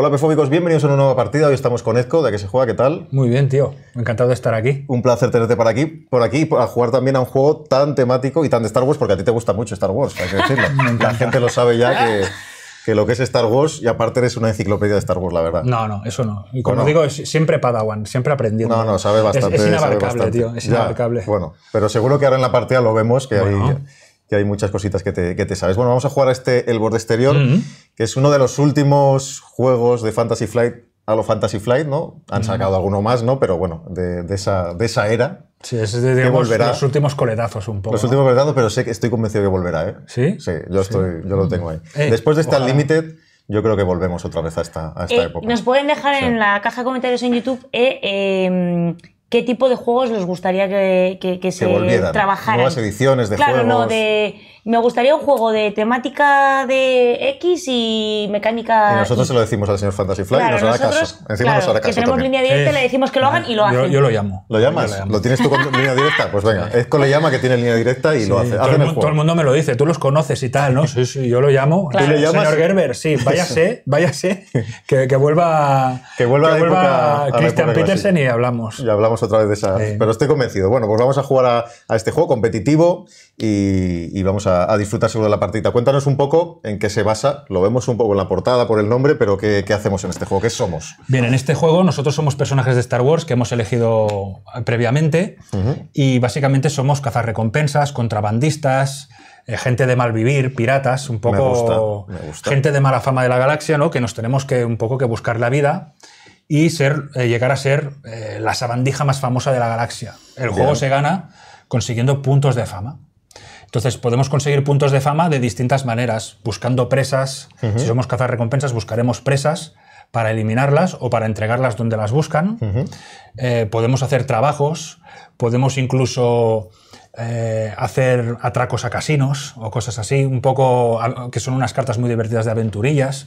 Hola, pefóbicos, bienvenidos a una nueva partida. Hoy estamos con Ezco, de qué se juega, ¿qué tal? Muy bien, tío. Encantado de estar aquí. Un placer tenerte por aquí, por aquí, a jugar también a un juego tan temático y tan de Star Wars, porque a ti te gusta mucho Star Wars, hay que decirlo. La gente lo sabe ya que, lo que es Star Wars, y aparte eres una enciclopedia de Star Wars, la verdad. No, no, eso no. Y como digo, siempre Padawan, siempre aprendiendo. No, no, sabe bastante. Es, inabarcable, tío, es inabarcable. bueno, pero seguro que ahora en la partida lo vemos, que hay que hay muchas cositas que te, sabes. Bueno, vamos a jugar a este El Borde Exterior, que es uno de los últimos juegos de Fantasy Flight a lo Fantasy Flight, ¿no? Han sacado alguno más, ¿no? Pero bueno, de, esa, de esa era. Sí, es de volverá. los últimos coletazos un poco. Los últimos coletazos, pero sé que estoy convencido que volverá, ¿eh? Sí. Sí, yo, estoy, yo lo tengo ahí. Eh, Después de este Unlimited, yo creo que volvemos otra vez a esta, eh, época. Nos pueden dejar en la caja de comentarios en YouTube eh, em, qué tipo de juegos les gustaría que, que, que se volvieran. trabajaran. Nuevas ediciones de juegos. Claro, no, de me gustaría un juego de temática de X y mecánica. nosotros se lo decimos al señor Fantasy Fly y nos hará caso. Encima nos hará caso. Que tenemos línea directa, le decimos que lo hagan y lo hacen. Yo, lo llamo. ¿Lo llamas? Lo, tienes tú con línea directa? Pues venga, Esco le llama que tiene línea directa y lo hace. Todo el, mundo me lo dice, tú los conoces y tal, ¿no? Sí, sí, yo lo llamo. Señor Gerber, sí, váyase, váyase, que, que vuelva. Que vuelva, que vuelva a Christian Petersen y hablamos. Y hablamos otra vez de esa. Pero estoy convencido. Bueno, pues vamos a jugar a este juego competitivo y, vamos a, a, disfrutar seguro de la partida. Cuéntanos un poco en qué se basa, lo vemos un poco en la portada por el nombre, pero ¿qué, hacemos en este juego? ¿Qué somos? Bien, en este juego nosotros somos personajes de Star Wars que hemos elegido eh, previamente y básicamente somos recompensas, contrabandistas, eh, gente de mal vivir, piratas, un poco gente de mala fama de la galaxia, ¿no? Que nos tenemos que un poco que buscar la vida y eh, llegar a ser la sabandija más famosa de la galaxia. El juego se gana consiguiendo puntos de fama. Entonces podemos conseguir puntos de fama de distintas maneras, buscando presas. Si somos cazar recompensas, buscaremos presas para eliminarlas o para entregarlas donde las buscan. Eh, podemos hacer trabajos, podemos incluso eh, hacer atracos a casinos o cosas así, un poco que son unas cartas muy divertidas de aventurillas.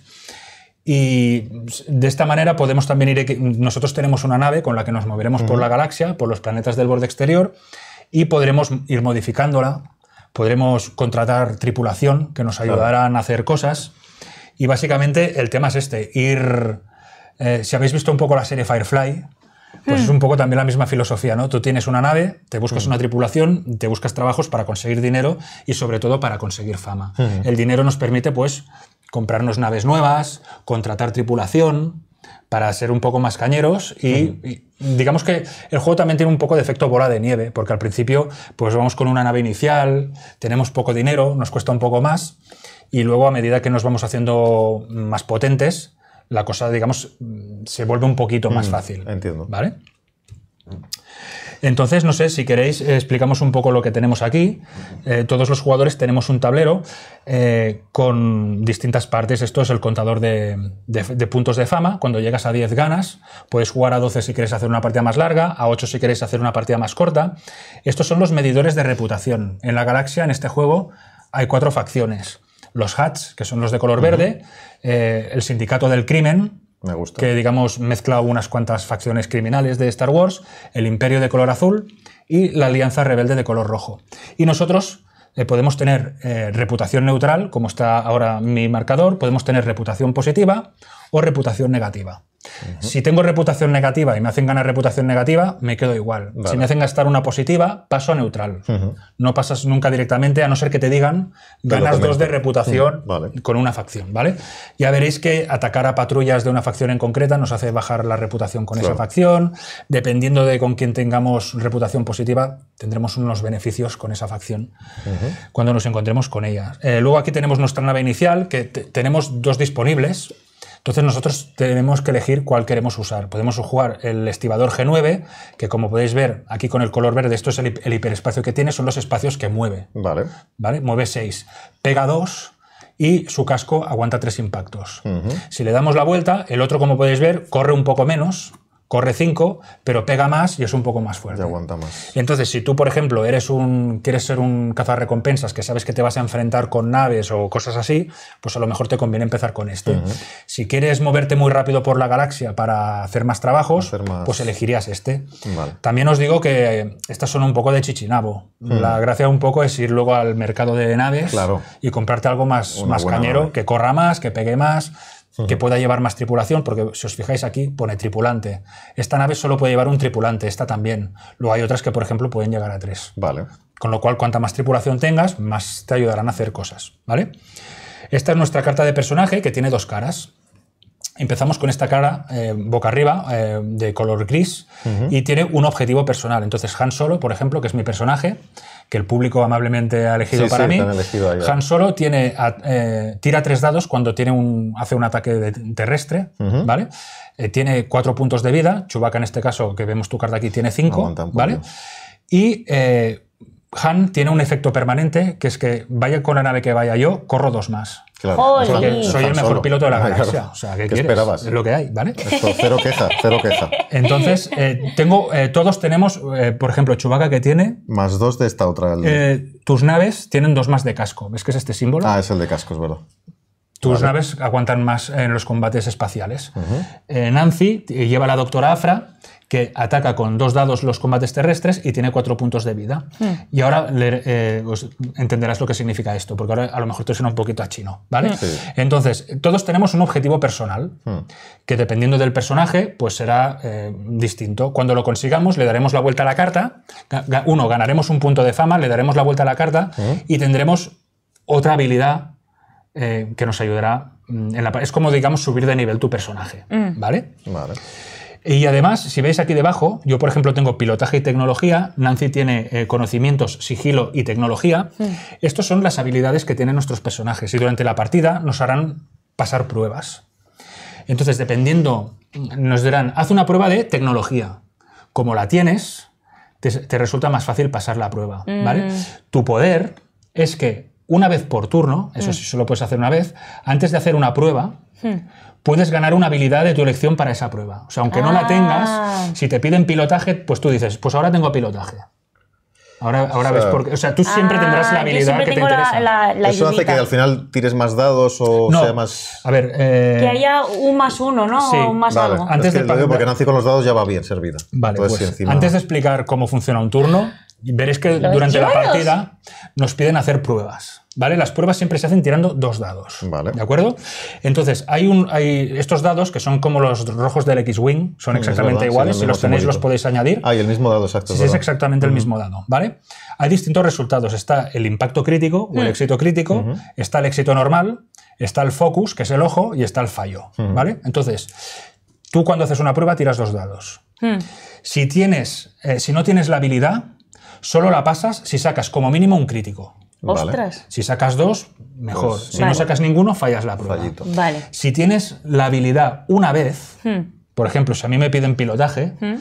Y de esta manera podemos también ir. Nosotros tenemos una nave con la que nos moveremos por la galaxia, por los planetas del borde exterior, y podremos ir modificándola podremos contratar tripulación que nos ayudarán a hacer cosas. Y básicamente el tema es este, ir... Eh, si habéis visto un poco la serie Firefly, pues hmm. es un poco también la misma filosofía, ¿no? Tú tienes una nave, te buscas hmm. una tripulación, te buscas trabajos para conseguir dinero y sobre todo para conseguir fama. Hmm. El dinero nos permite, pues, comprarnos naves nuevas, contratar tripulación, para ser un poco más cañeros y, digamos que el juego también tiene un poco de efecto bola de nieve, porque al principio pues vamos con una nave inicial, tenemos poco dinero, nos cuesta un poco más y luego a medida que nos vamos haciendo más potentes, la cosa digamos se vuelve un poquito más fácil. Entiendo. ¿Vale? Entonces, no sé, si queréis, eh, explicamos un poco lo que tenemos aquí. Eh, todos los jugadores tenemos un tablero eh, con distintas partes. Esto es el contador de, puntos de fama. Cuando llegas a 10 ganas, puedes jugar a 12 si quieres hacer una partida más larga, a 8 si quieres hacer una partida más corta. Estos son los medidores de reputación. En la galaxia, en este juego, hay cuatro facciones. Los Hats, que son los de color verde, el Sindicato del Crimen, me gusta. Que, digamos, mezcla unas cuantas facciones criminales de Star Wars, el Imperio de color azul y la Alianza Rebelde de color rojo. Y nosotros eh, podemos tener eh, reputación neutral, como está ahora mi marcador, podemos tener reputación positiva o reputación negativa. Si tengo reputación negativa y me hacen ganar reputación negativa, me quedo igual. Si me hacen gastar una positiva, paso a neutral. No pasas nunca directamente, a no ser que te digan ganas dos de reputación con una facción, ¿vale? Ya veréis que atacar a patrullas de una facción en concreta nos hace bajar la reputación con esa facción. Dependiendo de con quién tengamos reputación positiva, tendremos unos beneficios con esa facción cuando nos encontremos con ella. Eh, luego aquí tenemos nuestra nave inicial, que tenemos dos disponibles entonces nosotros tenemos que elegir cuál queremos usar. Podemos jugar el estibador G9, que como podéis ver aquí con el color verde, esto es el, hiperespacio que tiene, son los espacios que mueve. Vale. ¿Vale? Mueve 6. Pega 2 y su casco aguanta 3 impactos. Si le damos la vuelta, el otro, como podéis ver, corre un poco menos, corre 5, pero pega más y es un poco más fuerte. Y aguanta más. Entonces, si tú, por ejemplo, eres un, quieres ser un recompensas que sabes que te vas a enfrentar con naves o cosas así, pues a lo mejor te conviene empezar con este. Si quieres moverte muy rápido por la galaxia para hacer más trabajos, pues elegirías este. También os digo que estas son un poco de chichinabo. La gracia un poco es ir luego al mercado de naves y comprarte algo más, más cañero, que corra más, que pegue más que pueda llevar más tripulación, porque si os fijáis aquí pone tripulante. Esta nave solo puede llevar un tripulante, esta también. Luego hay otras que, por ejemplo, pueden llegar a tres. Vale. Con lo cual, cuanta más tripulación tengas, más te ayudarán a hacer cosas, ¿vale? Esta es nuestra carta de personaje que tiene dos caras empezamos con esta cara eh, boca arriba, eh, de color gris, y tiene un objetivo personal. Entonces, Han Solo, por ejemplo, que es mi personaje, que el público amablemente ha elegido para mí, Han Solo eh, tira tres dados cuando tiene hace un ataque terrestre, ¿vale? tiene cuatro puntos de vida, Chewbacca en este caso, que vemos tu carta aquí, tiene cinco, ¿vale? Y... Han tiene un efecto permanente, que es que vaya con la nave que vaya yo, corro dos más soy, el mejor piloto de la galaxia. O sea, ¿qué, esperabas? Es lo que hay, ¿vale? cero queja, cero queja. Entonces, eh, eh, todos tenemos, eh, por ejemplo, Chubaca que tiene. Más dos de esta otra. tus naves tienen dos más de casco. ¿Ves que es este símbolo? Ah, es el de casco, es verdad. Tus naves aguantan más en los combates espaciales. Nancy lleva la doctora Afra que ataca con dos dados los combates terrestres y tiene cuatro puntos de vida. Hmm. Y ahora eh, entenderás lo que significa esto, porque ahora a lo mejor te suena un poquito a chino, ¿vale? Hmm. Entonces, todos tenemos un objetivo personal, hmm. que dependiendo del personaje, pues será eh, distinto. Cuando lo consigamos, le daremos la vuelta a la carta. Uno, ganaremos un punto de fama, le daremos la vuelta a la carta y tendremos otra habilidad eh, que nos ayudará. Mm, en la, es como, digamos, subir de nivel tu personaje, ¿vale? Vale. Y además, si veis aquí debajo, yo por ejemplo tengo pilotaje y tecnología, Nancy tiene eh, conocimientos, sigilo y tecnología. Mm. Estas son las habilidades que tienen nuestros personajes y durante la partida nos harán pasar pruebas. Entonces, dependiendo, nos dirán, haz una prueba de tecnología. Como la tienes, te, resulta más fácil pasar la prueba, ¿vale? Mm. Tu poder es que una vez por turno, eso mm. sí solo puedes hacer una vez, antes de hacer una prueba, puedes ganar una habilidad de tu elección para esa prueba. O sea, aunque no la tengas, ah. si te piden pilotaje, pues tú dices, pues ahora tengo pilotaje. Ahora, ahora ves por qué. O sea, tú siempre ah, tendrás la habilidad que te interesa. Eso hace que al final tires más dados o sea más. A ver. Eh, que haya un más uno, ¿no? O un más algo. es que de... porque con los dados ya va bien servida. Vale. Pues, antes de explicar cómo funciona un turno, Veréis que durante la partida nos piden hacer pruebas. ¿Vale? Las pruebas siempre se hacen tirando dos dados. ¿De acuerdo? Entonces, hay, un, estos dados que son como los rojos del X-Wing, son mm, exactamente iguales. si los tenéis, los podéis añadir. Ah, y el mismo dado, exacto. Sí, es exactamente el mismo dado. ¿Vale? Hay distintos resultados. Está el impacto crítico o el mm. éxito crítico, está el éxito normal, está el focus, que es el ojo, y está el fallo. ¿Vale? Entonces, tú cuando haces una prueba tiras dos dados. Mm. Si, tienes, eh, si no tienes la habilidad, Solo la pasas si sacas como mínimo un crítico. Ostras. Si sacas dos, pues mejor. si no sacas ninguno, fallas la prueba. Fallito. Si tienes la habilidad una vez, hmm. por ejemplo, si a mí me piden pilotaje, hmm.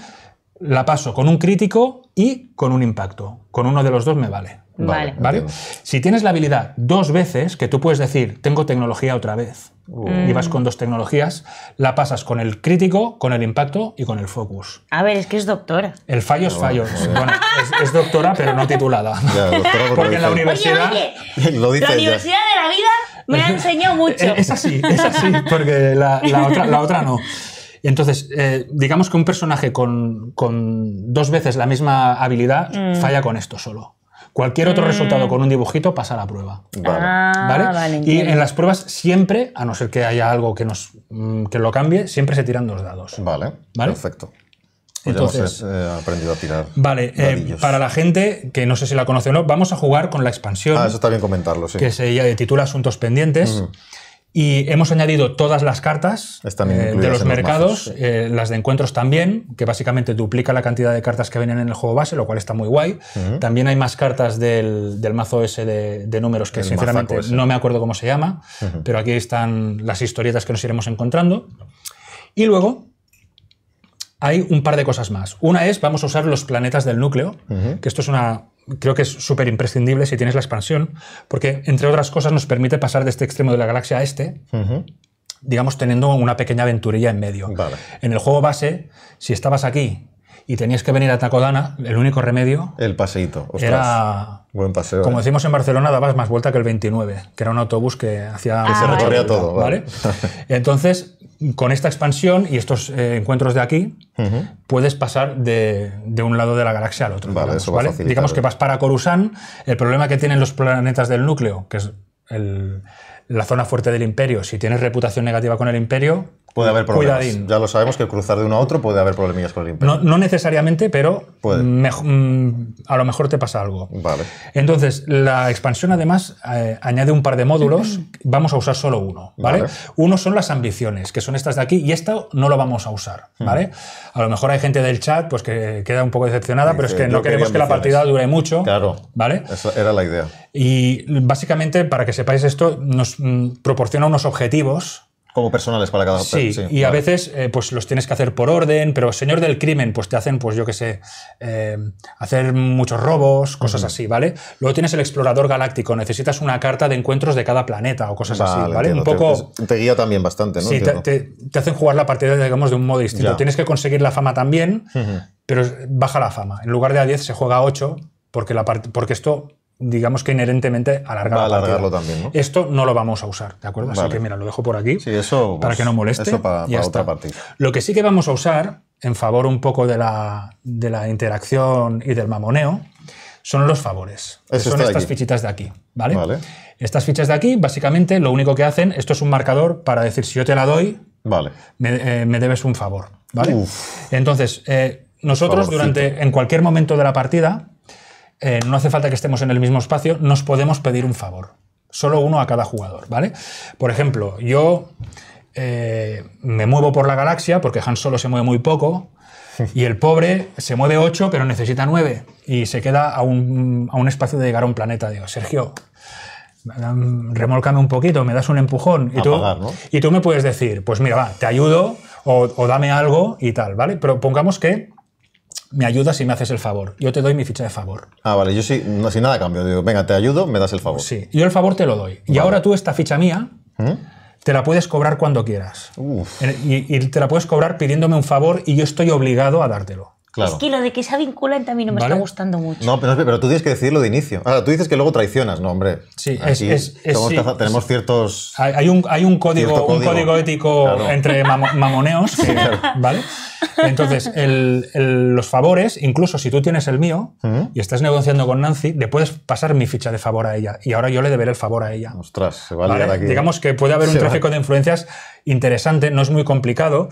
la paso con un crítico y con un impacto. Con uno de los dos me vale. Vale. Si tienes la habilidad dos veces, que tú puedes decir, tengo tecnología otra vez, uh. y vas con dos tecnologías, la pasas con el crítico, con el impacto y con el focus. A ver, es que es doctora. El fallo es fallo. es, doctora, pero no titulada. porque, en la universidad. la universidad de la vida me ha enseñado mucho. Es así, es así, porque la, otra, no. Entonces, eh, digamos que un personaje con, dos veces la misma habilidad mm. falla con esto solo. Cualquier otro resultado mm. con un dibujito pasa la prueba. Ah, y en las pruebas siempre, a no ser que haya algo que, nos, mm, lo cambie, siempre se tiran dos dados. Vale, perfecto. Pues Entonces, hemos, eh, aprendido a tirar. Vale, eh, para la gente que no sé si la conoce o no, vamos a jugar con la expansión. Ah, eso está bien comentarlo, sí. Que se titula Asuntos Pendientes. Y hemos añadido todas las cartas eh, de los mercados, eh, las de encuentros también, que básicamente duplica la cantidad de cartas que vienen en el juego base, lo cual está muy guay. También hay más cartas del, mazo ese de, números que sinceramente no me acuerdo cómo se llama, pero aquí están las historietas que nos iremos encontrando. Y luego hay un par de cosas más. Una es, vamos a usar los planetas del núcleo, que esto es una creo que es súper imprescindible si tienes la expansión, porque entre otras cosas nos permite pasar de este extremo de la galaxia a este. digamos, teniendo una pequeña aventurilla en medio. En el juego base, si estabas aquí y tenías que venir a Tacodana, el único remedio... El paseíto. era... Buen paseo. Como eh. decimos en Barcelona, dabas más vuelta que el 29, que era un autobús que hacía... Que se ah, recorría todo. ¿vale? Entonces, con esta expansión y estos eh, encuentros de aquí, puedes pasar de, un lado de la galaxia al otro. digamos, digamos que vas para Coruscant. El problema que tienen los planetas del núcleo, que es el, la zona fuerte del imperio. Si tienes reputación negativa con el imperio, puede haber problemas. Cuidadín. Ya lo sabemos que cruzar de uno a otro puede haber problemillas con el imperio. No, necesariamente, pero mm, a lo mejor te pasa algo. Vale. Entonces, la expansión además eh, añade un par de módulos. Vamos a usar solo uno. ¿vale? Uno son las ambiciones, que son estas de aquí, y esto no lo vamos a usar. Hmm. ¿vale? A lo mejor hay gente del chat pues, que queda un poco decepcionada, pero es que no queremos que la partida dure mucho. Claro. ¿vale? Esa era la idea. Y básicamente, para que sepáis esto, nos Mm, proporciona unos objetivos. Como personales para cada Sí, sí y a veces eh, pues los tienes que hacer por orden, pero señor del crimen, pues te hacen, pues yo qué sé, eh, hacer muchos robos, cosas así, ¿vale? Luego tienes el explorador galáctico, necesitas una carta de encuentros de cada planeta o cosas así, ¿vale? un poco. Te, guía también bastante, ¿no? Sí, te, hacen jugar la partida, digamos, de un modo distinto. Tienes que conseguir la fama también, pero baja la fama. En lugar de a 10 se juega a 8, porque, la porque esto digamos que inherentemente alarga alargarlo también, Esto no lo vamos a usar, ¿de acuerdo? Así que mira, lo dejo por aquí para que pues, no moleste. Lo que sí que vamos a usar, en favor un poco de la, interacción y del mamoneo, son los favores. son estas fichitas de aquí, ¿vale? Estas fichas de aquí, básicamente, lo único que hacen, esto es un marcador para decir, si yo te la doy, eh, me, debes un favor, ¿vale? Entonces, eh, nosotros durante, en cualquier momento de la partida, eh, no hace falta que estemos en el mismo espacio, nos podemos pedir un favor. Solo uno a cada jugador, ¿vale? Por ejemplo, yo eh, me muevo por la galaxia porque Han Solo se mueve muy poco. Y el pobre se mueve 8, pero necesita 9. Y se queda a un, espacio de llegar a un planeta. Digo, Sergio, remolcame un poquito, me das un empujón. Y, tú, me puedes decir, pues mira, va, te ayudo o, o, dame algo y tal, ¿vale? Pero pongamos que me ayudas y me haces el favor. Yo te doy mi ficha de favor. Ah, vale, yo sí, no, sin nada cambio. Digo, venga, te ayudo, me das el favor. Sí, yo el favor te lo doy. Y ahora tú esta ficha mía ¿Mm? te la puedes cobrar cuando quieras. Eh, y, te la puedes cobrar pidiéndome un favor y yo estoy obligado a dártelo. Es que lo de que se vinculen a mí no me está gustando mucho. No, pero, tú tienes que decirlo de inicio. Ahora, tú dices que luego traicionas, no, hombre. Sí, es, tenemos ciertos. Hay un, hay un código, Un código ético entre mamoneos. ¿Vale? Entonces, los favores, incluso si tú tienes el mío y estás negociando con Nancy, le puedes pasar mi ficha de favor a ella. Y ahora yo le deberé el favor a ella. Ostras, se va a liar aquí. Digamos que puede haber un tráfico de influencias interesante, no es muy complicado.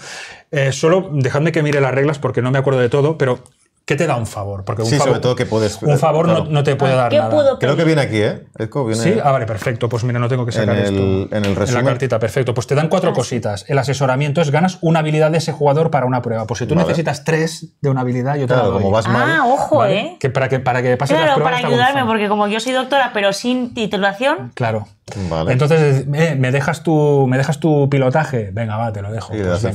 Eh, solo dejadme que mire las reglas porque no me acuerdo de todo, pero ¿Qué te da un favor? Porque un favor, sobre todo que puedes. Un favor no, te puede ah, dar nada. Creo que viene aquí, ¿eh? viene sí, ah, vale, perfecto. Pues mira, no tengo que sacar en el, esto. En el En la cartita, perfecto. Pues te dan cuatro cositas. El asesoramiento es ganas una habilidad de ese jugador para una prueba. Pues si tú necesitas tres de una habilidad, yo te la doy. como vas mal. Ah, ojo, ¿eh? Que para que, para que pases las pruebas. Claro, para ayudarme, porque como yo soy doctora, pero sin titulación. Claro. Entonces, eh, ¿me, dejas tu, ¿me dejas tu pilotaje? Venga, va, te lo dejo. Pues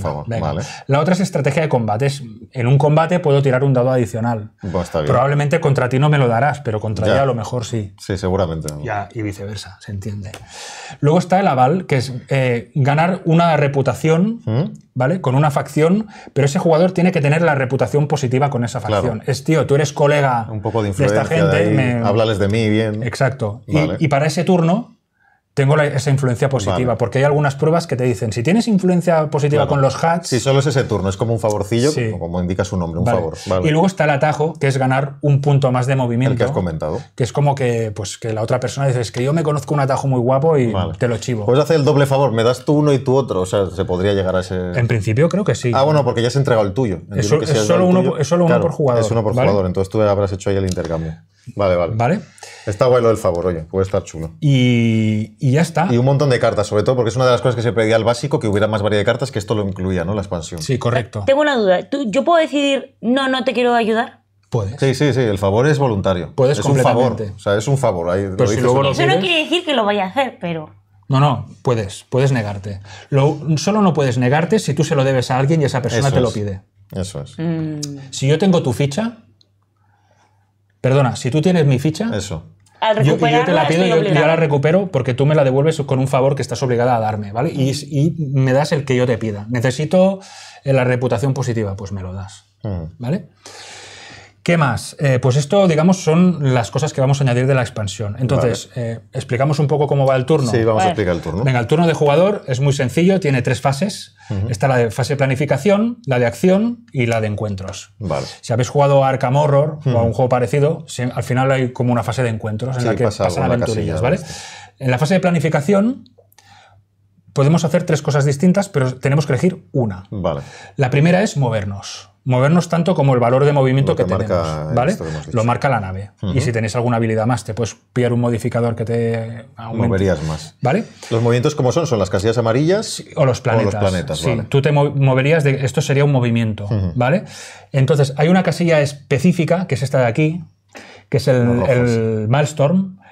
la otra es estrategia de combate. en un combate puedo tirar un dado adicional. Probablemente contra ti no me lo darás, pero contra ella a lo mejor sí. Sí, seguramente. y viceversa, se entiende. Luego está el aval, que es eh, ganar una reputación, ¿Mm? ¿vale? Con una facción, pero ese jugador tiene que tener la reputación positiva con esa facción. Es, tío, tú eres colega de, esta gente. Háblales de mí bien. Exacto. y para ese turno tengo esa influencia positiva, porque hay algunas pruebas que te dicen, si tienes influencia positiva con los hats... si solo es ese turno, es como un favorcillo, como indica su nombre, un favor. Y luego está el atajo, que es ganar un punto más de movimiento. El que has comentado. Que es como que, pues, que la otra persona dice, es que yo me conozco un atajo muy guapo y te lo chivo. Puedes hacer el doble favor, me das tú uno y tú otro, o sea, se podría llegar a ese... En principio creo que sí. Ah, bueno, porque ya has entregado el tuyo. Es, solo uno, es, solo, por jugador. Es uno por jugador, entonces tú habrás hecho ahí el intercambio. Vale, vale. ¿Vale? Está guay lo favor, oye, puede estar chulo. Y, ya está. Y un montón de cartas, sobre todo, porque es una de las cosas que se pedía al básico, que hubiera más variedad de cartas, que esto lo incluía, ¿no? La expansión. Sí, correcto. Tengo una duda. ¿Tú, ¿Yo puedo decidir, no, no te quiero ayudar? Puedes. Sí, sí, sí, el favor es voluntario. Puedes es un favor. O sea, es un favor. Eso no quiere decir que lo vaya a hacer, pero. No, no, puedes, puedes negarte. solo no puedes negarte si tú se lo debes a alguien y esa persona te lo pide. Eso es. Mm. Si yo tengo tu ficha, perdona, si tú tienes mi ficha, Eso. yo, te la pido, y yo, la recupero porque tú me la devuelves con un favor que estás obligada a darme, ¿vale? Y, me das el que yo te pida. Necesito eh, la reputación positiva, pues me lo das, mm. ¿vale? ¿Qué más? Eh, pues esto, digamos, son las cosas que vamos a añadir de la expansión. Entonces, eh, explicamos un poco cómo va el turno. Sí, vamos a explicar el turno. Venga, el turno de jugador es muy sencillo, tiene tres fases. Está la de fase de planificación, la de acción y la de encuentros. Vale. Si habéis jugado a Arkham Horror o a un juego parecido, al final hay como una fase de encuentros en la que pasan aventurillas, ¿vale? En la fase de planificación podemos hacer tres cosas distintas, pero tenemos que elegir una. Vale. La primera es movernos movernos tanto como el valor de movimiento que, tenemos. ¿vale? lo marca la nave. Y si tenéis alguna habilidad más, te puedes pillar un modificador que te aumente. Moverías más. ¿Vale? ¿Los movimientos cómo son? ¿Son las casillas amarillas? o los planetas. sí, tú te moverías de. Esto sería un movimiento. ¿Vale? Entonces, hay una casilla específica, que es esta de aquí, que es el, el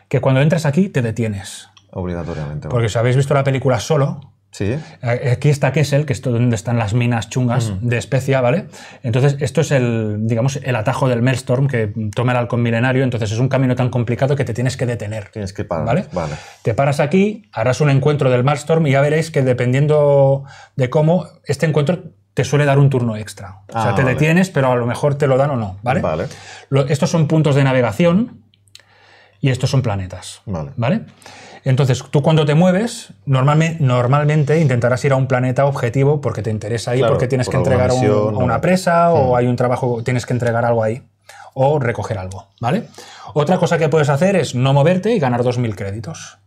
que cuando entras aquí te detienes. Obligatoriamente. Porque si habéis visto la película solo, eh, aquí está Kessel, que es donde están las minas chungas de especia, ¿vale? Entonces, esto es el, digamos, el atajo del Maelstrom que toma el halcón milenario. Entonces, es un camino tan complicado que te tienes que detener. Tienes que parar. ¿vale? Te paras aquí, harás un encuentro del Maelstrom y ya veréis que dependiendo de cómo, este encuentro te suele dar un turno extra. o sea, ah, te detienes, pero a lo mejor te lo dan o no, ¿vale? Vale. estos son puntos de navegación y estos son planetas. Vale. ¿Vale? Entonces, tú cuando te mueves, normalmente, intentarás ir a un planeta objetivo porque te interesa ahí, porque tienes que entregar una presa o hmm. hay un trabajo, tienes que entregar algo ahí o recoger algo, ¿vale? Otra cosa que puedes hacer es no moverte y ganar 2.000 créditos.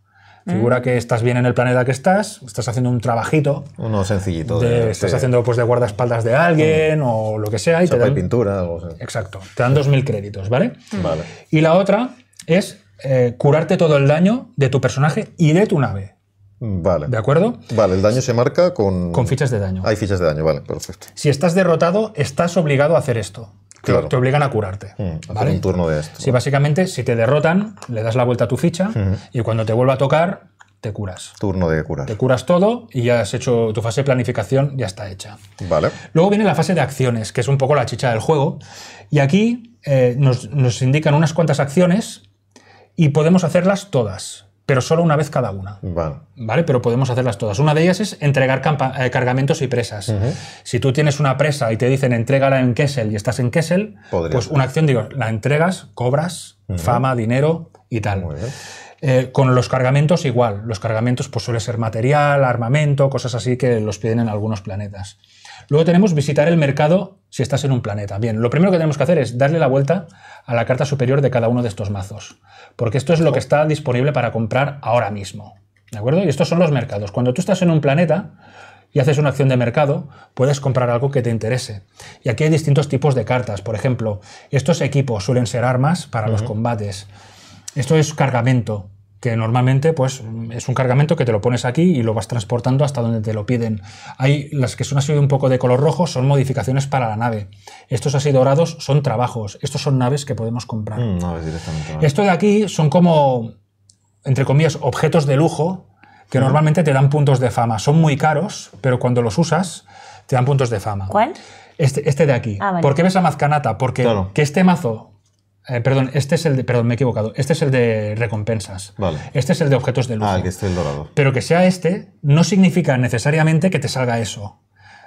Figura mm. que estás bien en el planeta que estás, estás haciendo un trabajito. Uno sencillito. estás haciendo pues, de guardaespaldas de hmm. alguien o lo que sea. Y te dan, pintura. Algo Exacto. Te dan 2.000 créditos, ¿vale? Vale. Y la otra es eh, curarte todo el daño de tu personaje y de tu nave. Vale. ¿De acuerdo? Vale, el daño se marca con... Con fichas de daño. Hay fichas de daño, vale, perfecto. Si estás derrotado, estás obligado a hacer esto. Claro. Te, obligan a curarte. Mm, ¿vale? un turno de esto. Sí, básicamente, si te derrotan, le das la vuelta a tu ficha y cuando te vuelva a tocar, te curas. Turno de curar. Te curas todo y ya has hecho tu fase de planificación, ya está hecha. Vale. Luego viene la fase de acciones, que es un poco la chicha del juego. Y aquí eh, nos, nos indican unas cuantas acciones y podemos hacerlas todas, pero solo una vez cada una. Vale. Pero podemos hacerlas todas. Una de ellas es entregar eh, cargamentos y presas. Si tú tienes una presa y te dicen entrégala en Kessel y estás en Kessel, pues una acción, digo, la entregas, cobras, fama, dinero y tal. Eh, con los cargamentos igual. Los cargamentos pues suele ser material, armamento, cosas así que los piden en algunos planetas. Luego tenemos visitar el mercado si estás en un planeta. Bien, lo primero que tenemos que hacer es darle la vuelta a la carta superior de cada uno de estos mazos. Porque esto es lo que está disponible para comprar ahora mismo. ¿De acuerdo? Y estos son los mercados. Cuando tú estás en un planeta y haces una acción de mercado, puedes comprar algo que te interese. Y aquí hay distintos tipos de cartas. Por ejemplo, estos equipos suelen ser armas para los combates. Esto es cargamento que normalmente pues, es un cargamento que te lo pones aquí y lo vas transportando hasta donde te lo piden. Hay las que son así un poco de color rojo, son modificaciones para la nave. Estos así dorados son trabajos, estos son naves que podemos comprar. Mm, Esto de aquí son como, entre comillas, objetos de lujo que normalmente te dan puntos de fama. Son muy caros, pero cuando los usas te dan puntos de fama. ¿Cuál? Este, este de aquí. porque ah, ¿Por qué ves la mazcanata? Porque que este mazo eh, perdón, este es el de. Perdón, me he equivocado. Este es el de recompensas. Vale. Este es el de objetos de lujo. Ah, que el dorado. Pero que sea este no significa necesariamente que te salga eso.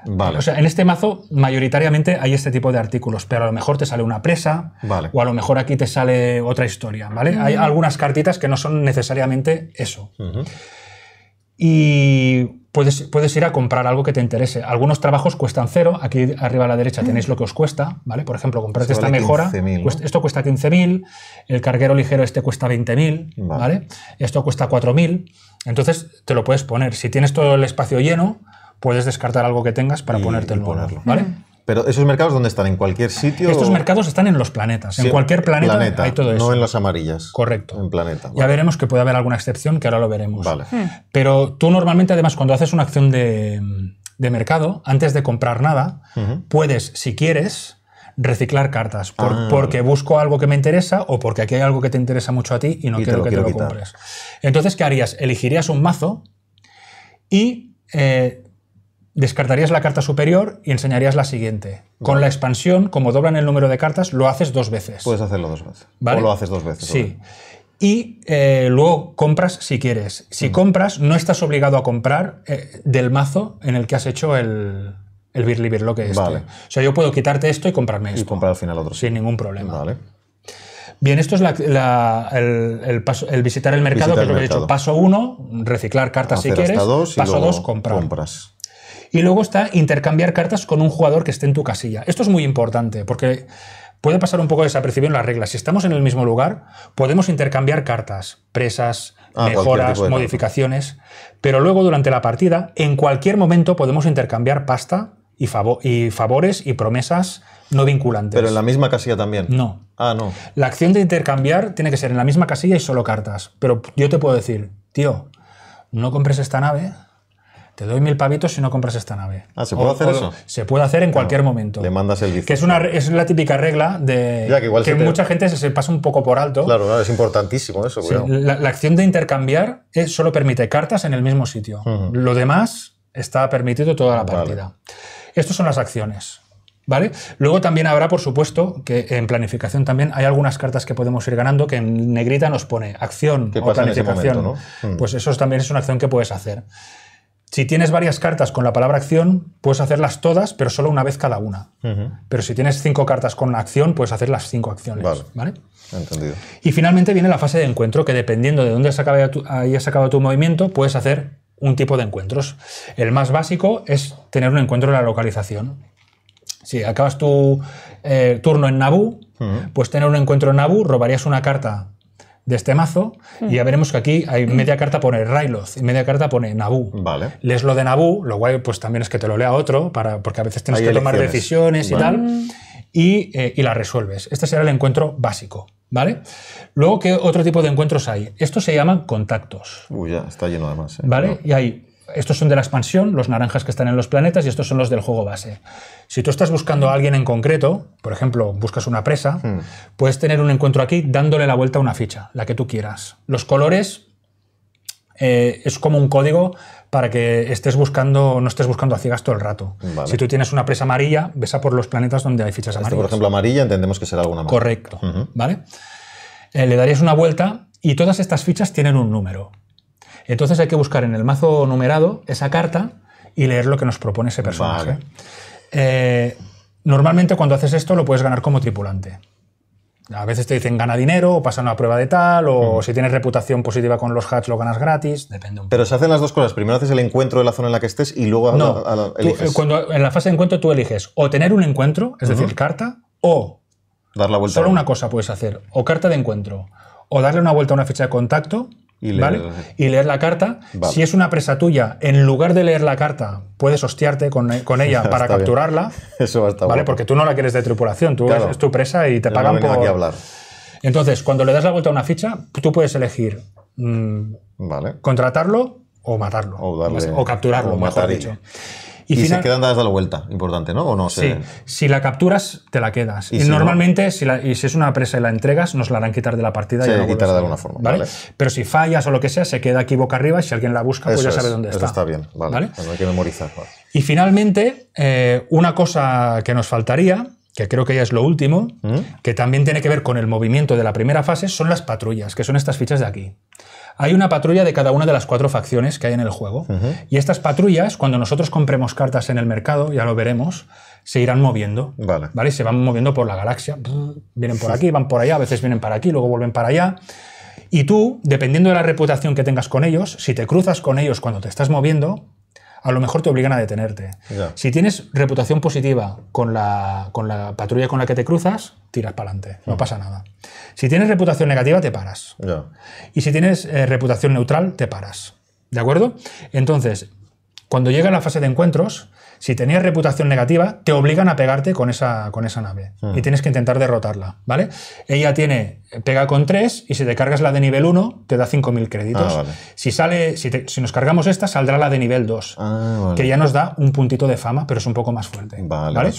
Vale. O sea, en este mazo mayoritariamente hay este tipo de artículos, pero a lo mejor te sale una presa o a lo mejor aquí te sale otra historia, ¿vale? Hay mm. algunas cartitas que no son necesariamente eso. Y puedes, ir a comprar algo que te interese. Algunos trabajos cuestan cero, aquí arriba a la derecha mm. tenéis lo que os cuesta, ¿vale? Por ejemplo, comprar esta mejora, esto cuesta 15.000, el carguero ligero este cuesta 20.000, vale. Esto cuesta 4.000, entonces te lo puedes poner. Si tienes todo el espacio lleno, puedes descartar algo que tengas para ponerte el ponerlo, ¿vale? Mm. Pero esos mercados, ¿dónde están? ¿En cualquier sitio? Estos mercados están en los planetas. en cualquier planeta, hay todo eso. No en las amarillas. Correcto. En planeta. Ya veremos que puede haber alguna excepción, que ahora lo veremos. Vale. Hmm. Pero tú normalmente, además, cuando haces una acción de, mercado, antes de comprar nada, puedes, si quieres, reciclar cartas ah. porque busco algo que me interesa o porque aquí hay algo que te interesa mucho a ti y no quiero que te lo compres. Entonces, ¿qué harías? Elegirías un mazo y eh, descartarías la carta superior y enseñarías la siguiente. Con la expansión, como doblan el número de cartas, lo haces dos veces. Puedes hacerlo dos veces. ¿Vale? O lo haces dos veces. Sí. Y eh, luego compras si quieres. Si compras, no estás obligado a comprar eh, del mazo en el que has hecho el, el Birli Birlo que es. Vale. O sea, yo puedo quitarte esto y comprarme esto. Y comprar al final otro. Sin ningún problema. Vale. Bien, esto es el, paso, el, visitar el mercado, que lo Paso uno, reciclar cartas si quieres. Dos paso dos, comprar. Y luego está intercambiar cartas con un jugador que esté en tu casilla. Esto es muy importante porque puede pasar un poco desapercibido en las reglas. Si estamos en el mismo lugar, podemos intercambiar cartas, presas, ah, mejoras, modificaciones, pero luego durante la partida, en cualquier momento podemos intercambiar pasta y, y, favores y promesas no vinculantes. Pero en la misma casilla también. No. Ah, no. La acción de intercambiar tiene que ser en la misma casilla y solo cartas. Pero yo te puedo decir, tío, no compres esta nave te doy mil pavitos si no compras esta nave. Ah, ¿se puede hacer eso? Se puede hacer en cualquier momento. Le mandas el bici. Que es, una, es la típica regla de que, mucha gente se, pasa un poco por alto. Claro, es importantísimo eso. la, acción de intercambiar eh, solo permite cartas en el mismo sitio. Lo demás está permitido toda la partida. Estas son las acciones. ¿Vale? Luego también habrá, por supuesto, que en planificación también hay algunas cartas que podemos ir ganando que en negrita nos pone acción o planificación. Mm. Pues eso también es una acción que puedes hacer. Si tienes varias cartas con la palabra acción, puedes hacerlas todas, pero solo una vez cada una. Pero si tienes cinco cartas con la acción, puedes hacer las cinco acciones. Vale. Entendido. Y finalmente viene la fase de encuentro, que dependiendo de dónde hayas acabado tu movimiento, puedes hacer un tipo de encuentros. El más básico es tener un encuentro en la localización. Si acabas tu eh, turno en Naboo, puedes pues tener un encuentro en Naboo, robarías una carta de este mazo y ya mm. veremos que aquí hay mm. media carta pone Ryloth y media carta pone Naboo. Vale. Lees lo de Naboo, lo guay pues también es que te lo lea otro, para, porque a veces tienes que tomar decisiones y tal, eh, y, la resuelves. Este será el encuentro básico. ¿Vale? Luego, ¿qué otro tipo de encuentros hay? Estos se llaman contactos. Uy, ya, está lleno además. ¿eh? ¿Vale? Y hay estos son de la expansión, los naranjas que están en los planetas, y estos son los del juego base. Si tú estás buscando a alguien en concreto, por ejemplo, buscas una presa, hmm. puedes tener un encuentro aquí dándole la vuelta a una ficha, la que tú quieras. Los colores eh, es como un código para que estés buscando, no estés buscando a ciegas todo el rato. Si tú tienes una presa amarilla, ves a por los planetas donde hay fichas este, amarillas. por ejemplo, amarilla entendemos que será alguna Correcto. ¿Vale? Eh, le darías una vuelta y todas estas fichas tienen un número. Entonces hay que buscar en el mazo numerado esa carta y leer lo que nos propone ese personaje. Eh, normalmente cuando haces esto lo puedes ganar como tripulante. A veces te dicen gana dinero, o pasa una prueba de tal, o mm. si tienes reputación positiva con los hats lo ganas gratis, depende Pero se hacen las dos cosas. Primero haces el encuentro de la zona en la que estés y luego eh, eliges. cuando, en la fase de encuentro tú eliges o tener un encuentro, es decir, carta, o. Dar la vuelta. Solo una cosa puedes hacer: o carta de encuentro, o darle una vuelta a una ficha de contacto, y leer, la carta. Si es una presa tuya, en lugar de leer la carta, puedes hostiarte con, eh, ella para capturarla. Eso va a estar ¿vale? Porque tú no la quieres de tripulación, tú eres tu presa y te pagan por. hablar. Entonces, cuando le das la vuelta a una ficha, tú puedes elegir mm, contratarlo o matarlo. O, capturarlo, o y, se quedan dadas la vuelta, importante, ¿no? no Sí, si la capturas, te la quedas. Y, normalmente, si, si es una presa y la entregas, nos la harán quitar de la partida. y la quitar de alguna forma. Pero si fallas o lo que sea, se queda aquí boca arriba y si alguien la busca, pues ya sabe dónde está. Eso está bien, vale. Pues hay que memorizar. Y finalmente, eh, una cosa que nos faltaría que creo que ya es lo último, ¿Mm? que también tiene que ver con el movimiento de la primera fase, son las patrullas, que son estas fichas de aquí. Hay una patrulla de cada una de las cuatro facciones que hay en el juego. Y estas patrullas, cuando nosotros compremos cartas en el mercado, ya lo veremos, se irán moviendo. ¿vale? Se van moviendo por la galaxia. Vienen por aquí, van por allá, a veces vienen para aquí, luego vuelven para allá. Y tú, dependiendo de la reputación que tengas con ellos, si te cruzas con ellos cuando te estás moviendo, a lo mejor te obligan a detenerte. Si tienes reputación positiva con la, con la, patrulla con la que te cruzas, tiras para adelante, no mm. pasa nada. Si tienes reputación negativa, te paras. Y si tienes eh, reputación neutral, te paras. ¿De acuerdo? Entonces, cuando llega la fase de encuentros, si tenías reputación negativa, te obligan a pegarte con esa, con esa nave hmm. y tienes que intentar derrotarla, ¿vale? Ella tiene eh, pega con 3 y si te cargas la de nivel 1, te da 5.000 créditos. Ah, si sale si, nos cargamos esta, saldrá la de nivel 2, ah, que ya nos da un puntito de fama, pero es un poco más fuerte. Vale,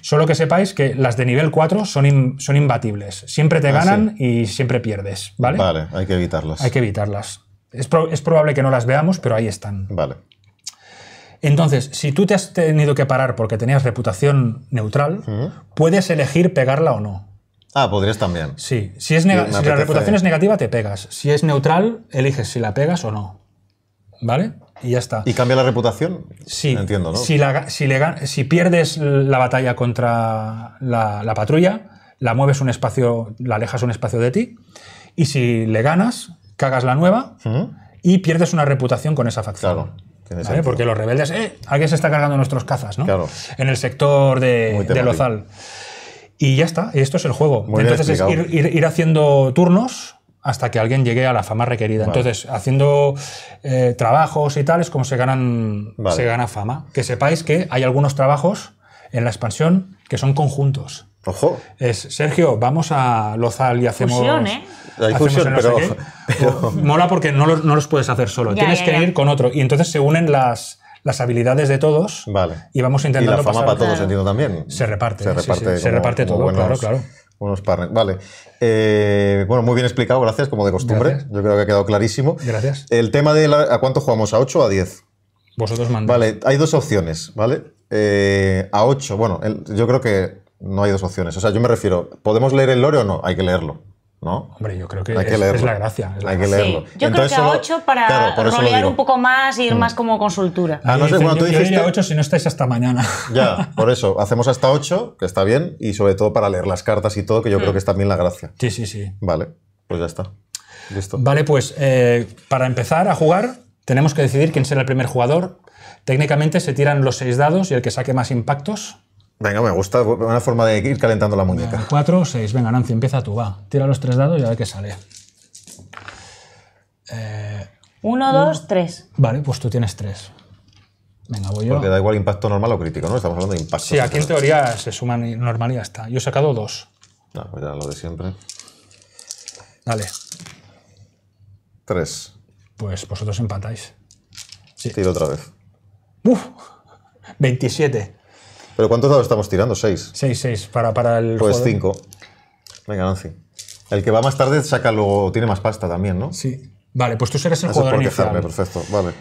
Solo que sepáis que las de nivel 4 son, son imbatibles. Siempre te ah, ganan y siempre pierdes, ¿vale? Vale, hay que evitarlas. Hay que evitarlas. Es, es probable que no las veamos, pero ahí están. Vale. Entonces, si tú te has tenido que parar porque tenías reputación neutral, puedes elegir pegarla o no. Ah, podrías también. Sí, si, es la reputación es negativa, te pegas. Si es neutral, eliges si la pegas o no. ¿Vale? Y ya está. ¿Y cambia la reputación? Sí. Entiendo, ¿no? Si, pierdes la batalla contra la, patrulla, la mueves un espacio, la alejas un espacio de ti, y si le ganas, cagas la nueva y pierdes una reputación con esa facción. Claro. Porque los rebeldes, ¡eh! se está cargando nuestros cazas? ¿no? En el sector de, de Lozal. Y ya está, esto es el juego. Entonces es ir, haciendo turnos hasta que alguien llegue a la fama requerida. Entonces, haciendo eh, trabajos y tal es como se, ganan, se gana fama. Que sepáis que hay algunos trabajos en la expansión que son conjuntos. Ojo. Es, Sergio, vamos a Lozal y hacemos. Fusión, ¿eh? Hay pues, Mola porque no los, puedes hacer solo. Tienes que ir con otro. Y entonces se unen las, habilidades de todos. Vale. Y vamos intentando. Y pasar... para también. Se reparte. Se reparte, todo, claro, claro. Unos Vale. Eh, bueno, muy bien explicado, gracias, como de costumbre. Yo creo que ha quedado clarísimo. Gracias. El tema de a cuánto jugamos, ¿a 8 o a 10? Vosotros mandáis. Vale, hay dos opciones, ¿vale? Eh, a 8, bueno, yo creo que no hay dos opciones. O sea, yo me refiero, ¿podemos leer el lore o no? Hay que leerlo. ¿No? Hombre, yo creo que, es, la gracia. hay que leerlo. yo creo que a 8 para rolear un poco más y ir mm. más como consultura. Ah, no sé, bueno, tú 8 si no estáis hasta mañana. Ya, por eso. Hacemos hasta 8, que está bien, y sobre todo para leer las cartas y todo, que yo creo mm. que es también la gracia. Sí, sí, sí. Vale, pues ya está. Listo. Vale, pues eh, para empezar a jugar tenemos que decidir quién será el primer jugador. Técnicamente se tiran los seis dados y el que saque más impactos Venga, me gusta una forma de ir calentando la muñeca. 4 6. Venga, Nancy, empieza tú, va. Tira los tres dados y a ver qué sale. 1, 2, 3. Vale, pues tú tienes 3. Venga, voy yo. Porque da igual impacto normal o crítico, ¿no? Estamos hablando de impacto. Sí, aquí en teoría se suman normalidad está. Yo he sacado 2. No, mira, lo de siempre. Dale. 3. Pues vosotros empatáis. Tiro otra vez. ¡Uf! 27. ¿Pero cuántos dados estamos tirando? ¿Seis? Seis, seis, para, para el Pues cinco. Venga, Nancy. El que va más tarde saca luego, tiene más pasta también, ¿no? Sí. Vale, pues tú serás el Eso jugador por inicial. quejarme, perfecto, vale.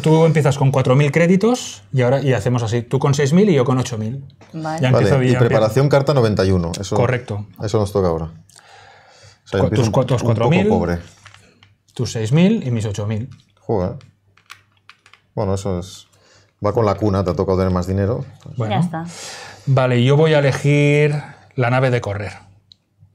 Tú, empiezas con 4.000 créditos y ahora hacemos así. Tú con 6.000 y yo con 8.000. Vale. y preparación carta 91. Correcto. Eso nos toca ahora. tus 4.000. Tus 6.000 y mis 8.000. Juega. Bueno, eso es... Va con la cuna, te ha tocado tener más dinero. Bueno. Ya está. Vale, yo voy a elegir la nave de correr.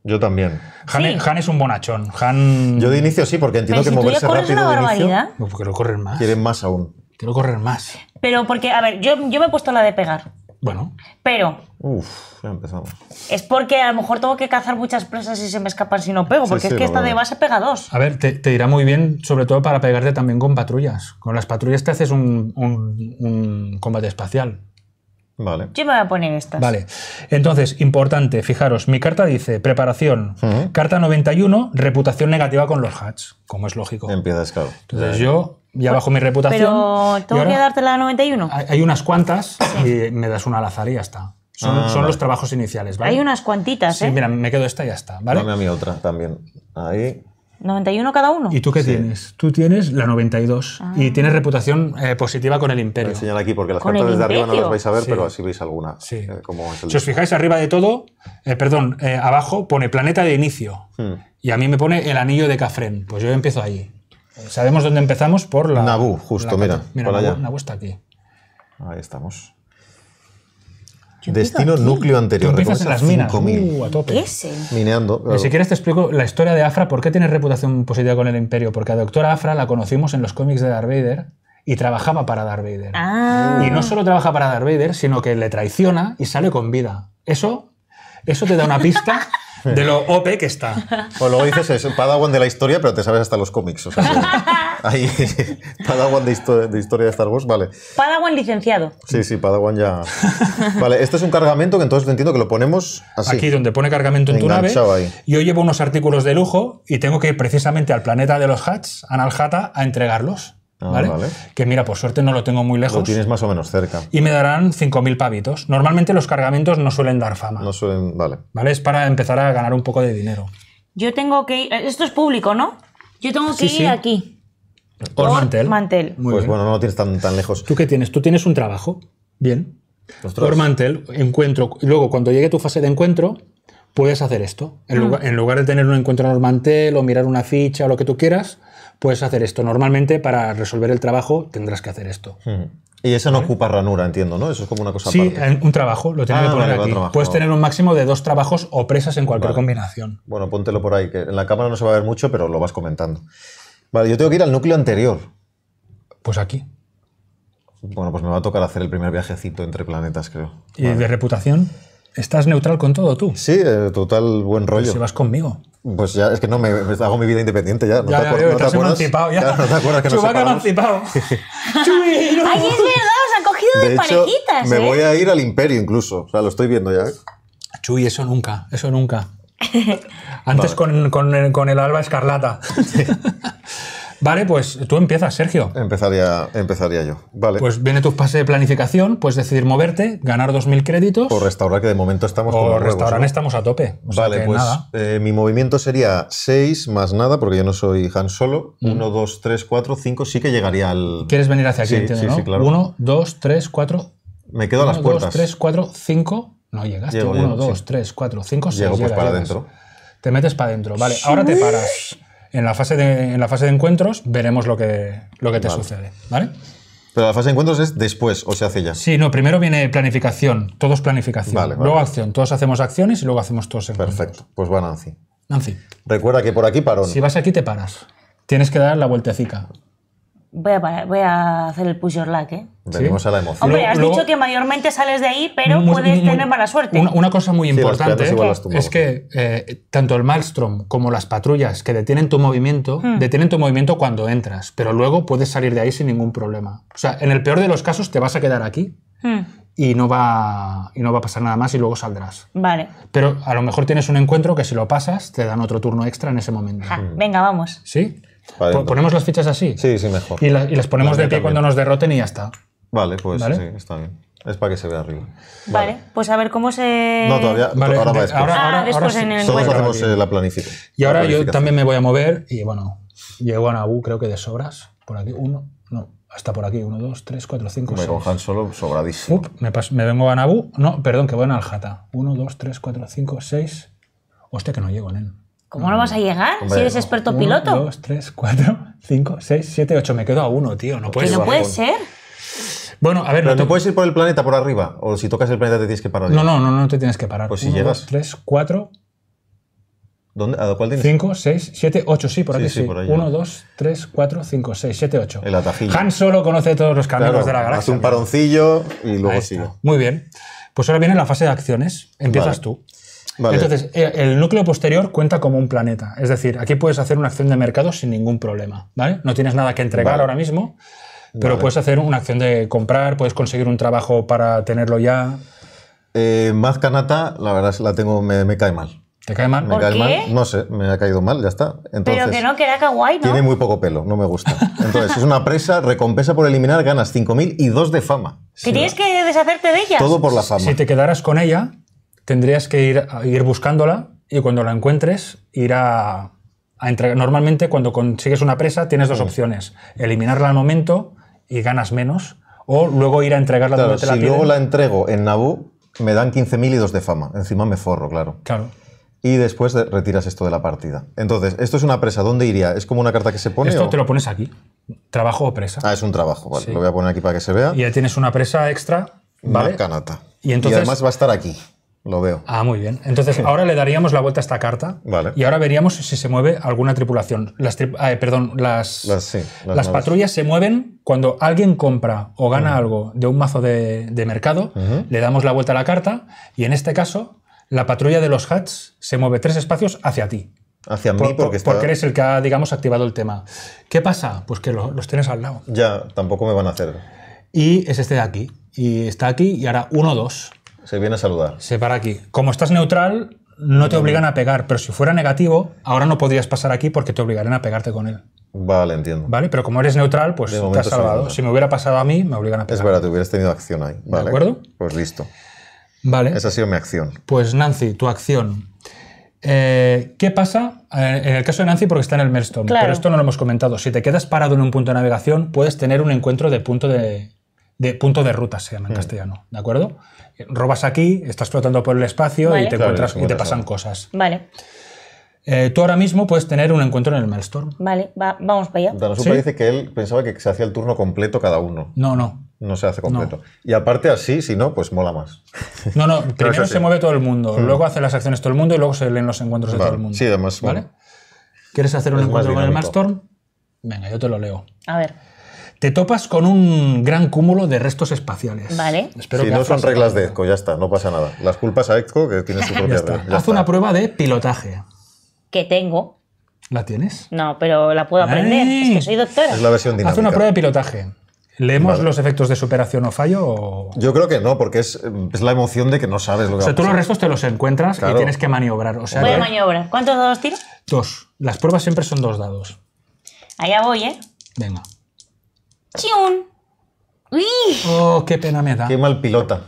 Yo también. Han, e, es un bonachón. Han... Yo de inicio sí, porque entiendo que moverse rápido. De porque lo corren más. Quieren más aún. Quiero correr más. Pero porque, a ver, yo, yo me he puesto la de pegar. Bueno. Pero. Uf, ya empezamos. Es porque a lo mejor tengo que cazar muchas presas y se me escapan si no pego, porque es que esta de base pega dos. A ver, te, te, irá muy bien, sobre todo para pegarte también con patrullas. Con las patrullas te haces un, combate espacial. Vale. Yo me voy a poner estas. Vale. Entonces, importante, fijaros, mi carta dice preparación. Carta 91, reputación negativa con los hats, como es lógico. Empieza claro. Entonces, yo y abajo mi reputación. Pero tengo que darte la 91. Hay unas cuantas y me das una al azar y ya está. Son, ah, los trabajos iniciales, Hay unas cuantitas, ¿eh? mira, me quedo esta y ya está, Dame a mí otra también. Ahí. 91 cada uno. ¿Y tú qué tienes? Tú tienes la 92 ah. y tienes reputación eh, positiva con el imperio. aquí porque las cartas desde arriba no las vais a ver, pero así veis alguna. Eh, si os fijáis arriba de todo, eh, perdón, abajo pone planeta de inicio hmm. y a mí me pone el anillo de Cafren. Pues yo empiezo ahí. Sabemos dónde empezamos por la. Nabu, justo, mira. Mira, está aquí. Ahí estamos. Destino núcleo anterior. Empiezas en las minas. Uh, a tope. ¿Qué es Mineando. Si quieres te explico la historia de Afra. ¿Por qué tiene reputación positiva con el Imperio? Porque a Doctora Afra la conocimos en los cómics de Darth Vader y trabajaba para Darth Vader. Ah. Y no solo trabaja para Darth Vader, sino que le traiciona y sale con vida. Eso, eso te da una pista de lo OP que está. O pues luego dices, es Padawan de la historia, pero te sabes hasta los cómics. O ahí, Padawan de, historia de Star Wars, vale. Padawan licenciado. Sí, sí, Padawan ya. Vale, este es un cargamento que entonces entiendo que lo ponemos Aquí donde pone cargamento en tu nave. Yo llevo unos artículos de lujo y tengo que ir precisamente al planeta de los Hats, hata a entregarlos. Ah, que mira, por suerte no lo tengo muy lejos. Lo tienes más o menos cerca. Y me darán 5.000 pavitos. Normalmente los cargamentos no suelen dar fama. No suelen, vale. ¿Vale? Es para empezar a ganar un poco de dinero. Yo tengo que ir, esto es público, ¿no? Yo tengo que ir aquí. Por, mantel. pues bueno, no lo tienes tan, lejos. ¿Tú qué tienes? Tú tienes un trabajo. Bien. Por mantel, encuentro. Luego, cuando llegue tu fase de encuentro, puedes hacer esto. En, ah. lugar, de tener un encuentro en mantel o mirar una ficha o lo que tú quieras, puedes hacer esto. Normalmente para resolver el trabajo tendrás que hacer esto. Hmm. Y eso no ocupa ranura, entiendo, ¿no? Eso es como una cosa Sí, un trabajo, lo tienes ah, que poner aquí. Puedes tener un máximo de dos trabajos o presas en cualquier combinación. Bueno, póntelo por ahí, que en la cámara no se va a ver mucho, pero lo vas comentando. Vale, yo tengo que ir al núcleo anterior. Pues aquí. Bueno, pues me va a tocar hacer el primer viajecito entre planetas, creo. ¿Y de reputación? ¿Estás neutral con todo tú? Sí, eh, total buen pues rollo. si vas conmigo. Pues ya, es que no, me, hago mi vida independiente ya. No ya, te, ya, no te acuerdas. Emancipado, ya. ya. te acuerdas que Chubaca emancipado. es verdad! Os han cogido de, parejitas, me ¿eh? voy a ir al imperio incluso. O sea, lo estoy viendo ya. ¿eh? Chuy, eso nunca, eso nunca. Antes con, con, el Alba Escarlata. Vale, pues tú empiezas, Sergio. Empezaría, empezaría yo. Vale. Pues viene tu pase de planificación, puedes decidir moverte, ganar 2.000 créditos. O restaurar, que de momento estamos o restaurar ¿no? estamos a tope. O vale, sea pues nada. Eh, mi movimiento sería 6 más nada, porque yo no soy Han Solo. 1, 2, 3, 4, 5, sí que llegaría al... ¿Quieres venir hacia aquí, sí, sí, ¿no? sí, claro. 1, 2, 3, 4... Me quedo a las puertas. 1, 2, 3, 4, 5... No llegaste. 1, 2, 3, 4, 5, 6. Llego pues para adentro. Te metes para adentro. Vale, ahora te paras. En la fase de, la fase de encuentros veremos lo que, lo que te sucede, ¿vale? Pero la fase de encuentros es después, o se hace ya. Sí, no, primero viene planificación, todos planificación. Luego acción, todos hacemos acciones y luego hacemos todos encuentros. Perfecto, pues va Nancy. Nancy. Recuerda que por aquí parón. Si vas aquí te paras. Tienes que dar la vueltecica. Voy a, hacer el push your luck, ¿eh? Venimos a la emoción. Hombre, has dicho que mayormente sales de ahí, pero puedes tener mala suerte. Una, cosa muy importante es que eh, tanto el Malmstrom como las patrullas que detienen tu movimiento, hmm. detienen tu movimiento cuando entras, pero luego puedes salir de ahí sin ningún problema. O sea, en el peor de los casos te vas a quedar aquí. Hmm. Y no, va, y no va a pasar nada más y luego saldrás. Vale. Pero a lo mejor tienes un encuentro que si lo pasas te dan otro turno extra en ese momento. Hmm. venga, vamos. ¿Sí? Ponemos las fichas así. Sí, sí, mejor. Y, las ponemos de pie cuando nos derroten y ya está. Vale, pues sí, está bien. Es para que se vea arriba. Vale, pues a ver cómo se. No, todavía. Vale, ahora va después. ahora, ah, en el Todos hacemos eh, la planificación. Y ahora yo también me voy a mover y bueno, llego a Nabu, creo que de sobras. Por aquí, uno, no, hasta por aquí, uno, dos, tres, cuatro, cinco, me cojan solo sobradísimo. Up, me, vengo a Nabu, no, perdón, que voy a Aljata. Uno, dos, tres, cuatro, cinco, seis. Hostia, que no llego nen. ¿Cómo no vas a llegar si eres experto uno, piloto? 2, 3, 4, 5, 6, 7, 8. Me quedo a uno, tío. No puede ser. no puede ser. Bueno, a ver. no, te... puedes ir por el planeta por arriba. O si tocas el planeta te tienes que parar. No, no, no, no te tienes que parar. Pues si llegas. 2, 3, 4. ¿Dónde? ¿A cuál tienes? 5, 6, 7, 8. Sí, por aquí sí. 1, 2, 3, 4, 5, 6, 7, 8. El atajillo. Han solo conoce todos los caminos de la galaxia. Hace un paroncillo y luego sigue. Muy bien. Pues ahora viene la fase de acciones. Empiezas tú. Entonces, eh, el núcleo posterior cuenta como un planeta. Es decir, aquí puedes hacer una acción de mercado sin ningún problema. ¿vale? No tienes nada que entregar ahora mismo, pero puedes hacer una acción de comprar, puedes conseguir un trabajo para tenerlo ya. Eh, más canata, la verdad la tengo, me, cae mal. ¿Te cae mal? Me ¿Por cae qué? mal. No sé, me ha caído mal, ya está. Entonces, Pero que no, que era kawaii, ¿no? Tiene muy poco pelo, no me gusta. Entonces, es una presa, recompensa por eliminar, ganas 5.000 y 2 de fama. ¿Que tienes que deshacerte de ella? Todo por la fama. Si te quedaras con ella, tendrías que ir, ir buscándola y cuando la encuentres, ir a, a entregar. Normalmente, cuando consigues una presa, tienes dos opciones: eliminarla al momento y ganas menos, o luego ir a entregarla donde te la Si luego la entrego en Naboo, me dan 15.000 y dos de fama. Encima me forro, claro. Claro y después retiras esto de la partida. Entonces, esto es una presa, ¿dónde iría? ¿Es como una carta que se pone? Esto te lo pones aquí. Trabajo o presa. Ah, es un trabajo, Lo voy a poner aquí para que se vea. Y ya tienes una presa extra, ¿vale? y además va a estar aquí. Lo veo. Ah, muy bien. Entonces, ahora le daríamos la vuelta a esta carta vale. y ahora veríamos si se mueve alguna tripulación. Las ah, eh, perdón, las, las, patrullas se mueven cuando alguien compra o gana algo de un mazo de, mercado, le damos la vuelta a la carta y en este caso, la patrulla de los hats se mueve tres espacios hacia ti. Hacia mí, porque, porque eres el que ha, digamos, activado el tema. ¿Qué pasa? Pues que los tienes al lado. Ya, tampoco me van a hacer. Y es este de aquí. Y está aquí y ahora uno, dos. Se viene a saludar. Se para aquí. Como estás neutral, no te obligan a pegar, pero si fuera negativo, ahora no podrías pasar aquí porque te obligarían a pegarte con él. Vale, entiendo. Vale, pero como eres neutral, pues te has salvado. Si me hubiera pasado a mí, me obligan a pegar. Es verdad, te hubieras tenido acción ahí. ¿De acuerdo? Pues listo. Vale. Esa ha sido mi acción. Pues Nancy, tu acción. Eh, ¿Qué pasa eh, en el caso de Nancy? Porque está en el Merstone? claro. pero esto no lo hemos comentado. Si te quedas parado en un punto de navegación, puedes tener un encuentro de punto de, de punto de ruta se llama en mm. castellano, ¿de acuerdo? Robas aquí, estás flotando por el espacio y te pasan cosas. Vale. Eh, tú ahora mismo puedes tener un encuentro en el Maelstrom. Vale, vamos para allá. Danosupa ¿Sí? dice que él pensaba que se hacía el turno completo cada uno. No, no. No se hace completo. Y aparte así, si no, pues mola más. No, no, primero se mueve todo el mundo, hmm. luego hace las acciones todo el mundo y luego se leen los encuentros de todo el mundo. Sí, además. ¿Vale? ¿Quieres hacer un encuentro con el Maelstrom? Venga, yo te lo leo. A ver te topas con un gran cúmulo de restos espaciales. Vale. si no son reglas de ECO, ya está, no pasa nada. Las culpas a ECO, que tiene su propia regla. Haz una prueba de pilotaje. Que tengo. ¿La tienes? No, pero la puedo aprender. Es que soy doctora. Es la versión dinámica. Haz una prueba de pilotaje. ¿Leemos los efectos de superación o fallo? Yo creo que no, porque es, la emoción de que no sabes lo que O sea, tú los restos te los encuentras y tienes que maniobrar. O ¿eh? maniobrar. ¿Cuántos dados tiro? Dos. Las pruebas siempre son dos dados. Allá voy, ¿eh? Venga. ¡Chiun! ¡Uy! Oh, qué pena me da. Qué mal pilota.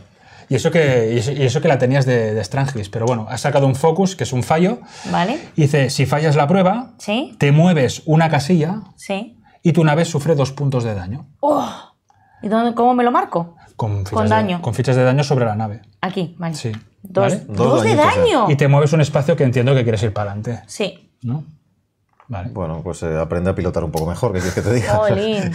Y eso que, y eso que la tenías de, de Strangis, pero bueno, has sacado un focus, que es un fallo. Vale. Y dice, si fallas la prueba, te mueves una casilla ¿Sí? y tu nave sufre dos puntos de daño. Oh. ¿Y dónde, cómo me lo marco? Con, fichas con daño. De, con fichas de daño sobre la nave. Aquí, vale. Sí. Dos, ¿Vale? dos, de eh. daño. Y te mueves un espacio que entiendo que quieres ir para adelante. Sí. ¿No? Vale. Bueno, pues eh, aprende a pilotar un poco mejor, que es que te diga?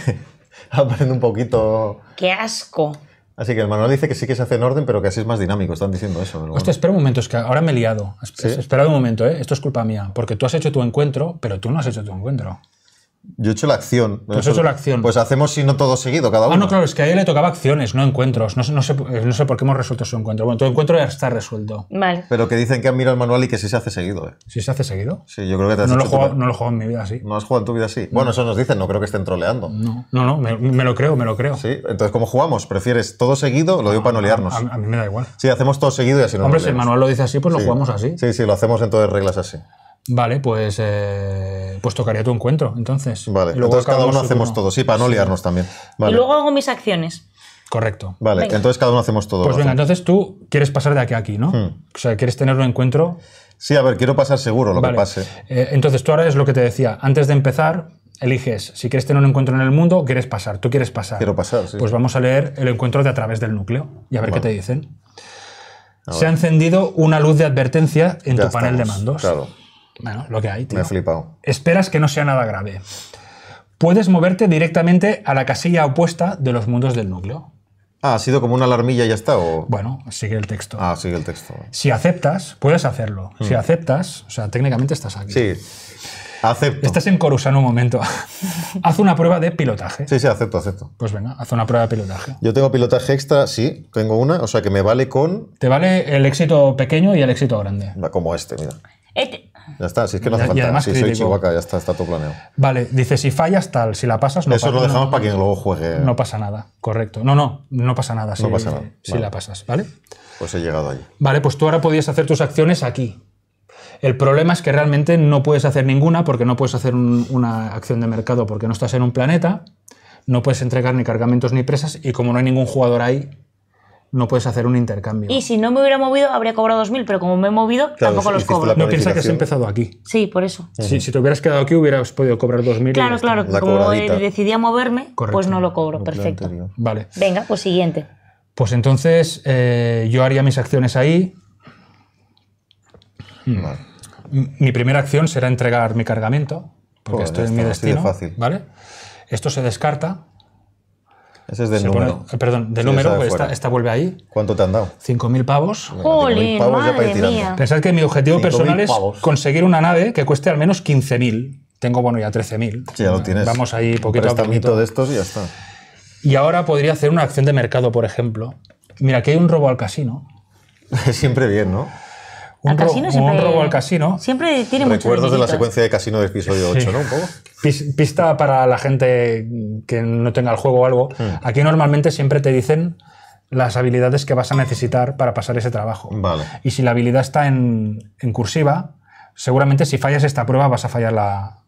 aprende un poquito. ¡Qué asco! Así que el manual dice que sí que se hace en orden, pero que así es más dinámico. Están diciendo eso. Hostia, espera un momento, es que ahora me he liado. Espera, espera un momento, ¿eh? esto es culpa mía. Porque tú has hecho tu encuentro, pero tú no has hecho tu encuentro. Yo he hecho la acción. Pues he hecho la acción. Pues hacemos si no todo seguido, cada uno. Ah, no, claro, es que a él le tocaba acciones, no encuentros. No, sé, eh, no sé por qué hemos resuelto su encuentro. Bueno, tu encuentro ya está resuelto. Vale. Pero que dicen que han mirado el manual y que sí se hace seguido, ¿eh? ¿Sí se hace seguido? Sí, yo creo que te has no, hecho lo no lo he en mi vida así. ¿No has jugado en tu vida así? Bueno, eso nos dicen, no creo que estén troleando. No, no, me, lo creo, me lo creo. Sí, entonces, ¿cómo jugamos? ¿Prefieres todo seguido? Lo digo para no liarnos. A, mí me da igual. Sí, hacemos todo seguido y así no Hombre, si el manual lo dice así, pues lo jugamos así. Sí, sí, lo hacemos en todas reglas así. Vale, pues, eh, pues tocaría tu encuentro, entonces. Vale, entonces cada uno hacemos todo, sí, para no liarnos también. Y luego hago mis acciones. Correcto. Vale, entonces cada uno hacemos todo. Pues venga, entonces tú quieres pasar de aquí a aquí, ¿no? Hmm. O sea, quieres tener un encuentro. Sí, a ver, quiero pasar seguro lo que pase. Eh, entonces tú ahora es lo que te decía, antes de empezar, eliges si quieres tener un encuentro en el mundo quieres pasar. Tú quieres pasar. Quiero pasar, sí. Pues vamos a leer el encuentro de a través del núcleo y a ver qué te dicen. Se ha encendido una luz de advertencia en tu panel de mandos. Claro. Bueno, lo que hay, tío. Me he flipado. Esperas que no sea nada grave. Puedes moverte directamente a la casilla opuesta de los mundos del núcleo. Ah, ha sido como una alarmilla y ya está. ¿o? Bueno, sigue el texto. Ah, sigue el texto. Si aceptas, puedes hacerlo. Hmm. Si aceptas, o sea, técnicamente estás aquí. Sí. Acepto. Estás en en un momento. haz una prueba de pilotaje. Sí, sí, acepto, acepto. Pues venga, haz una prueba de pilotaje. Yo tengo pilotaje extra, sí, tengo una, o sea que me vale con. Te vale el éxito pequeño y el éxito grande. Como este, mira. Este. Ya está, si es que no hace falta. si soy Chihuahua, ya está, está todo planeado. Vale, dice, si fallas tal, si la pasas, no Eso lo dejamos para quien luego juegue. No pasa nada, correcto. No, no, no pasa nada. Si, no pasa nada. Si la pasas, ¿vale? Pues he llegado allí. Vale, pues tú ahora podías hacer tus acciones aquí. El problema es que realmente no puedes hacer ninguna porque no puedes hacer una acción de mercado porque no estás en un planeta, no puedes entregar ni cargamentos ni presas y como no hay ningún jugador ahí, no puedes hacer un intercambio. Y si no me hubiera movido, habría cobrado 2.000, pero como me he movido, tampoco los cobro. No piensa que has empezado aquí. Sí, por eso. si te hubieras quedado aquí, hubieras podido cobrar 2.000. Claro, claro. como decidí a moverme, pues no lo cobro. Perfecto. Vale. Venga, pues siguiente. Pues entonces eh, yo haría mis acciones ahí. Mi primera acción será entregar mi cargamento, porque esto es mi destino. Fácil. ¿vale? Esto se descarta ese es de número. Eh, perdón, de número, de esta, vuelve ahí. ¿Cuánto te han dado? 5.000 pavos. Jolín, pavos madre mía. Pensad que mi objetivo personal es conseguir una nave que cueste al menos 15.000. Tengo, bueno, ya 13.000. ya lo tienes. Vamos ahí poquito a poquito. de estos y ya está. Y ahora podría hacer una acción de mercado, por ejemplo. Mira, aquí hay un robo al casino. Siempre bien, ¿no? un, robo al casino. Siempre tiene Recuerdos de la secuencia de casino del episodio 8, ¿no? Pista para la gente que no tenga el juego o algo. Hmm. Aquí normalmente siempre te dicen las habilidades que vas a necesitar para pasar ese trabajo. Vale. Y si la habilidad está en, cursiva, seguramente si fallas esta prueba vas a fallar la,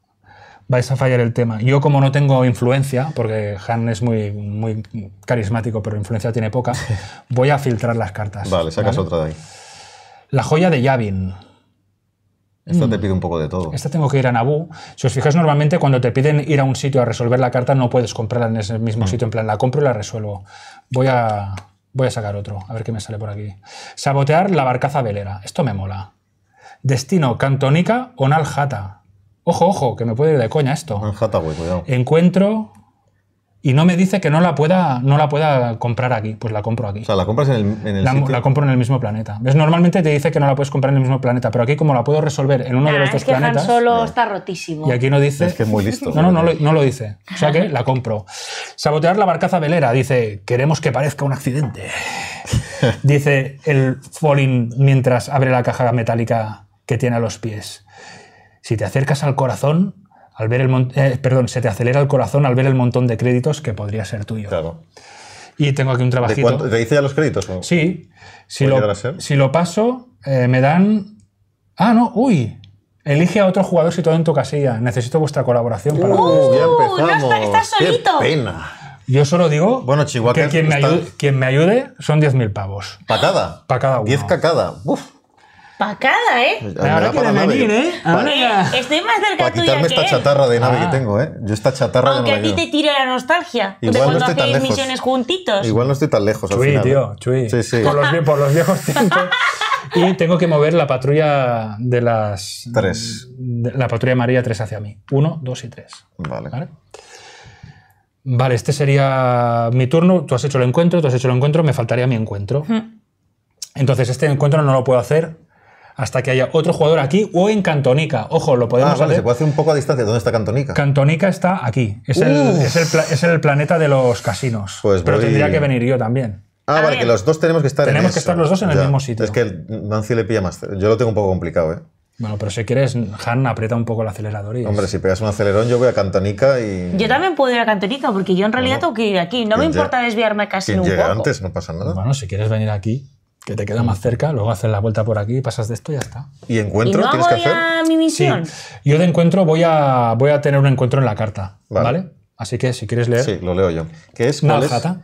a fallar el tema. Yo como no tengo influencia, porque Han es muy, muy carismático, pero influencia tiene poca, voy a filtrar las cartas. Vale, sacas otra de ahí. La joya de Yavin. Esta te mm. pide un poco de todo. Esta tengo que ir a Naboo. Si os fijáis, normalmente cuando te piden ir a un sitio a resolver la carta, no puedes comprarla en ese mismo mm. sitio. En plan, la compro y la resuelvo. Voy a, voy a sacar otro, a ver qué me sale por aquí. Sabotear la barcaza velera. Esto me mola. Destino, Cantónica o Naljata. Ojo, ojo, que me puede ir de coña esto. Naljata, güey, cuidado. Encuentro y no me dice que no la pueda, no la pueda comprar aquí. Pues la compro aquí. O sea, la compras en el, en el la, compro en el mismo planeta. Normalmente te dice que no la puedes comprar en el mismo planeta, pero aquí como la puedo resolver en uno de los ah, es dos que planetas. solo está rotísimo. Y aquí no dice. Es que muy listo. No, no, no lo, dice. O sea que la compro. Sabotear la barcaza velera. Dice, queremos que parezca un accidente. dice el Falling mientras abre la caja metálica que tiene a los pies. Si te acercas al corazón, al ver el eh, perdón, se te acelera el corazón al ver el montón de créditos que podría ser tuyo. Claro. Y tengo aquí un trabajito. ¿Te dice ya los créditos? Sí. Si lo, si lo, paso, eh, me dan. Ah, no, uy. Elige a otro jugador todo en tu casilla. Necesito vuestra colaboración para. Uh, ya empezamos. No solito. Qué pena. Yo solo digo bueno, Chihuahua que quien, me ayude, quien me ayude son 10.000 pavos. ¿Para cada? Para cada uno. 10 cada. Uf. Pacada, ¿eh? Ahora que venir, ¿eh? ¿eh? Estoy más cerca Para quitarme esta chatarra de nave que ah. tengo, ¿eh? Yo esta chatarra Aunque a ti te tira la nostalgia Igual de cuando no misiones juntitos. Igual no estoy tan lejos chui, al ¿eh? tío, chui. Sí, sí. Por los, los viejos tiempos. y tengo que mover la patrulla de las... Tres. la patrulla María tres hacia mí. Uno, dos y tres. Vale. ¿Vale? este sería mi turno. Tú has hecho el encuentro, tú has hecho el encuentro, me faltaría mi encuentro. Entonces, este encuentro no lo puedo hacer hasta que haya otro jugador aquí o en Cantonica. Ojo, lo podemos ah, Se puede hacer un poco a distancia. ¿Dónde está Cantonica? Cantonica está aquí. Es, el, planeta de los casinos. Pues Pero tendría que venir yo también. Ah, vale, que los dos tenemos que estar tenemos en Tenemos que estar los dos en el mismo sitio. Es que Nancy le pilla más. Yo lo tengo un poco complicado, ¿eh? Bueno, pero si quieres, Han aprieta un poco el acelerador. Y Hombre, si pegas un acelerón, yo voy a Cantonica y. Yo también puedo ir a Cantonica porque yo en realidad tengo que ir aquí. No me importa desviarme casi nunca. llega antes no pasa nada. Bueno, si quieres venir aquí que te queda más cerca, luego haces la vuelta por aquí, pasas de esto y ya está. ¿Y encuentro tienes que hacer? A mi misión. Yo de encuentro voy a, voy a tener un encuentro en la carta, ¿vale? Así que si quieres leer. Sí, lo leo yo. ¿Qué es? Naljata.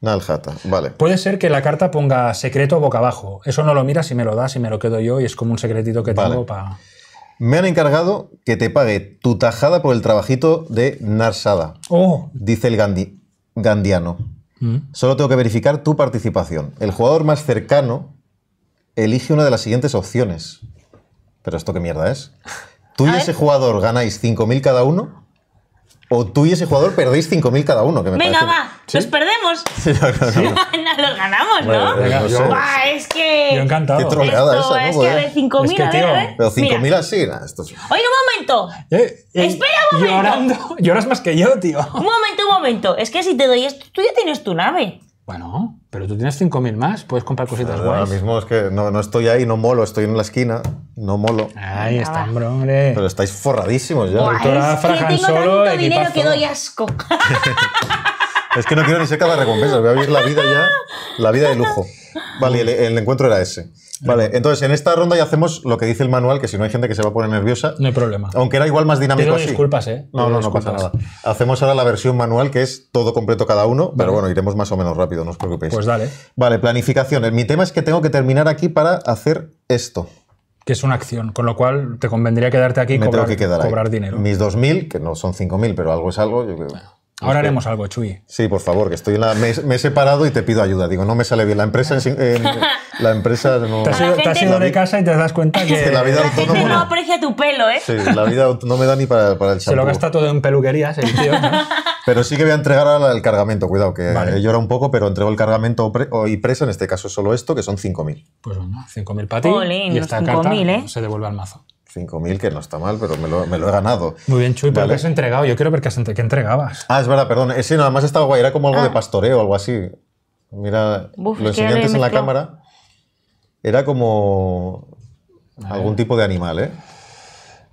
Naljata, vale. Puede ser que la carta ponga secreto boca abajo. Eso no lo miras y me lo das y me lo quedo yo y es como un secretito que tengo para. Me han encargado que te pague tu tajada por el trabajito de Narsada. Oh. Dice el Gandiano. Mm. Solo tengo que verificar tu participación. El jugador más cercano elige una de las siguientes opciones. Pero esto qué mierda es. Tú y ese jugador ganáis 5.000 cada uno o tú y ese jugador perdéis 5.000 cada uno. Venga, va, los perdemos. no, los ganamos, ¿no? no es que. Qué troleada esa, ¿no? Es que de 5.000 ¿eh? Pero 5.000 así, Esto... Oye, un momento. Eh, eh, Espera un momento. Llorando. Lloras más que yo, tío. Un momento, un momento. Es que si te doy esto, tú ya tienes tu nave. Bueno, pero tú tienes 5.000 más, puedes comprar cositas guays. Ahora mismo es que no, no, estoy ahí, no molo, estoy en la esquina, no molo. Ay, están, bro, Pero estáis forradísimos ya. Buah, es solo, tanto dinero que doy asco. es que no quiero ni seca cada recompensa, voy a vivir la vida ya, la vida de lujo. Vale, el encuentro era ese. Vale, entonces en esta ronda ya hacemos lo que dice el manual, que si no hay gente que se va a poner nerviosa. No hay problema. Aunque era igual más dinámico Te disculpas, ¿eh? No, no, no pasa nada. Hacemos ahora la versión manual, que es todo completo cada uno, pero bueno, iremos más o menos rápido, no os preocupéis. Pues dale. Vale, planificación. Mi tema es que tengo que terminar aquí para hacer esto. Que es una acción, con lo cual te convendría quedarte aquí y cobrar, dinero. Mis 2.000, que no son 5.000, pero algo es algo, yo creo. Ahora haremos algo, Chuy. Sí, por favor, que estoy en la... me, he separado y te pido ayuda. Digo, no me sale bien. La empresa, en, la empresa no... Te has ido, de casa y te das cuenta que... la vida gente no, aprecia tu pelo, ¿eh? Sí, la vida no me da ni para, para el champú. Se lo gasta todo en peluquería, el tío. Pero sí que voy a entregar ahora el cargamento. Cuidado, que llora un poco, pero entrego el cargamento y presa, en este caso solo esto, que son 5.000. Pues bueno, 5.000 para ti. y esta ¿eh? se devuelve al mazo. 5.000, que no está mal, pero me lo, he ganado. Muy bien, Chuy, ¿Vale? pero has entregado. Yo quiero ver qué, entregabas. Ah, es verdad, perdón. Sí, nada más estaba guay. Era como algo de ah. pastoreo algo así. Mira, los enseñantes en la cámara. Era como algún tipo de animal, ¿eh?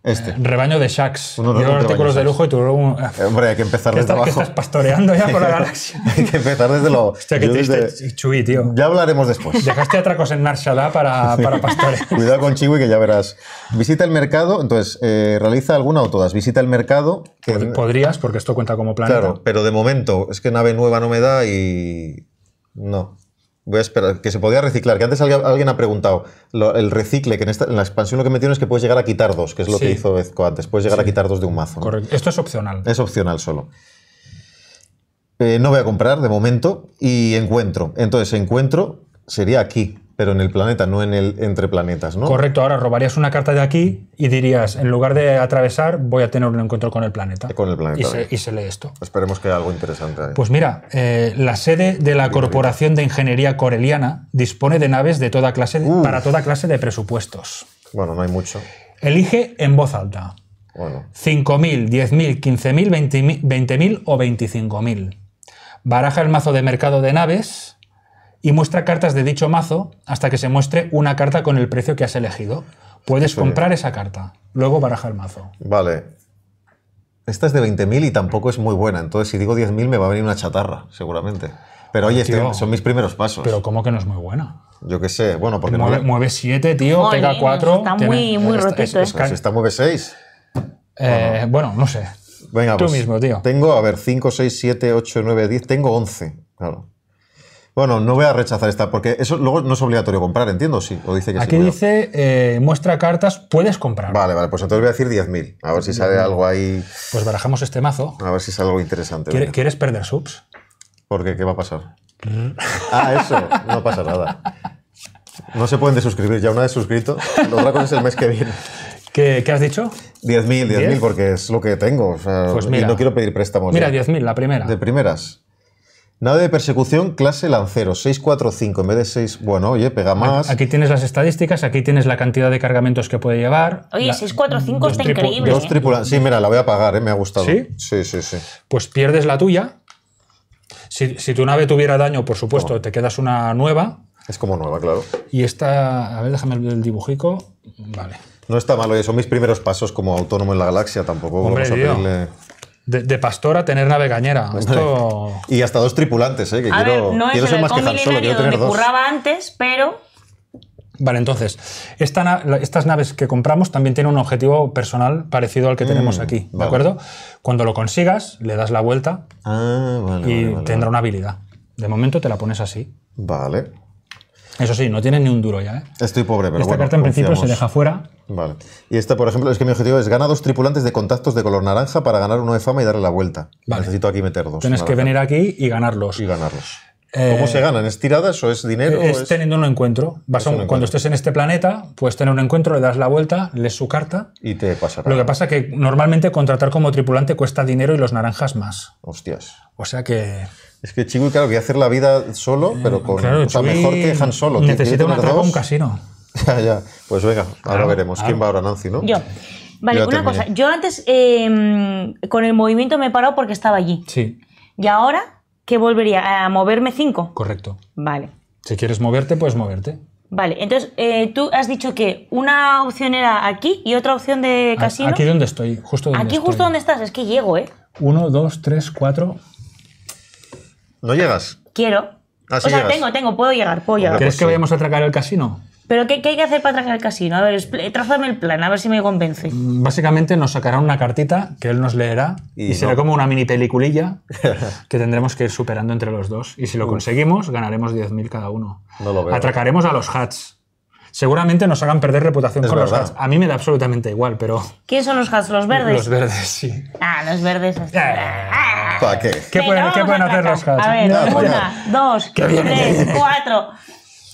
Este. Eh, rebaño de Shacks. Uno, artículos de lujo y tú eh, Hombre, hay que empezar desde abajo. estás pastoreando ya por la galaxia. hay que empezar desde lo. Hostia, que triste tío. Ya hablaremos después. Dejaste atracos en Narshala para, para pastorear. Cuidado con Chiwi, que ya verás. Visita el mercado, entonces, eh, realiza alguna o todas. Visita el mercado. Que... Podrías, porque esto cuenta como planeta. Claro, pero de momento, es que nave nueva no me da y. No. Voy a esperar, que se podía reciclar, que antes alguien ha preguntado, el recicle, que en, en, la expansión lo que metieron es que puedes llegar a quitar dos, que es lo que hizo Ezco antes, puedes llegar a quitar dos de un mazo. Correcto, esto es opcional. Es opcional solo. Eh, no voy a comprar de momento y encuentro. Entonces, encuentro sería aquí, pero en el planeta, no en el entre planetas, ¿no? Correcto, ahora robarías una carta de aquí y dirías, en lugar de atravesar, voy a tener un encuentro con el planeta. Con el planeta. Y se, lee esto. Esperemos que haya algo interesante ahí. Pues mira, eh, la sede de la Corporación de Ingeniería Coreliana dispone de naves de toda clase, para toda clase de presupuestos. Bueno, no hay mucho. Elige en voz alta. Bueno. 5.000, 10.000, 15.000, 20.000 o 25.000. Baraja el mazo de mercado de naves y muestra cartas de dicho mazo hasta que se muestre una carta con el precio que has elegido. Puedes comprar esa carta, luego baraja el mazo. Vale. Esta es de 20.000 y tampoco es muy buena, entonces si digo 10.000 me va a venir una chatarra, seguramente. Pero oye, este tío, son mis primeros pasos. Pero ¿cómo que no es muy buena? Yo qué sé, bueno, porque mueve, Mueve 7, tío, pega 4... Está muy, muy rotito, es, ¿eh? es, Si está mueve 6... Eh, bueno, no sé. Venga, Tú pues, mismo, tío. Tengo, a ver, 5, 6, 7, 8, 9, 10, tengo 11, claro. Bueno, no voy a rechazar esta, porque eso luego no es obligatorio comprar, entiendo, sí. O dice que Aquí dice, eh, muestra cartas, puedes comprar. Vale, vale, pues entonces voy a decir 10.000, a ver si sale algo ahí. Pues barajamos este mazo. A ver si sale algo interesante. ¿Quieres, perder subs? Porque, ¿qué va a pasar? Mm. ah, eso, no pasa nada. No se pueden desuscribir, ya una vez suscrito, la otra cosa es el mes que viene. ¿Qué, has dicho? 10.000, 10.000 porque es lo que tengo. O sea, pues y no quiero pedir préstamos. Mira, 10.000, la primera. De primeras. Nave de persecución clase Lancero, 645 en vez de 6. Bueno, oye, pega más. Aquí tienes las estadísticas, aquí tienes la cantidad de cargamentos que puede llevar. Oye, 645 está increíble. Dos ¿eh? tripulantes. Sí, mira, la voy a pagar, eh, me ha gustado. ¿Sí? Sí, sí, Pues pierdes la tuya. Si, tu nave tuviera daño, por supuesto, te quedas una nueva. Es como nueva, claro. Y esta. A ver, déjame ver el dibujico. Vale. No está mal, malo, son mis primeros pasos como autónomo en la galaxia, tampoco vamos a pedirle... De, de, pastor a tener nave cañera. Esto... Y hasta dos tripulantes, ¿eh? que quiero, no quiero es ser el más que Han Solo, curraba antes, pero... Vale, entonces, estas naves que compramos también tienen un objetivo personal parecido al que mm, tenemos aquí, ¿de acuerdo? Cuando lo consigas, le das la vuelta ah, y tendrá una habilidad. De momento te la pones así. Vale. Eso sí, no tienes ni un duro ya, ¿eh? Estoy pobre, pero Esta bueno, carta en principio se deja fuera y esta, por ejemplo, es que mi objetivo es ganar dos tripulantes de contactos de color naranja para ganar uno de fama y darle la vuelta. Necesito aquí meter dos. Tienes que venir aquí y ganarlos. Y ganarlos. Eh, ¿Cómo se ganan? ¿Es tiradas o es dinero? Es, teniendo un encuentro. Cuando estés en este planeta, puedes tener un encuentro, le das la vuelta, lees su carta. Y te pasa. Lo que pasa es que normalmente contratar como tripulante cuesta dinero y los naranjas más. Hostias. O sea que. Es que chico, claro, que hacer la vida solo, pero eh, con. o sea, mejor que Han Solo. Necesita una o un casino. ya, ya. Pues venga, ahora veremos. ¿Quién va ahora, Nancy, no? Yo. Vale, una cosa. Yo antes em, con el movimiento me he parado porque estaba allí. Sí. Y ahora, ¿qué volvería? ¿A moverme cinco? Correcto. Vale. Si quieres moverte, puedes moverte. Vale, entonces eh, tú has dicho que una opción era aquí y otra opción de casino. Aquí donde estoy, justo donde Aquí justo donde estás, es que llego, ¿eh? Uno, dos, tres, cuatro. ¿No llegas? Quiero. Ah, o sea, tengo, tengo, puedo llegar, puedo llegar. ¿Crees pues que vayamos a atracar el casino? ¿Pero qué, qué, hay que hacer para atracar el casino? A ver, trázame el plan, a ver si me convence. Mm, básicamente nos sacará una cartita que él nos leerá y, será como una mini peliculilla que tendremos que ir superando entre los dos. Y si lo conseguimos, ganaremos 10.000 cada uno. Atracaremos a los hats. Seguramente nos hagan perder reputación con los hats. A mí me da absolutamente igual, pero... ¿Quién son los hats? ¿Los verdes? Los verdes, sí. Ah, los verdes. ¿Para qué? ¿Qué, pueden, ¿qué hacer los hats? A ver, una, dos, tres, cuatro...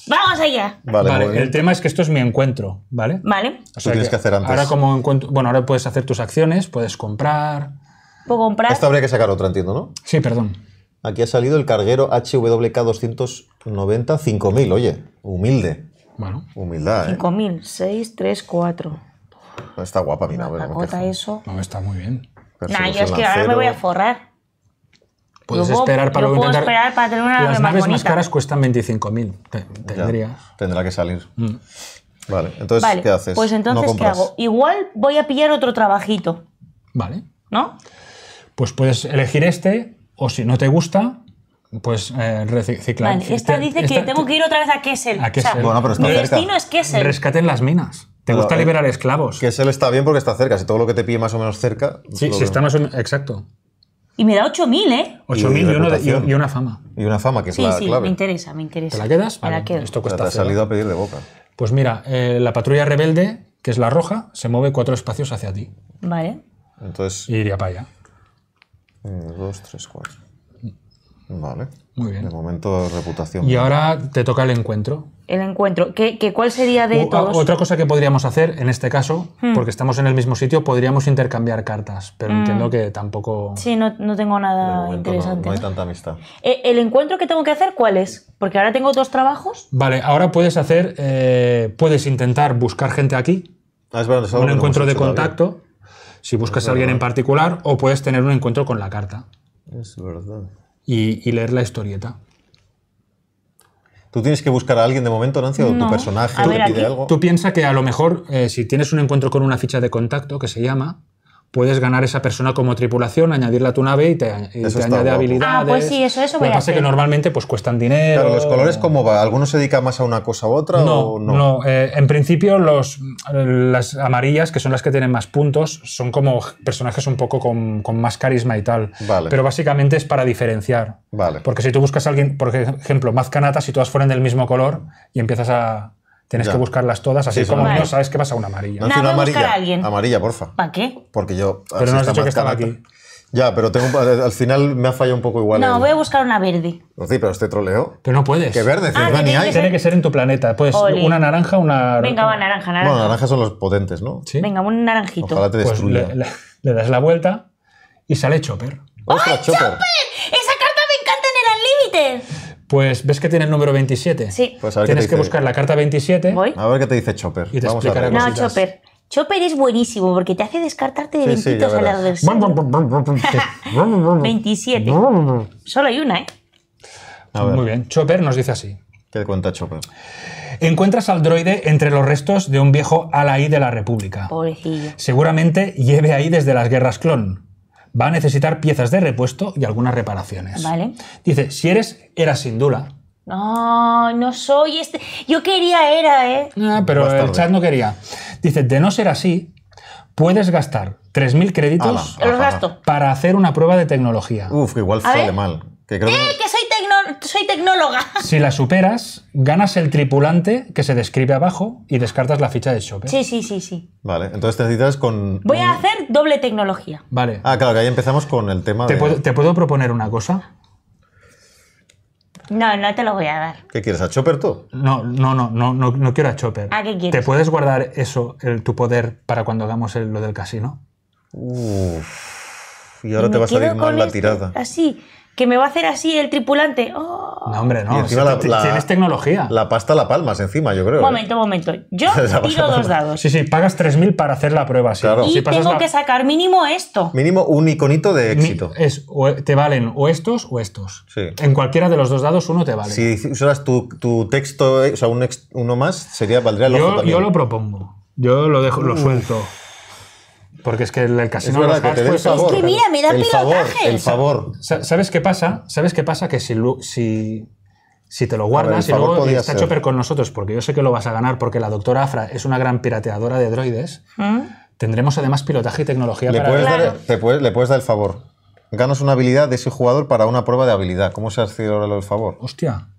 ¡Vamos allá! Vale, el tema es que esto es mi encuentro, ¿vale? Vale. O tienes que, hacer antes. Ahora como encuentro, bueno, ahora puedes hacer tus acciones, puedes comprar. Puedo comprar. Esta habría que sacar otra, entiendo, ¿no? Sí, perdón. Aquí ha salido el carguero HWK 290 5000, oye, humilde. Bueno. Humildad, ¿eh? 5000, 6, 3, 4. Está guapa, mira, a ver. eso. No, está muy bien. Nah, yo es que ahora me voy a forrar. Puedes esperar para Esperar para tener una Las naves más, más caras cuestan 25.000. Tendría. Tendrá que salir. Mm. Vale, entonces, ¿qué haces? Pues entonces, ¿qué hago? Igual voy a pillar otro trabajito. Vale. ¿No? Pues puedes elegir este, o si no te gusta, pues eh, reciclar. Vale, esta este, dice que tengo que ir otra vez a Kessel. A Kessel. bueno, pero está mi destino es Kessel. Rescaten las minas. Te gusta eh, liberar esclavos. Kessel está bien porque está cerca. Si todo lo que te pide más o menos cerca. Sí, si está más o menos. Exacto. Y me da 8.000, ¿eh? 8.000 y, y, y, una fama. Y una fama, que es sí, sí, sí, me interesa, me interesa. ¿Te la quedas? para qué Esto cuesta Te has salido a pedir de boca. Pues mira, eh, la patrulla rebelde, que es la roja, se mueve cuatro espacios hacia ti. Vale. Entonces... Y iría para allá. Uno, dos, tres, cuatro. Vale. Muy bien. De momento, reputación. Y ahora te toca el encuentro el encuentro. ¿Qué, cuál sería de todos? Otra cosa que podríamos hacer en este caso, hmm. porque estamos en el mismo sitio, podríamos intercambiar cartas, pero hmm. entiendo que tampoco. Sí, no, tengo nada interesante. No, hay tanta amistad. Eh, ¿El encuentro que tengo que hacer cuál es? Porque ahora tengo dos trabajos. Vale, ahora puedes hacer. Eh, puedes intentar buscar gente aquí. Ah, es verdad, un encuentro de contacto. Si buscas a alguien en particular, o puedes tener un encuentro con la carta. Es verdad. y leer la historieta. ¿Tú tienes que buscar a alguien de momento, no o tu personaje pide algo? Tú piensas que a lo mejor, eh, si tienes un encuentro con una ficha de contacto que se llama, puedes ganar esa persona como tripulación, añadirla a tu nave y te, añade habilidades. Ah, pues sí, eso, eso Lo que pasa es que normalmente pues cuestan dinero. Claro, ¿los colores cómo va? ¿Alguno se dedica más a una cosa u otra? No, no? no eh, en principio los, las amarillas, que son las que tienen más puntos, son como personajes un poco con, más carisma y tal. Vale. Pero básicamente es para diferenciar. Vale. Porque si tú buscas a alguien, por ejemplo, más canatas, si todas fueran del mismo color y empiezas a Tienes que buscarlas todas, así como no sabes que vas a una amarilla. No, no una amarilla. A alguien. Amarilla, porfa. ¿Para qué? Porque yo. Pero no has dicho que estaba aquí. Ya, pero eh, al final me ha fallado un poco igual. No, voy a buscar una verde. Pues sí, pero este troleo. Pero no puedes. ¿Qué verde? Ah, tiene, que tiene, que ser en tu planeta. Pues una naranja, una. Venga, va, naranja, naranja. Bueno, naranjas son los potentes, ¿no? ¿Sí? Venga, un naranjito. Ojalá te pues destruya. Pues le, das la vuelta y sale Chopper. ¡Ostras, Chopper! ¡Chopper! ¡Esa carta me encanta en el Unlimited! Pues ves que tiene el número 27. Sí. Pues Tienes que buscar la carta 27 ¿Voy? A ver qué te dice Chopper. y te No, Chopper. Chopper es buenísimo porque te hace descartarte de Sí, la 27. Solo hay una, ¿eh? Muy bien. Chopper nos dice así. ¿qué cuenta Chopper? Encuentras al droide entre los restos de un viejo Alaí de la República. Seguramente lleve ahí desde las guerras clon va a necesitar piezas de repuesto y algunas reparaciones. Vale. Dice, si eres era sindula No, no soy este. Yo quería era, ¿eh? Ah, pero el chat no quería. Dice, de no ser así, puedes gastar 3.000 créditos para hacer una prueba de tecnología. Uf, igual sale mal. Que creo que soy tecnóloga. Si la superas, ganas el tripulante que se describe abajo y descartas la ficha de Chopper. Sí, sí, sí, sí. Vale, entonces te necesitas con... Voy a hacer doble tecnología. Vale. Ah, claro, que ahí empezamos con el tema ¿Te Puedo, ¿Te puedo proponer una cosa? No, no te lo voy a dar. ¿Qué quieres? ¿A Chopper tú? No, no, no, no, no, quiero a Chopper. qué quieres? ¿Te puedes guardar eso, tu poder, para cuando hagamos lo del casino? Uf. Y ahora te va a salir mal la este tirada. Así que me va a hacer así el tripulante. Oh. No, hombre, no. tienes tecnología. La pasta la palmas encima, yo creo. ¿eh? Momento, momento. Yo tiro dos dados. Sí, sí, pagas 3.000 para hacer la prueba. Sí. Y tengo que sacar mínimo esto. Mínimo un iconito de éxito. es, te valen o estos o estos. En cualquiera de los dos dados uno te vale. Si usas tu, texto, eh, o sea, un uno más, sería, valdría lo yo, Yo lo propongo. Yo lo dejo, lo suelto. Porque es que el, casino pues, favor, Es que mira, me da el favor, el favor. ¿Sabes qué pasa? ¿Sabes qué pasa? Que si, si, si te lo guardas y luego está Chopper con nosotros, porque yo sé que lo vas a ganar, porque la doctora Afra es una gran pirateadora de droides, ¿Mm? tendremos además pilotaje y tecnología le para... Puedes dar, le puedes dar el favor. Ganas una habilidad de ese jugador para una prueba de habilidad. ¿Cómo se hace ahora el favor? Hostia.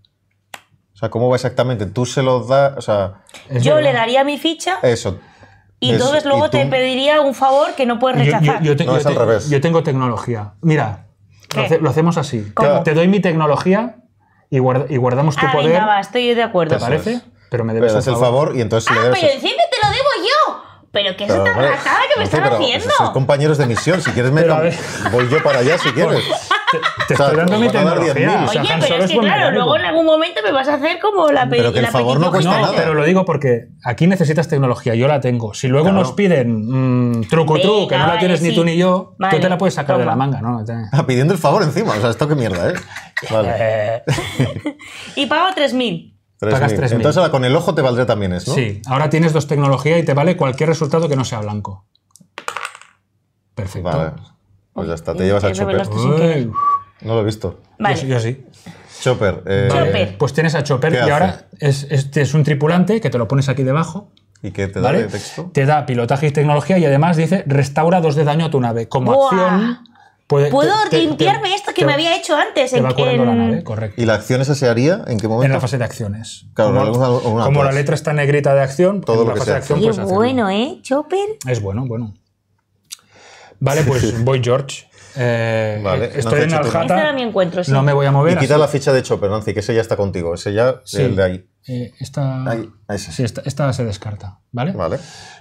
O sea, ¿cómo va exactamente? Tú se lo das... yo le daría mi ficha... Eso. Y entonces luego te pediría un favor que no puedes rechazar. Yo, tengo tecnología. Mira, lo, hacemos así. Te doy mi tecnología y, y guardamos tu ah, poder. Venga, va, estoy de acuerdo. ¿Te parece? Pero me debes pero el favor. y entonces ah, le debes pero encima te lo debo yo. Pero que es una rajada que me están haciendo. Sois compañeros de misión. Si quieres, me voy yo para allá si quieres. Te, estoy dando mi tecnología. Oye, pero es que claro, luego en algún momento me vas a hacer como la película. Pero que el favor no cuesta nada. pero lo digo porque aquí necesitas tecnología, yo la tengo. Si luego nos piden mm, truco, truco, que no la tienes ni tú ni yo, tú te la puedes sacar de la manga, ¿no? Ah, pidiendo el favor encima, o sea, esto qué mierda, ¿eh? Vale. y pago 3.000. pagas 3.000. Entonces ahora con el ojo te valdrá también eso, Sí, ahora tienes dos tecnologías y te vale cualquier resultado que no sea blanco. Perfecto. Vale. Pues ya está, te llevas a Chopper. no lo he visto. Vale. Yo, sí. Chopper. Eh, Chopper. Pues tienes a Chopper y ahora es, es un tripulante que te lo pones aquí debajo. ¿Y que te da de texto? Te da pilotaje y tecnología y además dice restaura dos de daño a tu nave. Como acción. Puedo limpiarme esto que me había hecho antes. en, la nave, correcto. ¿Y la acción esa se haría en qué momento? En la fase de acciones. como, la letra está negrita de acción, todo en la fase sea. de pues bueno, ¿eh? Chopper. Es bueno, bueno. Vale, pues voy George. Eh, vale, estoy en Aljata. No me voy a mover. Y quita la ficha de Chopper, Nancy, que ese ya está contigo. Ese ya, es el de ahí. Eh, esta, se descarta, ¿vale?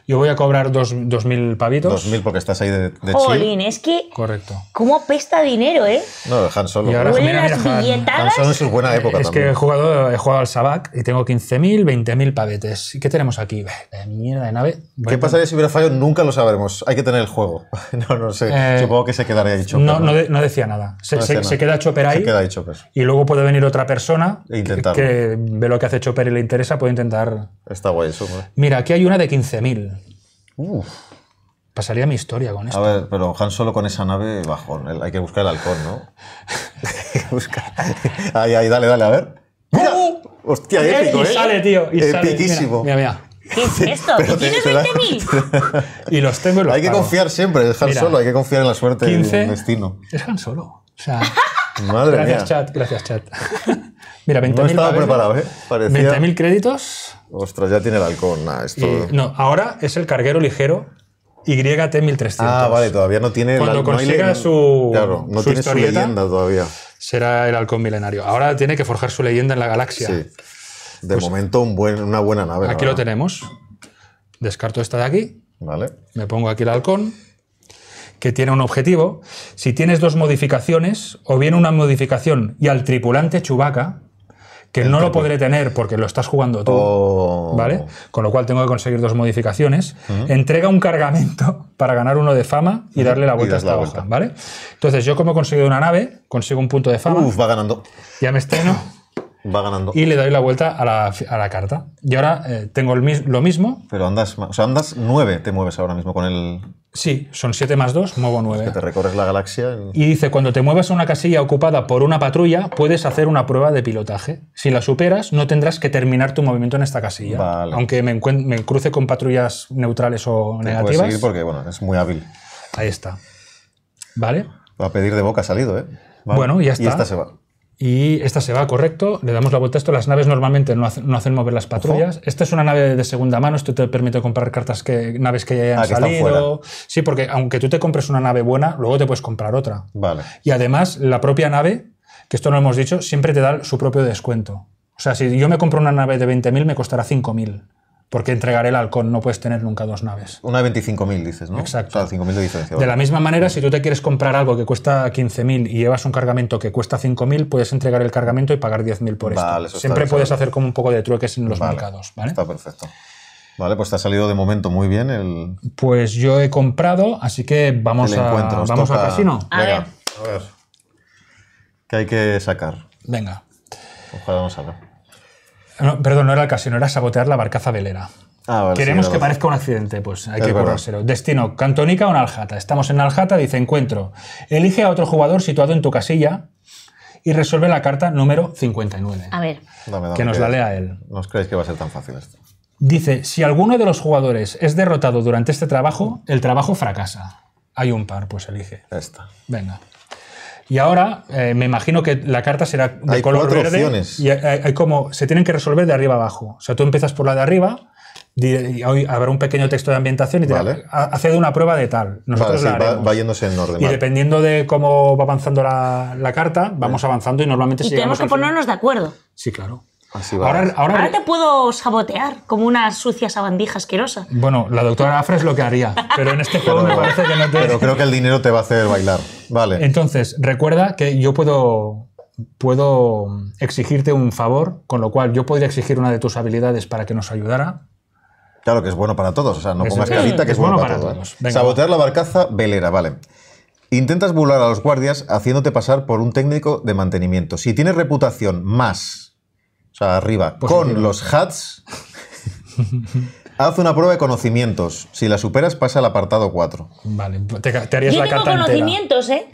Yo voy a cobrar 2.000 pavitos. 2.000 porque estás ahí de, de Jolín, es que... Correcto. ¿Cómo pesta dinero, eh? No, Han Solo. Y ahora, mira, Han Solo es su buena época Es que he jugado, al Sabac y tengo 15.000, 20.000 pavetes. ¿Y qué tenemos aquí? De mierda de nave. ¿Qué pasaría si hubiera fallo? Nunca lo sabremos. Hay que tener el juego. no, no sé. Eh, Supongo que se quedaría ahí Chopper. No, no, decía nada. Se, queda Chopper ahí. ahí Y luego puede venir otra persona e que ve lo que hace Chopper pero le interesa, puede intentar. Está guay eso, Mira, aquí hay una de 15.000. Uf. Pasaría mi historia con esto. A ver, pero Han solo con esa nave bajón. Hay que buscar el halcón, ¿no? hay que buscar. Ahí, ahí, dale, dale, a ver. ¡Mira! ¡Uh! ¡Hostia, eh, épico, y eh! sale, tío. Y Epiquísimo. Sale. Mira, mira. mira. ¿Qué es esto? tienes 20.000? y los tengo y los Hay que confiar siempre, es Han Solo, hay que confiar en la suerte y el destino. Es Han Solo. O sea, Madre gracias, mía. chat, gracias, chat. Mira, 20.000 No estaba preparado, ¿eh? 20.000 créditos. Ostras, ya tiene el halcón. no, ahora es el carguero ligero YT 1300. Ah, vale, todavía no tiene Cuando consiga su. Claro, tiene su leyenda todavía. Será el halcón milenario. Ahora tiene que forjar su leyenda en la galaxia. De pues momento, una buena nave. Aquí lo tenemos. Descarto esta de aquí. Vale. Me pongo aquí el halcón que tiene un objetivo. Si tienes dos modificaciones, o bien una modificación y al tripulante Chubaca, que no lo podré tener porque lo estás jugando tú, oh. ¿vale? Con lo cual tengo que conseguir dos modificaciones. Entrega un cargamento para ganar uno de fama y darle la vuelta a esta hoja, ¿vale? Entonces, yo como he conseguido una nave, consigo un punto de fama. Uf, va ganando. Ya me estreno. Va ganando. Y le doy la vuelta a la, carta. Y ahora eh, tengo lo mismo. Pero andas, o sea, andas nueve, te mueves ahora mismo con el... Sí, son 7 más 2, muevo 9. que te recorres la galaxia. Y... dice, cuando te muevas a una casilla ocupada por una patrulla, puedes hacer una prueba de pilotaje. Si la superas, no tendrás que terminar tu movimiento en esta casilla. Aunque me, me, cruce con patrullas neutrales o negativas. Puedes seguir porque, bueno, es muy hábil. Ahí está. ¿Vale? Va a pedir de boca salido, ¿eh? Bueno, ya está. Y esta se va. Y esta se va, correcto. Le damos la vuelta a esto. Las naves normalmente no hacen, no hacen mover las patrullas. Esta es una nave de segunda mano. Esto te permite comprar cartas que naves que ya hayan ah, salido. Sí, porque aunque tú te compres una nave buena, luego te puedes comprar otra. Vale. Y además, la propia nave, que esto no lo hemos dicho, siempre te da su propio descuento. O sea, si yo me compro una nave de 20.000, me costará 5.000 porque entregar el halcón no puedes tener nunca dos naves. Una de 25.000 dices, ¿no? Exacto. de la misma manera, si tú te quieres comprar algo que cuesta 15.000 y llevas un cargamento que cuesta 5.000, puedes entregar el cargamento y pagar 10.000 por esto. Siempre puedes hacer como un poco de trueques en los mercados, ¿vale? Está perfecto. Vale, pues te ha salido de momento muy bien el... Pues yo he comprado, así que vamos, a, casino. A ver. ¿Qué hay que sacar? Venga. Ojalá a ver. Ah, perdón, no era el casino, era sabotear la barcaza velera. Ah, Queremos que parezca un accidente, pues hay que currárselo. Destino, Cantónica o Naljata. Estamos en Naljata, dice encuentro. Elige a otro jugador situado en tu casilla y resuelve la carta número 59. A ver. que nos la lea él. ¿No os creéis que va a ser tan fácil esto? Dice, si alguno de los jugadores es derrotado durante este trabajo, el trabajo fracasa. Hay un par, pues elige. Esta. Venga. Y ahora eh, me imagino que la carta será de color verde. Y eh, hay, como, se tienen que resolver de arriba abajo. O sea, tú empiezas por la de arriba. Y hoy habrá un pequeño texto de ambientación y te hace una prueba de tal. va, yéndose orden. Y dependiendo de cómo va avanzando la, carta, vamos avanzando y normalmente y tenemos que ponernos de acuerdo. Sí, claro. Ahora, te puedo sabotear como una sucia sabandija asquerosa. Bueno, la doctora Afra lo que haría, pero en este juego me parece que no te... Pero creo que el dinero te va a hacer bailar. Vale. Entonces, recuerda que yo puedo, puedo exigirte un favor, con lo cual yo podría exigir una de tus habilidades para que nos ayudara. Claro que es bueno para todos, o sea, no pongas carita que es, bueno, para, todos. todos. Sabotear la barcaza velera, vale. Intentas burlar a los guardias haciéndote pasar por un técnico de mantenimiento. Si tienes reputación más arriba, con los hats, haz una prueba de conocimientos. Si la superas, pasa al apartado 4. Vale, te, harías la conocimientos, ¿eh?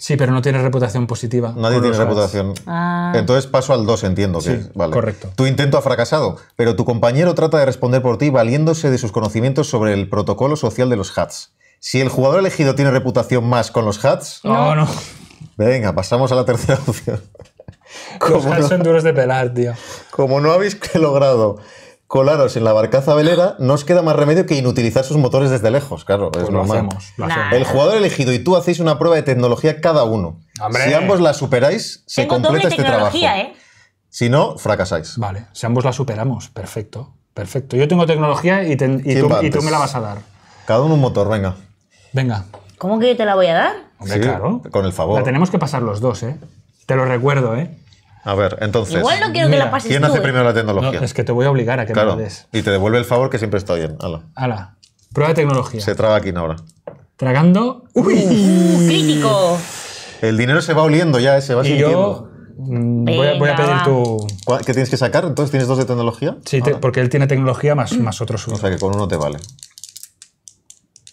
Sí, pero no tienes reputación positiva. Nadie tiene reputación. Ah. Entonces paso al 2, entiendo que. correcto. Tu intento ha fracasado, pero tu compañero trata de responder por ti valiéndose de sus conocimientos sobre el protocolo social de los hats. Si el jugador elegido tiene reputación más con los hats, No. Oh, no. venga, pasamos a la tercera opción. no, duros de pelar, tío. Como no habéis logrado colaros en la barcaza velera, no os queda más remedio que inutilizar sus motores desde lejos, claro. es pues lo normal. Hacemos, El jugador elegido y tú hacéis una prueba de tecnología cada uno. Si ambos la superáis, se completa este trabajo. ¿eh? Si no, fracasáis. Vale, si ambos la superamos, perfecto. Perfecto. Yo tengo tecnología y, tú, me la vas a dar. Cada uno un motor, venga. Venga. ¿Cómo que yo te la voy a dar? claro. Con el favor. La tenemos que pasar los dos, ¿eh? Te lo recuerdo, ¿eh? A ver, entonces. Igual no quiero que la pases ¿Quién hace eh? primero la tecnología? es que te voy a obligar a que me lo des. Y te devuelve el favor que siempre está bien. Ala. Ala. Prueba de tecnología. Se traga aquí ahora. Tragando. ¡Uy! ¡Crítico! El dinero se va oliendo ya, eh, se va y Yo mm, voy a, pedir tu. ¿Qué tienes que sacar? Entonces, ¿tienes dos de tecnología? Sí, porque él tiene tecnología más, más uno. O sea que con uno te vale.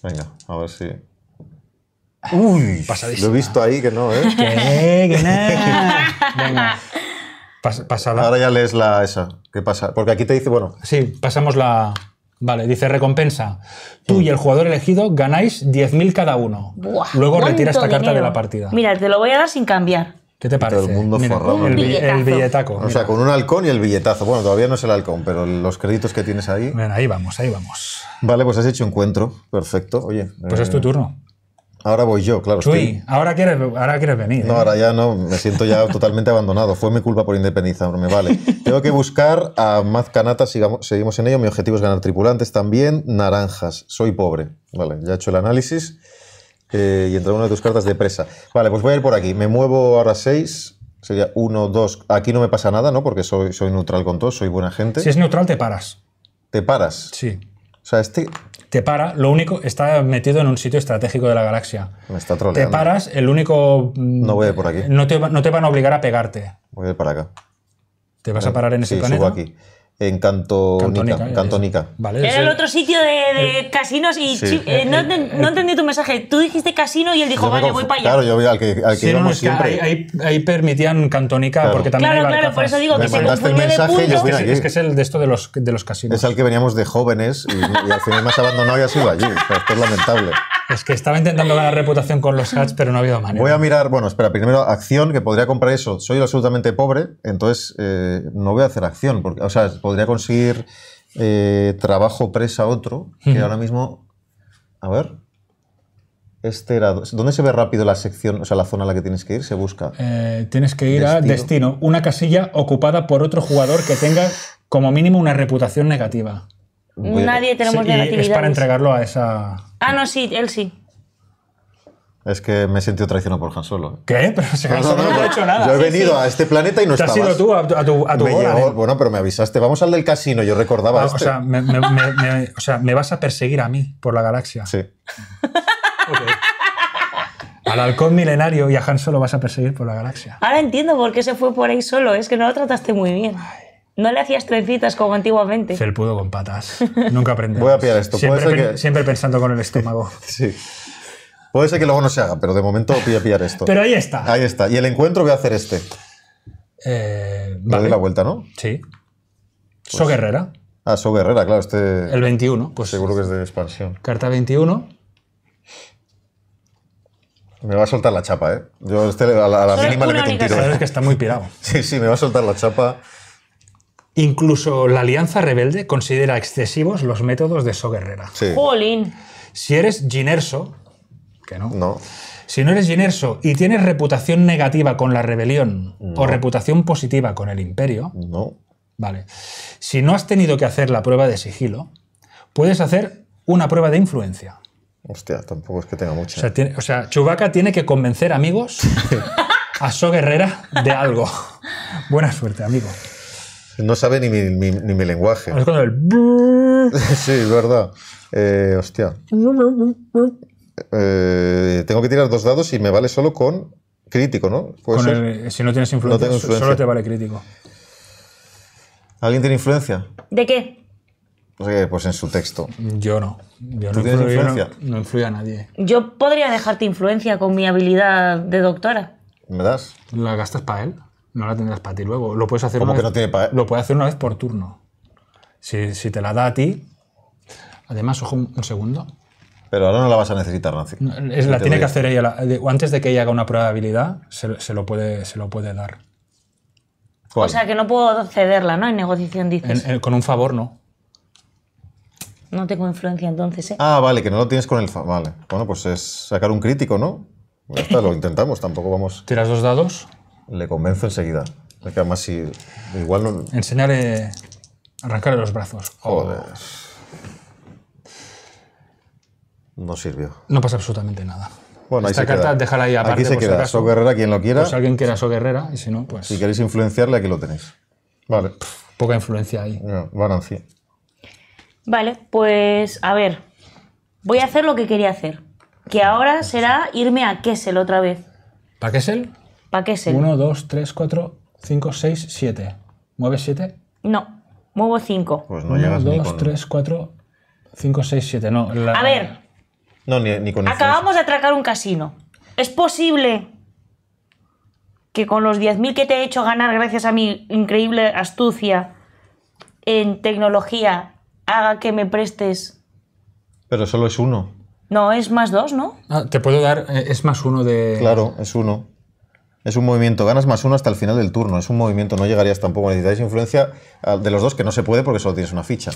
Venga, a ver si. Uy, Lo he visto ahí que no, ¿eh? ¿Qué? qué Venga. pasada. Ahora ya lees la esa. ¿Qué pasa? Porque aquí te dice, bueno. Sí, pasamos la. Vale, dice recompensa. Tú y el jugador elegido ganáis 10.000 cada uno. Luego retira esta carta de la partida. Mira, te lo voy a dar sin cambiar. ¿Qué te parece? el El, billetaco. O sea, con un halcón y el billetazo. Bueno, todavía no es el halcón, pero los créditos que tienes ahí. Bueno, ahí vamos, ahí vamos. Vale, pues has hecho encuentro. Perfecto. Oye. Pues es tu eh, turno. Ahora voy yo, claro. Chuy, ahora, quieres, ahora venir. No, ahora ya no, me siento ya totalmente abandonado. Fue mi culpa por independizarme, vale. Tengo que buscar a más canatas. seguimos en ello. Mi objetivo es ganar tripulantes también, naranjas. Soy pobre. Vale, ya he hecho el análisis eh, y entra una de tus cartas de presa. Vale, pues voy a ir por aquí. Me muevo ahora 6, sería 1, 2. Aquí no me pasa nada, ¿no? Porque soy, soy neutral con todo, soy buena gente. Si es neutral, te paras. ¿Te paras? Sí. O sea, este te para, lo único, está metido en un sitio estratégico de la galaxia. Te paras, el único... Mm, no voy por aquí. No te, van a obligar a pegarte. Voy a ir para acá. ¿Te vas a parar en ese sí, planeta? Subo aquí en Cantónica Era el otro sitio de, eh, casinos y eh, no, eh, entendí tu mensaje. Tú dijiste casino y él dijo, vale, voy para allá. Claro, yo voy al que, íbamos siempre. Ahí, permitían Cantónica claro. porque también Claro, claro, por eso digo que se confundió de Es, que, es, el de esto de los, de los casinos. Es el que veníamos de jóvenes y, y al final me has abandonado y has ido allí. Esto es lamentable. Es que estaba intentando ganar reputación con los hats, pero no ha habido manera. Voy a mirar, bueno, espera, primero acción, que podría comprar eso. Soy absolutamente pobre, entonces eh, no voy a hacer acción, porque, o sea, podría conseguir eh, trabajo presa otro, que ahora mismo... A ver. Este era, ¿Dónde se ve rápido la sección, o sea, la zona a la que tienes que ir? Se busca. Eh, tienes que ir a destino. Una casilla ocupada por otro jugador que tenga como mínimo una reputación negativa. Nadie tenemos Es para entregarlo a esa. Ah, no, sí, él sí. Es que me he sentido traicionado por Han Solo. ¿Qué? Pero si Han Solo no, ha hecho nada. Yo he venido a este planeta y no ¿Te has ido tú a, tu, a tu, Bueno, pero me avisaste. Vamos al del casino, yo recordaba ah, este. o, sea, me, vas a perseguir a mí por la galaxia. Sí. Al halcón milenario y a Han Solo vas a perseguir por la galaxia. Ahora entiendo por qué se fue por ahí solo. Es que no lo trataste muy bien. Ay. No le hacías trencitas como antiguamente. pudo con patas. Nunca aprendí. Voy a pillar esto. Siempre, pensando con el estómago. sí. Puede ser que luego no se haga, pero de momento voy a pillar esto. Pero ahí está. Ahí está. Y el encuentro voy a hacer este. Eh, vale. la vuelta, ¿no? Sí. Pues... Guerrera. Ah, So Guerrera, claro. Este... El 21. Pues seguro que es de expansión. Carta 21. Me va a soltar la chapa, ¿eh? Yo este a la, mínima le meto un tiro. ¿eh? Sabes que está muy pirado. Sí, sí, me va a soltar la chapa. Incluso la Alianza Rebelde considera excesivos los métodos de So Guerrera. Si eres ginerso, que no. Si no eres ginerso y tienes reputación negativa con la rebelión o reputación positiva con el imperio, no. Vale. Si no has tenido que hacer la prueba de sigilo, puedes hacer una prueba de influencia. Hostia, tampoco es que tenga mucha. O sea, tiene, tiene que convencer amigos a So Guerrera de algo. Buena suerte, amigo. No sabe ni mi, lenguaje. Es el... sí, es verdad. Eh, hostia. Eh, tengo que tirar dos dados y me vale solo con crítico, ¿no? Eh, si no tienes influencia, solo te vale crítico. ¿Alguien tiene influencia? ¿De qué? pues en su texto. Yo no. Yo no tengo influencia? No, no influye a nadie. Yo podría dejarte influencia con mi habilidad de doctora. ¿Me das? ¿La gastas para él? no la tendrás para ti luego. Lo puedes hacer una vez, Lo puede hacer una vez por turno. Si, te la da a ti. Además, ojo un, segundo. Pero ahora no la vas a necesitar, Nancy. es, la tiene que hacer ella. antes de que ella haga una probabilidad se, lo, puede, se lo puede dar. O sea, que no puedo cederla, ¿no? En negociación dices. con un favor, no. No tengo influencia entonces, ¿eh? Ah, vale, que no lo tienes con el... Vale. Bueno, pues es sacar un crítico, ¿no? Ya está, lo intentamos, tampoco vamos... Tiras dos dados le convenzo enseguida. Porque además, si. Igual no. Enseñarle. Arrancarle los brazos. Joder. No sirvió. No pasa absolutamente nada. Bueno, Esta carta déjala ahí aparte. Aquí se queda. Guerrera, quien lo quiera. Pues alguien quiera So Guerrera, y si no, pues. Si queréis influenciarle, aquí lo tenéis. Vale. poca influencia ahí. No, Vale, pues a ver. Voy a hacer lo que quería hacer. Que ahora será irme a Kessel otra vez. ¿Para Kessel? ¿Para qué es 1, 2, 3, 4, 5, 6, 7. ¿Mueves 7? No, muevo 5. Pues no 1, 2, 3, 4, 5, 6, 7. No, A ver. No, ni, ni con Acabamos de atracar un casino. ¿Es posible que con los 10.000 que te he hecho ganar gracias a mi increíble astucia en tecnología haga que me prestes? Pero solo es uno. No, es más dos, ¿no? Ah, te puedo dar, eh, es más uno de... Claro, es uno. Es un movimiento, ganas más uno hasta el final del turno. Es un movimiento, no llegarías tampoco. Necesitáis influencia ah, de los dos, que no se puede porque solo tienes una ficha.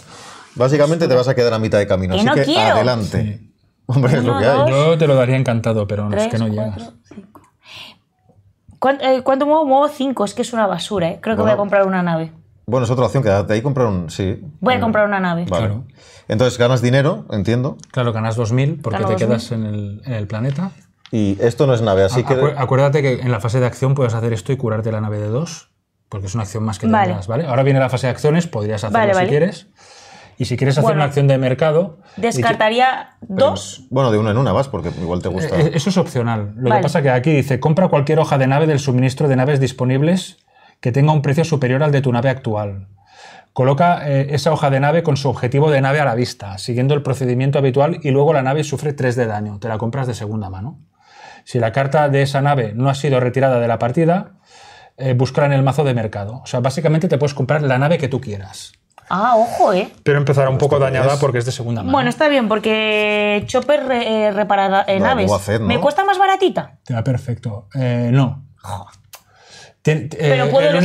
Básicamente te vas a quedar a mitad de camino, así que adelante. Hombre, es lo que hay. Yo te lo daría encantado, pero es que no llegas. Eh, ¿Cuánto, muevo? Muevo cinco, es que es una basura, eh. Creo que voy a comprar una nave. Bueno, es otra opción, que de ahí comprar un. Sí. Voy a mm. comprar una nave. Claro. Entonces ganas dinero, entiendo. Claro, ganas 2.000 porque te quedas en el, en el planeta. Y esto no es nave, así que... Acuérdate que en la fase de acción puedes hacer esto y curarte la nave de dos, porque es una acción más que ¿vale? Ahora viene la fase de acciones, podrías hacerlo si quieres. Y si quieres hacer una acción de mercado... Descartaría dos. bueno, de una en una vas, porque igual te gusta. Eh, eh, eso es opcional. Lo que pasa que aquí dice, compra cualquier hoja de nave del suministro de naves disponibles que tenga un precio superior al de tu nave actual. Coloca eh, esa hoja de nave con su objetivo de nave a la vista, siguiendo el procedimiento habitual y luego la nave sufre tres de daño. Te la compras de segunda mano. Si la carta de esa nave no ha sido retirada de la partida, eh, buscará en el mazo de mercado. O sea, básicamente te puedes comprar la nave que tú quieras. Ah, ojo, ¿eh? Pero empezará un pues poco dañada porque es de segunda mano. Bueno, está bien, porque Chopper eh, reparada eh, naves. ¿Me cuesta más baratita? Te perfecto. no. Ten, eh, el,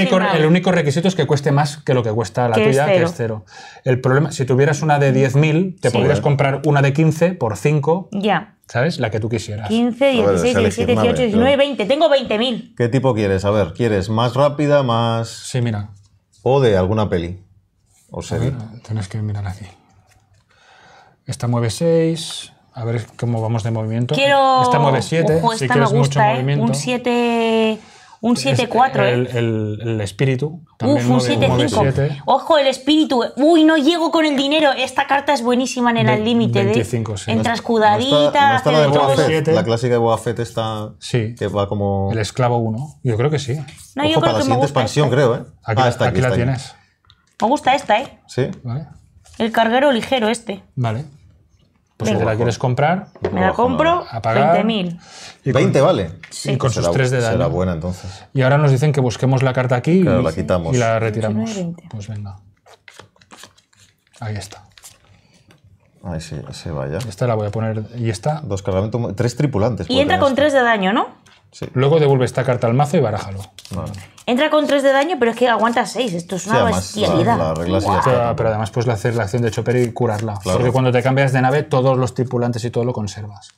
único, requisito es que cueste más que lo que cuesta la tuya, que es cero. El problema, si tuvieras una de 10.000, mm. te podrías comprar una de 15 por 5. Ya. ¿Sabes? La que tú quisieras. 15, 16, 17, 18, 19, 20. Tengo 20.000. ¿Qué tipo quieres? A ver, ¿quieres más rápida, más. Sí, mira. O de alguna peli. O serie. tienes que mirar aquí. Esta mueve 6. A ver cómo vamos de movimiento. Esta mueve 7. si me mucho eh. movimiento. Un 7. Un 7-4. El, ¿eh? el, espíritu. Uf, un 7-5. Ojo, el espíritu. Uy, no llego con el dinero. Esta carta es buenísima en el al límite. de sí. Entra escudadita. No no la, de la clásica de Boafet está. Sí. Que va como. El esclavo 1. Yo creo que sí. No, Ojo, yo creo para que la siguiente expansión, creo, ¿eh? ah, está, aquí, aquí, está, aquí, la tienes. Me gusta esta, ¿eh? Sí. Vale. El carguero ligero este. Vale. Pues si te la quieres comprar, me la compro a pagar. 20.000. 20 vale. Y con sus 3 de daño. Será buena entonces. Y ahora nos dicen que busquemos la carta aquí y, la retiramos. pues venga. Ahí está. Ahí sí, se vaya. Esta la voy a poner. Y esta. Dos cargamentos. Tres tripulantes. Y entra con 3 este. de daño, ¿no? Luego devuelve esta carta al mazo y barájalo. Entra con 3 de daño, pero es que aguanta 6. Esto es una bestialidad. pero, además puedes hacer la acción de chopper y curarla. Porque cuando te cambias de nave, todos los tripulantes y todo lo conservas.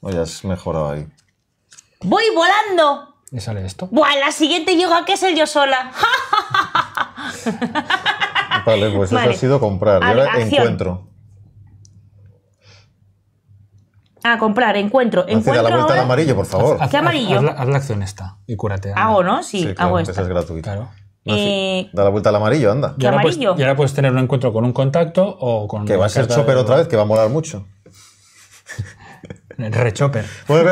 Oye, oh, has mejorado ahí. ¡Voy volando! Me sale esto. Buah, la siguiente llego que es el yo sola. vale, pues eso ha sido comprar. Y ahora encuentro. A comprar, encuentro. encuentro da la vuelta al amarillo, por favor. Haz, amarillo? Haz la, acción esta y cúrate. Hago, ah, ah, ¿no? Sí, hago eh, esta. es gratuito Claro. Da la vuelta al amarillo, anda. y, amarillo? Puedes, y ahora puedes tener un encuentro con un contacto o con... Que va a ser Chopper otra vez, que va a molar mucho. Rechoper.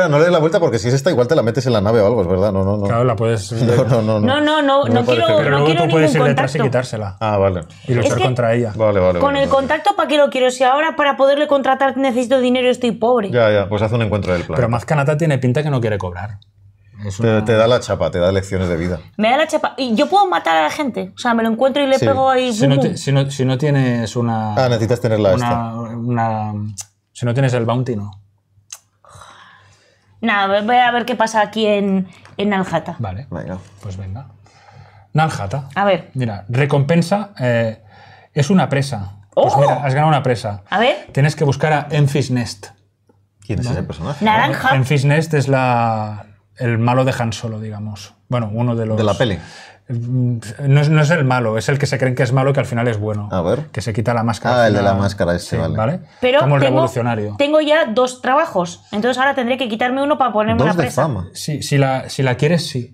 no le des la vuelta porque si es esta, igual te la metes en la nave o algo, es verdad. No, no, no. Claro, la puedes. No, no, no. No, no, no, no, no quiero. Pero luego tú puedes ir detrás y quitársela. Ah, vale. Y luchar contra ella. Vale, vale. Con el contacto, ¿para qué lo quiero? Si ahora para poderle contratar necesito dinero y estoy pobre. Ya, ya, pues haz un encuentro del plan. Pero Mazcanata tiene pinta que no quiere cobrar. Te, da la chapa, te da lecciones de vida. Me da la chapa. Y yo puedo matar a la gente. O sea, me lo encuentro y le pego ahí. Si no, si, no, tienes una. Ah, necesitas tenerla esta. Una, si no tienes el bounty, no. Nada, voy a ver qué pasa aquí en, en Naljata. Vale. Pues venga. Naljata. A ver. Mira, recompensa eh, es una presa. Pues ¡Oh! has ganado una presa. A ver. Tienes que buscar a Enfis Nest. ¿Quién es ese personaje? Naranja. Enfis Nest es la, el malo de Han Solo, digamos. Bueno, uno de los. De la peli. Mm, no es, no es, el malo, es el que se creen que es malo que al final es bueno. A ver. Que se quita la máscara. Ah, el de la máscara ese vale. Pero Como el tengo, revolucionario. Tengo ya dos trabajos, entonces ahora tendré que quitarme uno para ponerme una presa. De fama. Sí, si la, si la quieres, sí.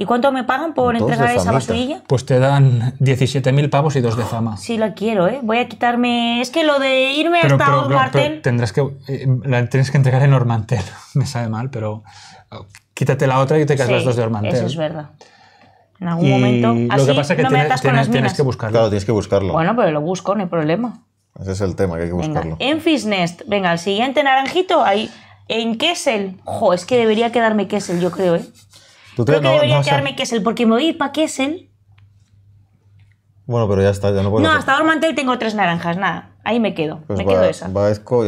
¿Y cuánto me pagan por entregar esa basurilla? Pues te dan 17.000 pavos y dos de fama. Sí, la quiero, ¿eh? Voy a quitarme... Es que lo de irme hasta un tendrás que... Eh, la tienes que entregar en Ormantel. me sabe mal, pero... Oh, quítate la otra y te quedas las dos de Ormantel. eso es verdad. En algún momento. Lo que pasa es que no tienes, que buscarlo. Claro, tienes que buscarlo. Bueno, pero lo busco, no hay problema. Ese es el tema que hay que buscarlo. en Fisnest, venga, el siguiente naranjito, ahí. En Kessel. Jo, es que debería quedarme Kessel, yo creo, ¿eh? creo que debería quedarme Kessel, porque me voy a ir para Kessel. Bueno, pero ya está, ya no puedo. No, hasta Ormantel tengo tres naranjas, nada. Ahí me quedo. Pues me quedo esa. Va Esco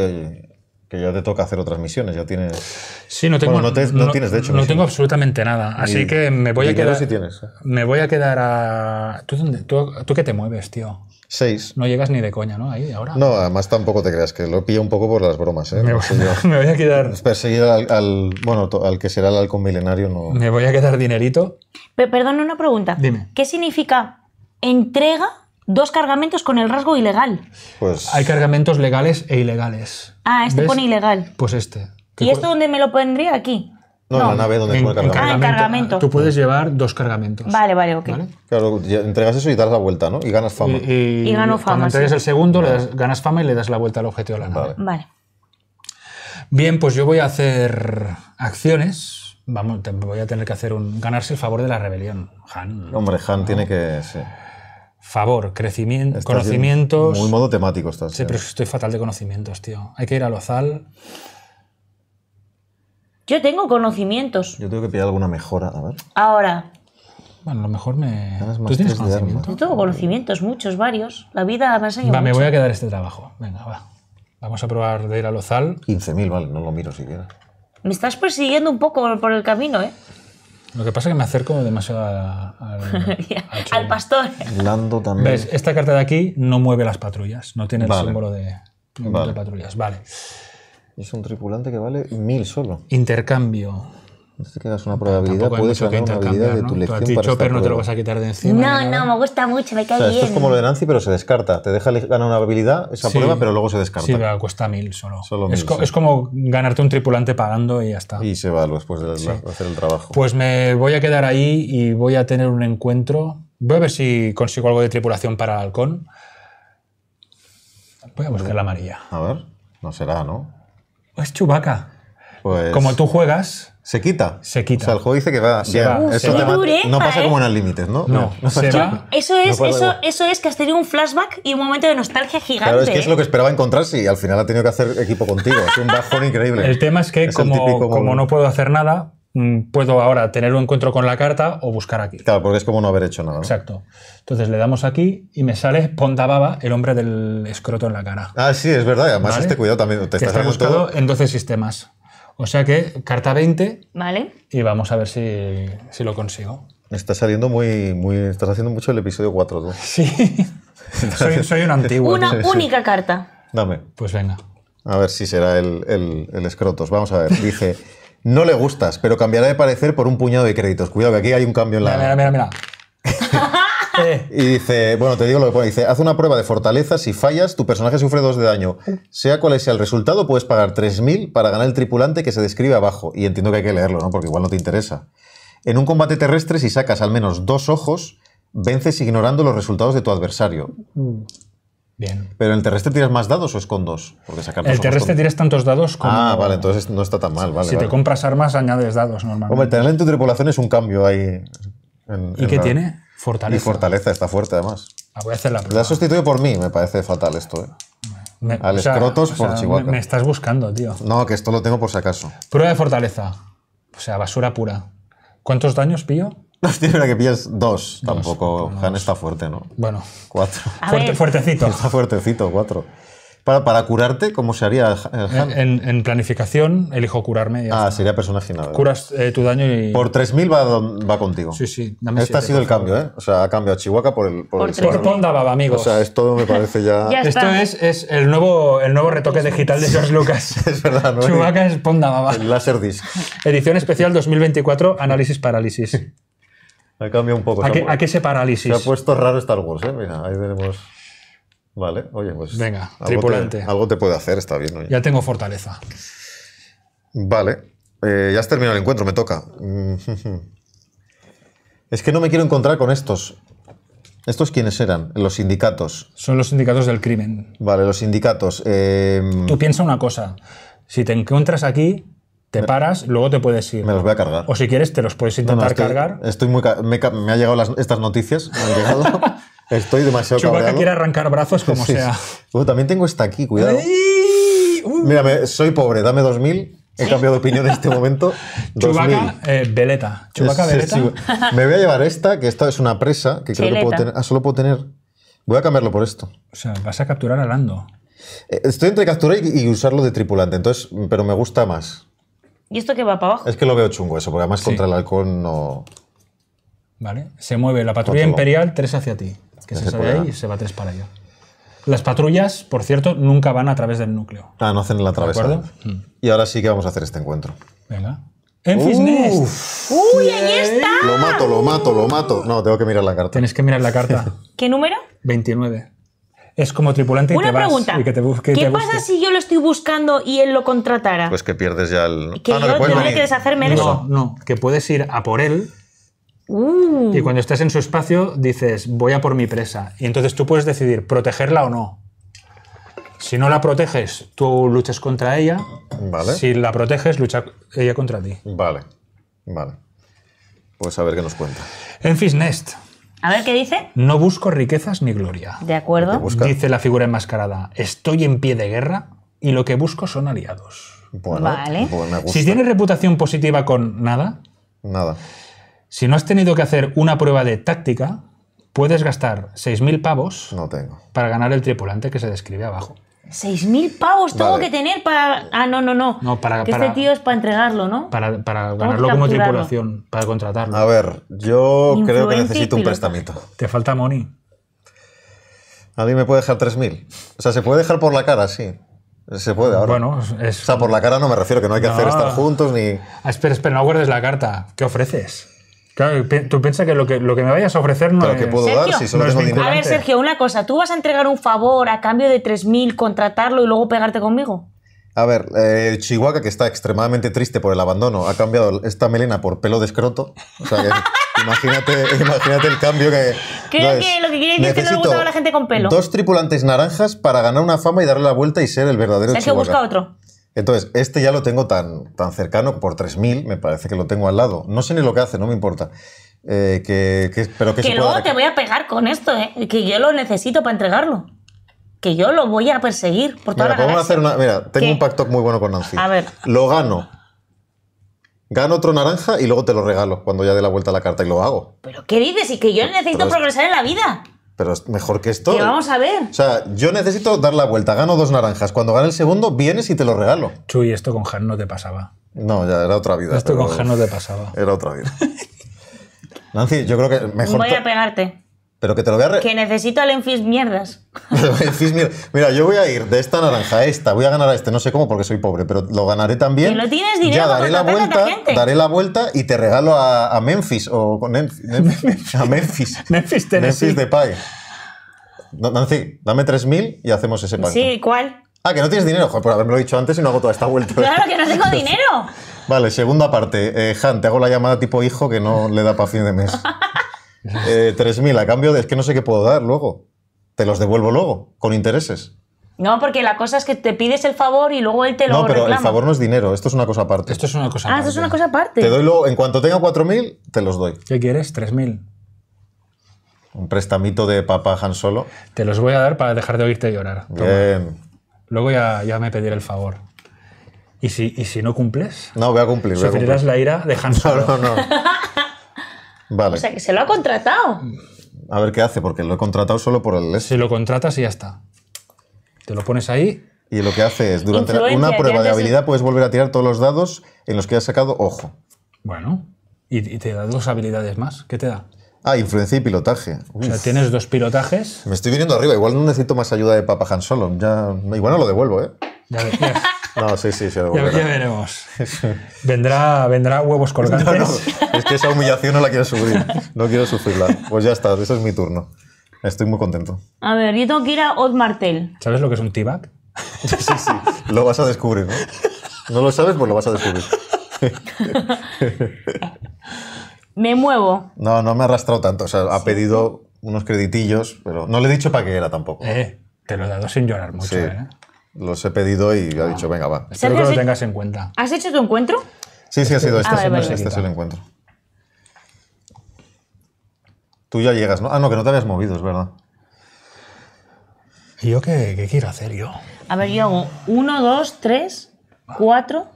que ya te toca hacer otras misiones, ya tienes... Sí, no tengo... no, tienes, de hecho. No tengo absolutamente nada, así que me voy a quedar... Si tienes. Eh. Me voy a quedar a... ¿Tú, dónde, qué te mueves, tío? Seis. No llegas ni de coña, ¿no? Ahí, ahora. No, además tampoco te creas que lo pillo un poco por las bromas, ¿eh? Me voy, a quedar. Perseguir al, bueno, al que será el halcón milenario, no. Me voy a quedar dinerito. perdón, una pregunta. Dime. ¿Qué significa entrega dos cargamentos con el rasgo ilegal. Pues... Hay cargamentos legales e ilegales. Ah, este pone ilegal. Pues este. ¿Y esto dónde me lo pondría? Aquí. No, en la nave donde pone el cargamento. Ah, en cargamento. Tú puedes llevar dos cargamentos. Vale, vale, ok. Claro, entregas eso y das la vuelta, ¿no? Y ganas fama. Y, y, fama. Cuando entregas el segundo, ganas fama y le das la vuelta al objetivo de la nave. Vale. Bien, pues yo voy a hacer acciones vamos, voy a tener que hacer un ganarse el favor de la rebelión. Han. Hombre, Han tiene que favor, crecimiento, conocimientos. Muy modo temático estás. Sí, pero estoy fatal de conocimientos, tío. Hay que ir al Ozal. Yo tengo conocimientos. Yo tengo que pedir alguna mejora, a ver. Ahora. Bueno, a lo mejor me. ¿Tú tienes conocimientos? Yo tengo conocimientos, muchos, varios. La vida me ha enseñado. Va, me voy a quedar este trabajo. Venga, va. Vamos a probar de ir a lozal. 15.000, vale, no lo miro siquiera. Me estás persiguiendo un poco por el camino, ¿eh? Lo que pasa es que me acerco demasiado al, al pastor. también. ¿Ves? Esta carta de aquí no mueve las patrullas, no tiene el símbolo de, de patrullas. Vale. Es un tripulante que vale mil solo. Intercambio sé que hagas una probabilidad, puedes de tu lección. Este no te lo vas a quitar de encima. No, no, me gusta mucho, me cae Esto es como lo de Nancy, pero se descarta. Te deja ganar una habilidad, esa prueba, pero luego se descarta. Sí, cuesta mil solo. es, como ganarte un tripulante pagando y ya está. Y se va después de hacer el trabajo. Pues me voy a quedar ahí y voy a tener un encuentro. Voy a ver si consigo algo de tripulación para el halcón. Voy a buscar la amarilla. A ver, no será, ¿no? Es Chubaca. Pues como tú juegas, se quita. Se quita. O sea, el juego dice que va. Uh, no pasa ¿eh? como en límites, ¿no? No, no se Eso es, eso, es que has tenido un flashback y un momento de nostalgia gigante. Claro, es que ¿eh? es lo que esperaba encontrar y al final ha tenido que hacer equipo contigo. Es un bajón increíble. El tema es que, como, no puedo hacer nada, mm, puedo ahora tener un encuentro con la carta o buscar aquí. Claro, porque es como no haber hecho nada. Exacto. Entonces le damos aquí y me sale Pontababa, el hombre del escroto en la cara. Ah, sí, es verdad. Además, este cuidado también. Te estás está en 12 sistemas. O sea que carta 20. Vale. Y vamos a ver si, lo consigo. está saliendo muy, muy. Estás haciendo mucho el episodio 4, tú. Sí. soy, un antiguo. Una única carta. Dame. Pues venga. A ver si será el, escrotos. Vamos a ver. Dije No le gustas, pero cambiará de parecer por un puñado de créditos. Cuidado, que aquí hay un cambio en la. mira, mira. mira. y dice, bueno, te digo lo que pone, dice, haz una prueba de fortaleza, si fallas, tu personaje sufre 2 de daño. Sea cual sea el resultado, puedes pagar 3.000 para ganar el tripulante que se describe abajo. Y entiendo que hay que leerlo, ¿no? Porque igual no te interesa. En un combate terrestre, si sacas al menos dos ojos, vences ignorando los resultados de tu adversario. Bien. Pero en el terrestre tiras más dados o es con dos? Porque sacar el terrestre tiras tantos dados como. Ah, vale, entonces no está tan mal. si te compras armas, añades dados normalmente. Hombre, tener en tu tripulación es un cambio ahí. ¿Y qué tiene? Fortaleza. Y Fortaleza está fuerte además. La ah, voy a hacer la por mí, me parece fatal esto, ¿eh? Me, Al por Chihuahua. Me, estás buscando, tío. No, que esto lo tengo por si acaso. Prueba de fortaleza. O sea, basura pura. ¿Cuántos daños pillo? No, tiene la que pillas dos. Tampoco. Han está fuerte, ¿no? Bueno. Cuatro. Fuerte, fuertecito. Está fuertecito, cuatro. Para, curarte, ¿cómo se haría? Eh, en, planificación, elijo curarme. ah, sería personaje nada. Curas eh, tu daño y. Por 3.000 va, va contigo. Sí, sí. este ha sido el cambio, ¿eh? O sea, ha cambiado a Chihuahua por el. Por, Ponda Baba, amigos. O sea, esto me parece ya. esto es, el, nuevo, el nuevo retoque digital de George Lucas. es verdad, ¿no? Chihuahua es Ponda Baba. El Laser Disc. Edición especial 2024, análisis parálisis. Ha cambiado un poco. ¿A, ¿a qué se parálisis? Se ha puesto raro Star Wars, ¿eh? Mira, ahí tenemos. Vale, oye, pues. Venga, tripulante. algo te puede hacer, está bien. Ya tengo fortaleza. Vale. Eh, ya has terminado el encuentro, me toca. Mm, es que no me quiero encontrar con estos. ¿Estos quiénes eran? Los sindicatos. Son los sindicatos del crimen. Vale, los sindicatos. Em, Tú piensa una cosa. Si te encuentras aquí, te paras, luego te puedes ir. Me los voy a cargar. O si quieres, te los puedes intentar cargar. Estoy muy. Me, me han llegado las, estas noticias. Me han llegado. Estoy demasiado que quiere arrancar brazos como sea. también tengo esta aquí, cuidado. Uh. Mira, soy pobre, dame 2000. He cambiado de opinión en este momento. Chubaca eh, veleta. Chubaca veleta. Me voy a llevar esta, que esta es una presa, que creo que puedo tener. Ah, solo puedo tener. Voy a cambiarlo por esto. O sea, vas a capturar a Lando. Eh, estoy entre capturar y, usarlo de tripulante, entonces, mm, pero me gusta más. ¿Y esto qué va para abajo? Es que lo veo chungo eso, porque además contra el halcón no. Vale. Se mueve la patrulla imperial tres hacia ti se, sale ahí y se va tres para allá. Las patrullas, por cierto, nunca van a través del núcleo. Ah, no hacen la travesada. Y ahora sí que vamos a hacer este encuentro. Venga. Enfis Nest. ¡Uy, ahí está! Lo mato, lo mato, lo mato. No, tengo que mirar la carta. Tienes que mirar la carta. ¿Qué número? 29. Es como tripulante y Una te vas pregunta. que ¿Qué pasa si yo lo estoy buscando y él lo contratara? Pues que pierdes ya el. Que ah, no, yo tendré que deshacerme de no, No, que puedes ir a por él Uh. Y cuando estás en su espacio dices, voy a por mi presa. Y entonces tú puedes decidir protegerla o no. Si no la proteges, tú luchas contra ella. Vale. Si la proteges, lucha ella contra ti. Vale. Vale. Pues a ver qué nos cuenta. En Nest. A ver qué dice. No busco riquezas ni gloria. De acuerdo. Dice la figura enmascarada. Estoy en pie de guerra y lo que busco son aliados. Bueno, vale. Pues si tienes reputación positiva con nada. Nada. Si no has tenido que hacer una prueba de táctica, puedes gastar 6.000 pavos para ganar el tripulante que se describe abajo. 6.000 pavos tengo que tener para... Ah, no, no, no. no para, que este tío es para entregarlo, ¿no? Para, para ganarlo como tripulación, para contratarlo. A ver, yo creo que necesito un prestamito. ¿Te falta money? mí me puede dejar 3.000? O sea, se puede dejar por la cara, sí. Se puede ahora. Bueno, O sea, por la cara no me refiero, que no hay que hacer estar juntos ni... Ah, espera, espera, no guardes la carta. ¿Qué ofreces? tú piensas que lo, que me vayas a ofrecer no es es... Que puedo dar A ver, Sergio, una cosa. ¿Tú vas a entregar un favor a cambio de 3.000, contratarlo y luego pegarte conmigo? A ver, eh, Chihuahua, que está extremadamente triste por el abandono, ha cambiado esta melena por pelo de escroto. O sea Imagínate, imagínate, el cambio que. Creo que lo que quiere decir es que no le gustaba la gente con pelo. Dos tripulantes naranjas para ganar una fama y darle la vuelta y ser el verdadero que busca otro. Entonces, este ya lo tengo tan, tan cercano, por 3.000, me parece que lo tengo al lado. No sé ni lo que hace, no me importa. Eh, que, pero que, luego te voy a pegar con esto, ¿eh? que yo lo necesito para entregarlo. Que yo lo voy a perseguir por toda mira, la a hacer una, Mira, tengo un pacto muy bueno con Nancy. A ver. Lo gano. Gano otro naranja y luego te lo regalo cuando ya dé la vuelta a la carta y lo hago. ¿Pero qué dices? Y que yo necesito progresar en la vida pero mejor que esto. ¿Y vamos a ver. O sea, yo necesito dar la vuelta, gano dos naranjas. Cuando gane el segundo, vienes y te lo regalo. Chuy, esto con Han no te pasaba. No, ya era otra vida. Esto con Han no te pasaba. Era otra vida. Nancy, yo creo que mejor. Voy a pegarte. Pero que te lo voy a... Que necesito al Enfis mierdas. Mira, yo voy a ir de esta naranja a esta, voy a ganar a este, no sé cómo porque soy pobre, pero lo ganaré también. Y tienes dinero Ya daré la vuelta, daré la vuelta y te regalo a, a Memphis o Memphis, a Memphis. Memphis Tennessee. Memphis Nancy, dame 3.000 y hacemos ese pacto. Sí, ¿cuál? Ah, que no tienes dinero. Joder, por haberme lo dicho antes y no hago toda esta vuelta. Claro que no tengo dinero. Vale, segunda parte. Eh, Han, te hago la llamada tipo hijo que no le da para fin de mes. 3.000 eh, a cambio de es que no sé qué puedo dar luego. Te los devuelvo luego, con intereses. No, porque la cosa es que te pides el favor y luego él te lo reclama. No, pero el favor no es dinero, esto es una cosa aparte. Esto es una cosa aparte. Ah, esto es una cosa aparte. Te doy luego, en cuanto tenga 4.000, te los doy. ¿Qué quieres? 3.000. Un prestamito de papá Han Solo. Te los voy a dar para dejar de oírte llorar. Bien. Luego ya, ya me pediré el favor. ¿Y si, ¿Y si no cumples? No, voy a cumplir. Sufrirás voy cumplir. la ira de Han Solo. No, no, no. Vale. O sea, que se lo ha contratado. A ver qué hace, porque lo he contratado solo por el... Si lo contratas y ya está. Te lo pones ahí y lo que hace es, durante una prueba de habilidad, puedes volver a tirar todos los dados en los que has sacado ojo. Bueno, y, te da dos habilidades más. ¿Qué te da? Ah, influencia y pilotaje. O sea, tienes dos pilotajes. Me estoy viniendo arriba. Igual no necesito más ayuda de Papa Han Solo. Ya, igual no lo devuelvo, ¿eh? Ya ves, No, sí, sí, sí. lo Ya, veremos. Vendrá, vendrá huevos colgantes. es que esa humillación no la quiero sufrir. No quiero sufrirla. Pues ya está, eso es mi turno. Estoy muy contento. A ver, yo tengo que ir a Odd Martel. ¿Sabes lo que es un T-Bag? sí, sí. Lo vas a descubrir, ¿no? No lo sabes, pues lo vas a descubrir. me muevo. No, no me ha arrastrado tanto. O sea, ha pedido unos creditillos, pero no le he dicho para qué era tampoco. Eh, te lo he dado sin llorar mucho, ¿eh? Los he pedido y ha ah. dicho, venga, va. Espero que lo tengas en cuenta. ¿Has hecho tu encuentro? Sí, sí, ha sido ah, este. Este, este es el encuentro. Tú ya llegas, ¿no? Ah, no, que no te habías movido, es verdad. ¿Y yo qué, quiero hacer yo? A ver, yo hago uno, dos, tres, cuatro...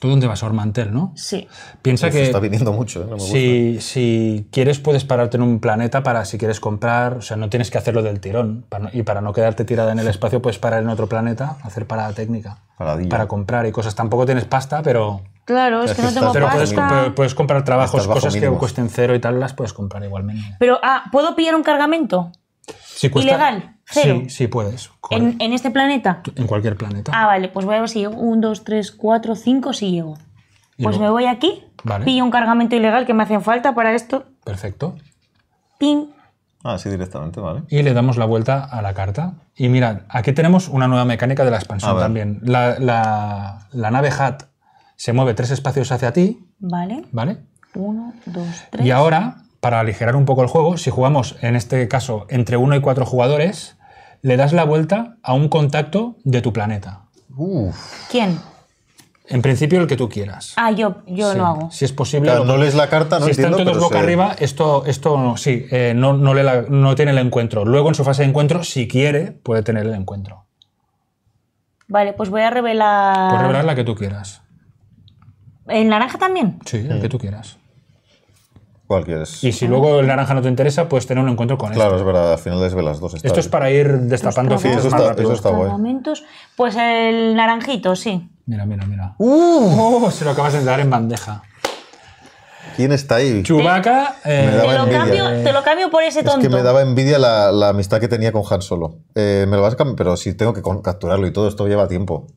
¿Tú dónde vas? Ormantel, ¿no? Sí. Piensa que. Está viniendo mucho, ¿eh? Si, quieres, puedes pararte en un planeta para si quieres comprar. O sea, no tienes que hacerlo del tirón. y para no quedarte tirada en el espacio, puedes parar en otro planeta, hacer parada técnica. Para comprar y cosas. Tampoco tienes pasta, pero. Claro, es que, no tengo puedes, comprar trabajos, cosas que cuesten cero y tal, las puedes comprar igualmente. Pero, ah, ¿puedo pillar un cargamento? ¿Ilegal? ¿Cero? Sí, puedes. ¿En, este planeta? En cualquier planeta. Ah, vale, pues voy a ver si llego. Un, dos, tres, cuatro, cinco, si llego. Pues me voy aquí, vale. pillo un cargamento ilegal que me hacen falta para esto. Perfecto. Ping. Ah, sí, directamente, vale. Y le damos la vuelta a la carta. Y mira aquí tenemos una nueva mecánica de la expansión también. La, la nave HAT se mueve tres espacios hacia ti. Vale. Vale. Uno, dos, tres. Y ahora para aligerar un poco el juego, si jugamos en este caso entre uno y cuatro jugadores, le das la vuelta a un contacto de tu planeta. ¿Quién? En principio el que tú quieras. Ah, yo, yo lo hago. Si es posible. no lees la carta, no Si están todos boca arriba, esto, esto no, sí, eh, no, no, tiene el encuentro. Luego en su fase de encuentro, si quiere, puede tener el encuentro. Vale, pues voy a revelar. Pues revelar la que tú quieras. ¿En naranja también? Sí, sí. el que tú quieras. Y si luego el naranja no te interesa, pues tener un encuentro con Claro, este. es verdad, al final las dos. Esto es para ir destapando sí, eso está, eso momentos. Pues el naranjito, sí. Mira, mira, mira. ¡Uh! Oh, se lo acabas de dar en bandeja. ¿Quién está ahí? Chubaca. Eh, te, lo cambio, te, lo cambio, por ese tonto. Es que me daba envidia la, amistad que tenía con Han Solo. Eh, me lo vas a cambiar, pero si sí tengo que capturarlo y todo esto lleva tiempo.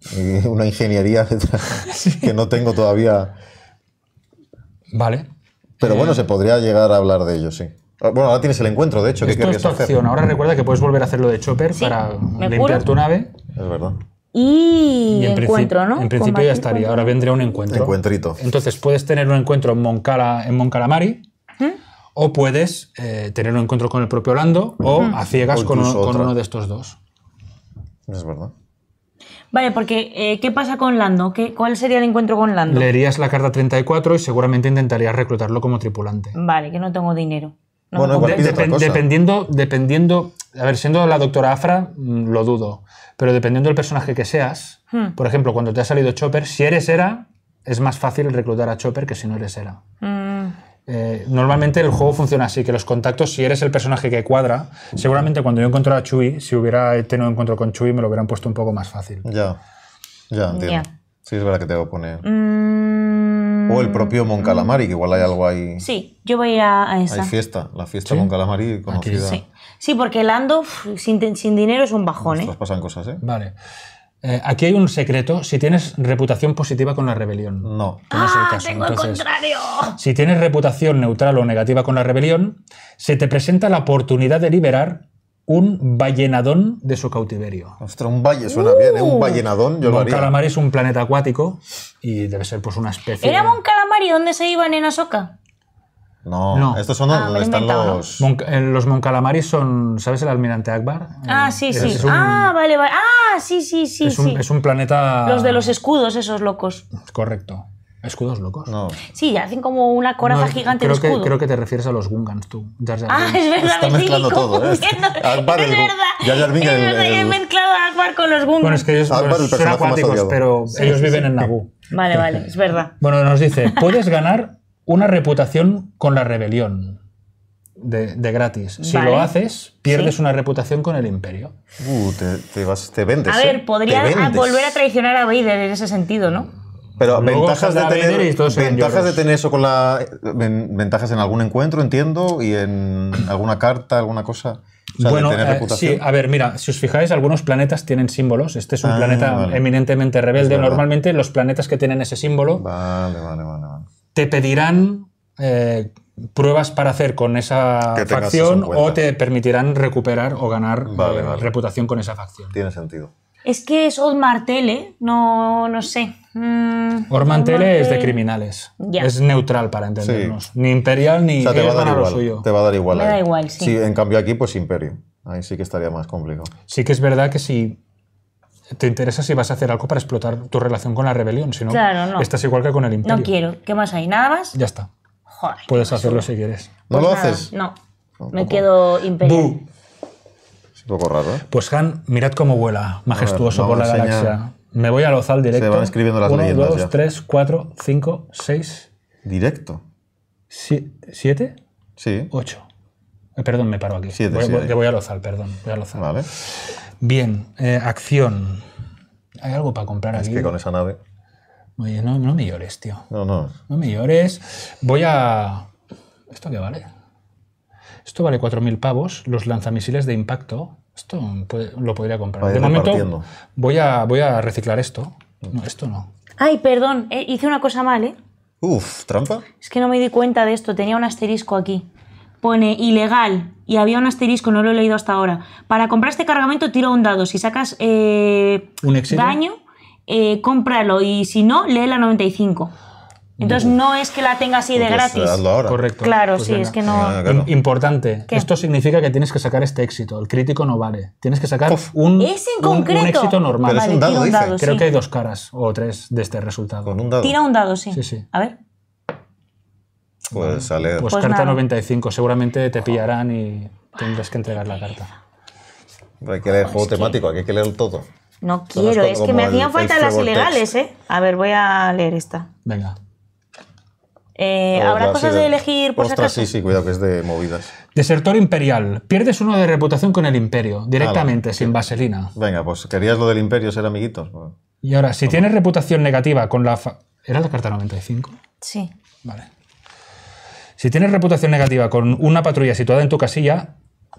una ingeniería que no tengo todavía. Vale. Pero bueno, se eh, podría llegar a hablar de ello, sí. Ah, bueno, ahora tienes el encuentro, de hecho, que es tu Ahora recuerda que puedes volver a hacerlo de Chopper para limpiar tu nave. Es verdad. Y, en encuentro, ¿no? En principio ya estaría. Ahora vendría un encuentro. Encuentrito. Entonces puedes tener un encuentro en Moncala, en Moncalamari. ¿Mm? O puedes eh, tener un encuentro con el propio Lando o ¿Mm? a ciegas con uno de estos dos. Es verdad. Vale, porque eh, ¿qué pasa con Lando? ¿Qué, ¿Cuál sería el encuentro con Lando? Leerías la carta 34 y seguramente intentarías reclutarlo como tripulante. Vale, que no tengo dinero. bueno, Dependiendo, dependiendo, a ver, siendo la doctora Afra, mm, lo dudo, pero dependiendo del personaje que seas, hmm. por ejemplo, cuando te ha salido Chopper, si eres Era, es más fácil reclutar a Chopper que si no eres Era. Hmm. Eh, normalmente el juego funciona así, que los contactos, si eres el personaje que cuadra, seguramente cuando yo encontré a Chuy, si hubiera tenido no encuentro con Chuy, me lo hubieran puesto un poco más fácil. Ya, ya, entiendo. Sí, es verdad que te voy poner. Mm. o el propio Mon Calamari, que igual hay algo ahí. Sí, yo voy a esa. Hay fiesta, la fiesta ¿Sí? Calamari conocida. Sí. sí. porque el ando sin, sin dinero es un bajón, ¿eh? pasan cosas, ¿eh? Vale. Eh, aquí hay un secreto. Si tienes reputación positiva con la rebelión. No, no ah, Tengo contrario. Si tienes reputación neutral o negativa con la rebelión, se te presenta la oportunidad de liberar un ballenadón de su cautiverio. Ostras, un valle suena bien, ¿eh? Un ballenadón, uh. yo lo Calamari es un planeta acuático y debe ser pues una especie. ¿Era un calamar y donde se iban en Asoka? No, estos son ah, están los... Mon, los Moncalamaris son, ¿sabes el almirante Akbar? Ah, sí, sí. ah, vale, vale. Ah, sí, sí, sí es, un, planeta... Los de los escudos, esos locos. Correcto. ¿Escudos locos? No. Sí, hacen como una coraza gigante creo de escudo. Que, creo que te refieres a los Gungans, tú. ah, es verdad, Está mezclando todo. ¿eh? es verdad. Jar Jar he mezclado a Akbar con los Gungans. Bueno, es que ellos Akbar, son acuáticos, pero ellos viven en Naboo. Vale, vale, es verdad. bueno, nos dice, puedes ganar una reputación con la rebelión. De, gratis. Si lo haces, pierdes una reputación con el imperio. Uh, te, vendes. A ¿eh? ver, podría volver a traicionar a Vader en ese sentido, ¿no? Pero ventajas, de tener, eso con la. ventajas en algún encuentro, entiendo, y en alguna carta, alguna cosa. bueno, eh, sí, a ver, mira, si os fijáis, algunos planetas tienen símbolos. Este es un ah, planeta eminentemente rebelde. Normalmente los planetas que tienen ese símbolo vale, vale, te pedirán eh, pruebas para hacer con esa facción o te permitirán recuperar o ganar eh, reputación con esa facción. Tiene sentido. Es que es Old Martele, no, no sé. Mm, Ormantele es de criminales. Es neutral para entendernos. Ni imperial ni te, va a dar igual, lo te va a dar igual. da igual, sí. En cambio aquí pues imperio. Ahí sí que estaría más complicado. Sí que es verdad que si te interesa si vas a hacer algo para explotar tu relación con la rebelión, si no, claro, no. estás igual que con el imperio. No quiero. ¿Qué más hay? ¿Nada más? Ya está. Joder, Puedes hacerlo si quieres. ¿No lo pues haces? No. Me quedo imperial. Es un poco raro, ¿eh? Pues Han, mirad cómo vuela, majestuoso por la galaxia. Me voy al Ozal directo. Se van escribiendo las Uno, dos, tres, cuatro, cinco, seis... ¿Directo? ¿Siete? Sí. Ocho. Eh, perdón, me paro aquí. voy, a lozar, perdón. Voy a lozar. Vale. Bien, eh, acción. ¿Hay algo para comprar aquí? Es que con esa nave. Oye, no, no me llores, tío. No, no. No me llores. Voy a. ¿Esto qué vale? Esto vale 4.000 pavos. Los lanzamisiles de impacto. Esto lo podría comprar. de momento, voy a, voy a reciclar esto. No, esto no. Ay, perdón, eh, hice una cosa mal, ¿eh? Uf, trampa. Es que no me di cuenta de esto, tenía un asterisco aquí pone ilegal y había un asterisco, no lo he leído hasta ahora. Para comprar este cargamento tira un dado. Si sacas eh, ¿Un daño, eh, cómpralo y si no, lee la 95. Entonces no es que la tenga así de gratis. Correcto. Claro, pues sí, es que no. Ah, importante. Esto significa que tienes que sacar este éxito. El crítico no vale. Tienes que sacar un, éxito normal. es un dado, Creo que hay dos caras o tres de este resultado. Tira un dado, sí. Sí, sí. A ver. Pues, pues, pues carta 95, seguramente te pillarán y tendrás que entregar la carta. Hay que leer juego pues temático, hay que leer todo. No quiero, es que me hacían falta las ilegales, ¿eh? A ver, voy a leer esta. Venga. Eh, ¿Habrá cosas de elegir por Ostras, sí, sí, cuidado que es de movidas. Desertor imperial. Pierdes uno de reputación con el imperio, ah, directamente, sin vaselina. Venga, pues querías lo del imperio ser amiguito. Y ahora, si tienes reputación negativa con la... ¿Era la carta 95? Sí. Vale. Si tienes reputación negativa con una patrulla situada en tu casilla,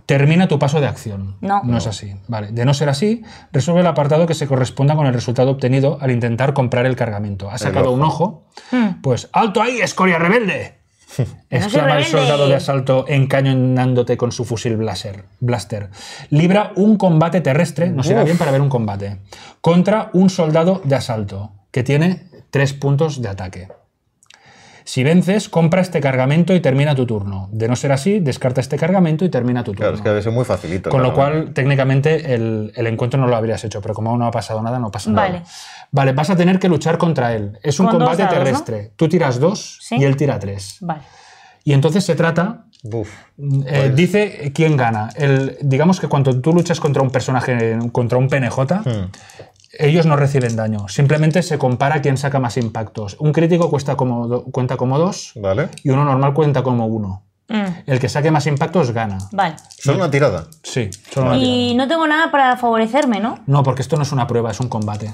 termina tu paso de acción. No. No es así. Vale. De no ser así, resuelve el apartado que se corresponda con el resultado obtenido al intentar comprar el cargamento. Has sacado un ojo. Hmm. Pues, ¡alto ahí, escoria rebelde! Exclama el soldado de asalto encañonándote con su fusil blaster. blaster. Libra un combate terrestre, No será bien para ver un combate, contra un soldado de asalto que tiene tres puntos de ataque. Si vences, compra este cargamento y termina tu turno. De no ser así, descarta este cargamento y termina tu turno. Claro, es que a veces es muy facilito. Con lo cual, técnicamente, el, encuentro no lo habrías hecho, pero como no ha pasado nada, no pasa nada. Vale, vas a tener que luchar contra él. Es un combate terrestre. Tú tiras dos y él tira tres. Vale. Y entonces se trata Buf, mm, eh, pues dice quién gana. El, digamos que cuando tú luchas contra un personaje, contra un PNJ, hmm ellos no reciben daño. Simplemente se compara quién saca más impactos. Un crítico cuesta como cuenta como dos vale. y uno normal cuenta como uno. Mm. El que saque más impactos gana. Vale. Solo una tirada. Sí, Y no tengo nada para favorecerme, ¿no? No, porque esto no es una prueba, es un combate.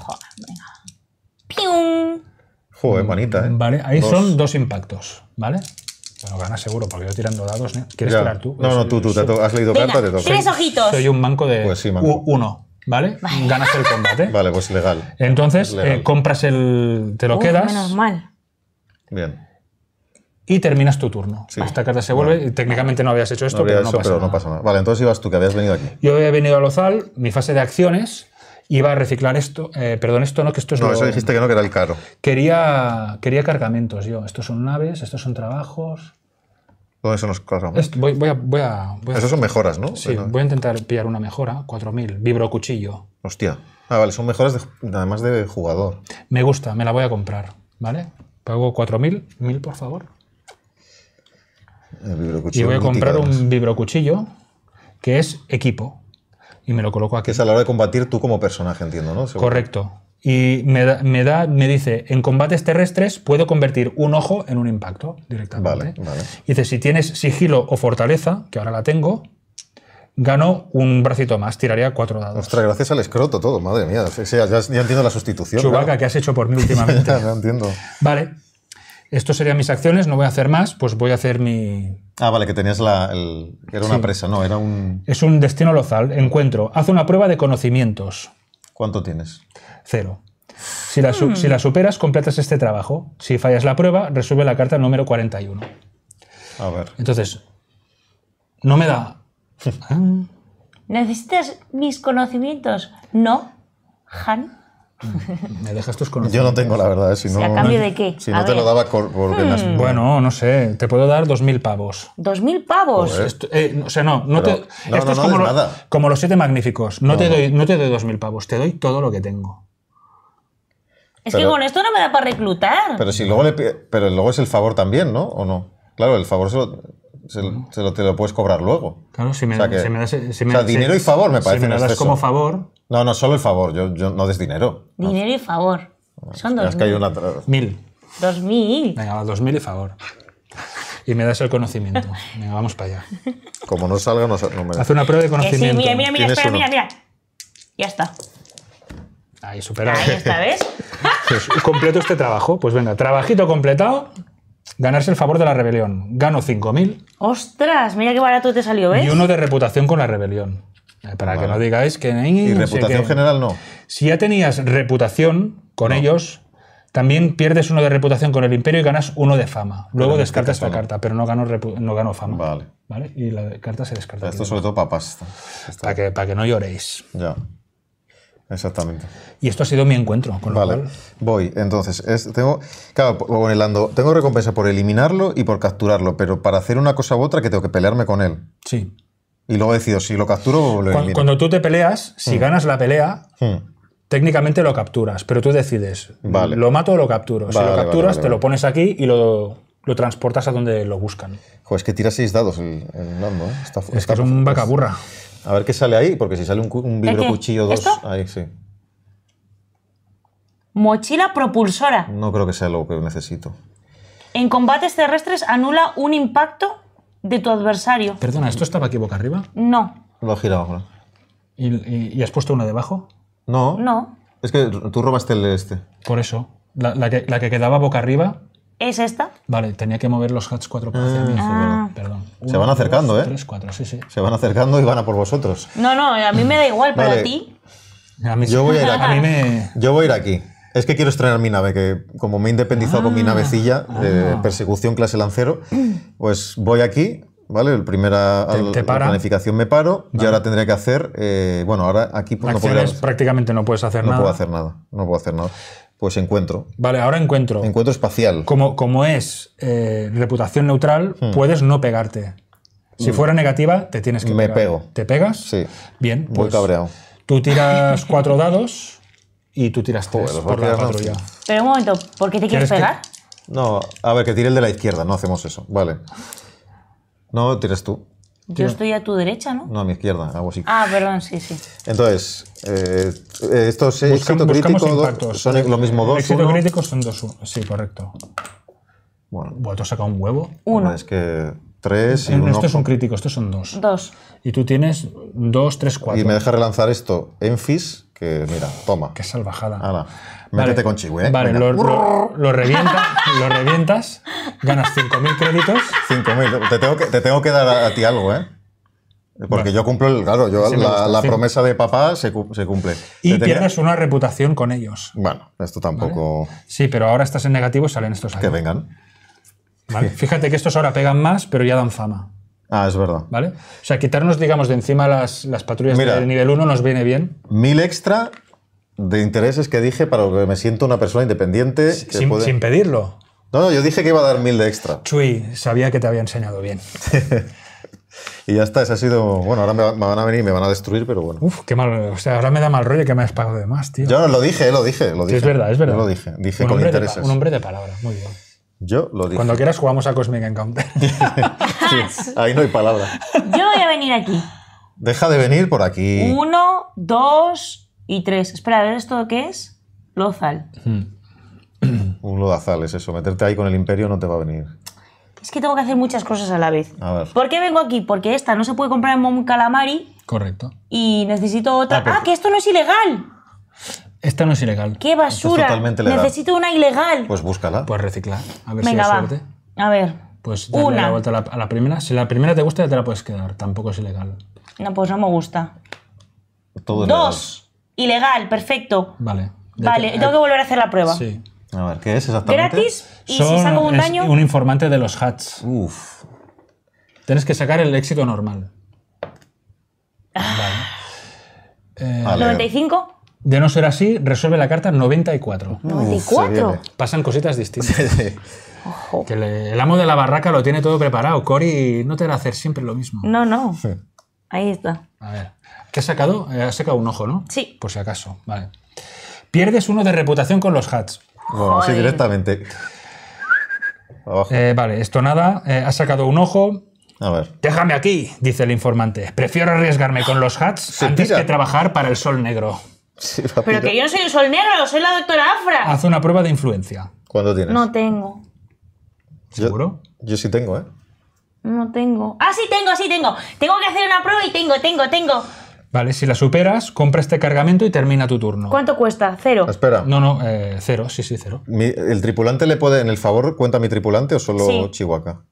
¡Pium! Joder, manita, ¿eh? Vale, ahí son dos impactos, ¿vale? Bueno, gana seguro, porque yo tirando dados, ¿eh? ¿Quieres tirar tú? No, no, pues tú, tú, has leído venga, te toca. Tres ojitos. Soy un banco de pues uno. ¿vale? Ganas el combate. Vale, pues legal. Entonces, eh, compras el. Te lo quedas. Menos mal. Bien. Y terminas tu turno. Esta carta se vuelve. Técnicamente no habías hecho esto, pero, no, pasa nada. Vale, entonces ibas tú, que habías venido aquí. Yo había venido a Lozal, mi fase de acciones iba a reciclar esto, eh, perdón, esto no, que esto es... No, eso dijiste que no, que era el caro. Quería, quería cargamentos yo. Estos son naves, estos son trabajos. ¿Dónde son Voy, a, son mejoras, ¿no? Sí, voy a intentar pillar una mejora, 4000, vibro cuchillo. Hostia. Ah, vale, son mejoras además de jugador. Me gusta, me la voy a comprar, ¿vale? Pago 4000, 1000 por favor. y voy a comprar un un vibrocuchillo que es equipo. Y me lo coloco aquí. Que es a la hora de combatir tú como personaje, entiendo, ¿no? Correcto y me, da, me, dice, en combates terrestres puedo convertir un ojo en un impacto directamente. Y dice, si tienes sigilo o fortaleza, que ahora la tengo, gano un bracito más, tiraría cuatro dados. Ostras, gracias al escroto todo, madre mía. ya, entiendo la sustitución. Chubaca, que has hecho por mí últimamente. ya entiendo. Vale. Esto serían mis acciones, no voy a hacer más, pues voy a hacer mi. Ah, vale, que tenías la. Era una presa, no, era un. Es un destino lozal. Encuentro. Haz una prueba de conocimientos. ¿Cuánto tienes? Cero. Si la, hmm. superas, completas este trabajo. Si fallas la prueba, resuelve la carta número 41. A ver. Entonces, no me da. Ah. ¿Necesitas mis conocimientos? No, Han. Mm. Me dejas tus conocimientos. Yo no tengo la verdad, ¿eh? si no. ¿A cambio de qué? Si no te lo daba por, hmm. Bueno, no sé, te puedo dar 2.000 pavos. ¿2.000 pavos? esto, eh, o sea, no, no te. esto es como, como, los siete magníficos. No, Te doy, no doy 2.000 pavos, te doy todo lo que tengo. Es que con esto no me da para reclutar. Pero si luego le, pero luego es el favor también, ¿no? ¿O no? Claro, el favor solo se, lo, te lo puedes cobrar luego. Claro, si me, o das. E, o sea, dinero y favor me parece. Si me das como favor. No, no, solo el favor, yo, yo no des dinero. Dinero y favor. Ah, Son dos. mil. Mil. Dos mil. Venga, dos mil y favor. Y me das el conocimiento. Venga, vamos para allá. Como no salga, no, no me. Haz una prueba de conocimiento. sí, mira, mira, mira, espera, mira, mira. Ya está. Ahí, superado. Ahí está, ¿ves? completo este trabajo. Pues venga, trabajito completado ganarse el favor de la rebelión. Gano 5.000. ¡Ostras! Mira qué barato te salió, ¿ves? Y uno de reputación con la rebelión. Eh, para que no digáis que... Eh, y reputación general no. Si ya tenías reputación con ellos, también pierdes uno de reputación con el imperio y ganas uno de fama. Luego descartas descarta esta, carta, pero no gano no gano fama. Vale. vale. Y la carta se descarta. Esto sobre todo para pasta. que, para que no lloréis. Ya. Exactamente. Y esto ha sido mi encuentro, con lo Voy, entonces, tengo, tengo recompensa por eliminarlo y por capturarlo, pero para hacer una cosa u otra que tengo que pelearme con él. Sí. Y luego decido si lo capturo o lo elimino. Cuando, tú te peleas, si hmm. ganas la pelea, hmm. técnicamente lo capturas, pero tú decides, vale. lo mato o lo capturo. si lo capturas, te lo pones aquí y lo, transportas a donde lo buscan. Joder, es que tira seis dados el, el ¿eh? es que es un vacaburra. A ver qué sale ahí, porque si sale un, un cuchillo 2, ahí sí. Mochila propulsora. No creo que sea lo que necesito. En combates terrestres anula un impacto de tu adversario. Perdona, ¿esto estaba aquí boca arriba? No. Lo he girado ¿Y, has puesto una debajo? No. No. Es que tú robaste el este. Por eso. la que quedaba boca arriba ¿Es esta? Vale, tenía que mover los hats 4 para hacia ah. Ah. Perdón. se van acercando, ¿eh? 3, 4, sí, sí. Se van acercando y van a por vosotros. No, no, a mí me da igual, pero a ti. yo, voy a ir aquí. Es que quiero estrenar mi nave, que como me he independizado con mi ah. navecilla de persecución clase lancero, pues voy aquí, ¿vale? El primera planificación me paro y ahora tendré que hacer, eh, bueno, ahora aquí pues prácticamente no puedes hacer nada. No puedo hacer nada, no puedo hacer nada. Pues encuentro. Vale, ahora encuentro. Encuentro espacial. Como, como es eh, reputación neutral, hmm. puedes no pegarte. Si hmm. fuera negativa, te tienes que Me pego. ¿Te pegas? Sí. Bien, pues. Muy cabreado. Tú tiras cuatro dados y tú tiras tres por la Pero un momento, ¿por qué te quieres pegar? No, a ver, que tire el de la izquierda, no hacemos eso. Vale. No, tires tú. Yo estoy a tu derecha, ¿no? No, a mi izquierda, algo así. Ah, perdón, sí, sí. Entonces, eh, eh son lo mismo dos. son dos, sí, correcto. Bueno. Bueno, tú has sacado un huevo? Uno. es que tres y este uno. Esto es un estos son dos. Dos. Y tú tienes dos, tres, cuatro. Y me deja relanzar esto, Enfis, que mira, toma. Qué salvajada. Métete con Chihue. ¿eh? Vale, lo, revientas, ganas 5.000 créditos. 5.000, te, tengo que, te tengo que dar a, ti algo, ¿eh? Porque yo cumplo, el, claro, yo la, promesa de papá se, cumple. Y pierdes una reputación con ellos. Bueno, esto tampoco. Sí, pero ahora estás en negativo y salen estos años. Que vengan. ¿Vale? Fíjate que estos ahora pegan más, pero ya dan fama. Ah, es verdad. ¿Vale? O sea, quitarnos, digamos, de encima las, las patrullas de nivel 1 nos viene bien. Mil extra de intereses que dije para que me siento una persona independiente. Que sin, sin, pedirlo. No, no, yo dije que iba a dar mil de extra. Chuy, sabía que te había enseñado bien. y ya está, eso ha sido. Bueno, ahora me, van a venir y me van a destruir, pero bueno. Uf, qué mal. O sea, ahora me da mal rollo que me has pagado de más, tío. Yo lo dije, lo dije, lo dije. es verdad, es verdad. Yo lo dije, dije con intereses. un hombre de palabra, muy bien. Yo lo dije. Cuando quieras jugamos a Cosmic Encounter. sí, ahí no hay palabra. Yo voy a venir aquí. Deja de venir por aquí. Uno, dos, y tres. Espera, a ver, ¿esto qué es? Lozal. Hmm. Un lodazal es eso. Meterte ahí con el imperio no te va a venir. Es que tengo que hacer muchas cosas a la vez. A ¿Por qué vengo aquí? Porque esta no se puede comprar en Mon Calamari. Correcto. Y necesito otra. Ah, ah, que esto no es ilegal! Esta no es ilegal. ¡Qué basura! totalmente necesito una ilegal. Pues búscala. Pues recicla. a ver si hay suerte. A ver. Pues la vuelta a la, primera. Si la primera te gusta, ya te la puedes quedar. Tampoco es ilegal. No, pues no me gusta. Todo Dos. Ilegal, perfecto. Vale. Vale, tengo que volver a hacer la prueba. Sí. A ver, ¿qué es exactamente? Gratis y si saco un Un informante de los hats. Uf. Tienes que sacar el éxito normal. Ah. Vale. ¿95? Eh, de no ser así, resuelve la carta 94. ¿94? Pasan cositas distintas. Que el amo de la barraca lo tiene todo preparado. Cory no te va a hacer siempre lo mismo. No, no. Ahí está. A ver. ¿Qué has sacado? Eh, ha sacado un ojo, ¿no? Sí. Por si acaso. Vale. Pierdes uno de reputación con los hats. Bueno, sí, directamente. Eh, vale, esto nada. Ha eh, has sacado un ojo. A ver. Déjame aquí, dice el informante. Prefiero arriesgarme con los hats antes que trabajar para el sol negro. Pero que yo no soy el sol negro, soy la doctora Afra. Haz una prueba de influencia. ¿Cuándo tienes? No tengo. ¿Seguro? yo sí tengo, ¿eh? No tengo. Ah, sí tengo, sí tengo. Tengo que hacer una prueba y tengo, tengo, tengo. Vale, si la superas, compra este cargamento y termina tu turno. ¿Cuánto cuesta? ¿Cero? Ah, espera. No, no, eh, cero, sí, sí, cero. ¿El tripulante le puede, en el favor, cuenta mi tripulante o solo Sí. Chihuahua?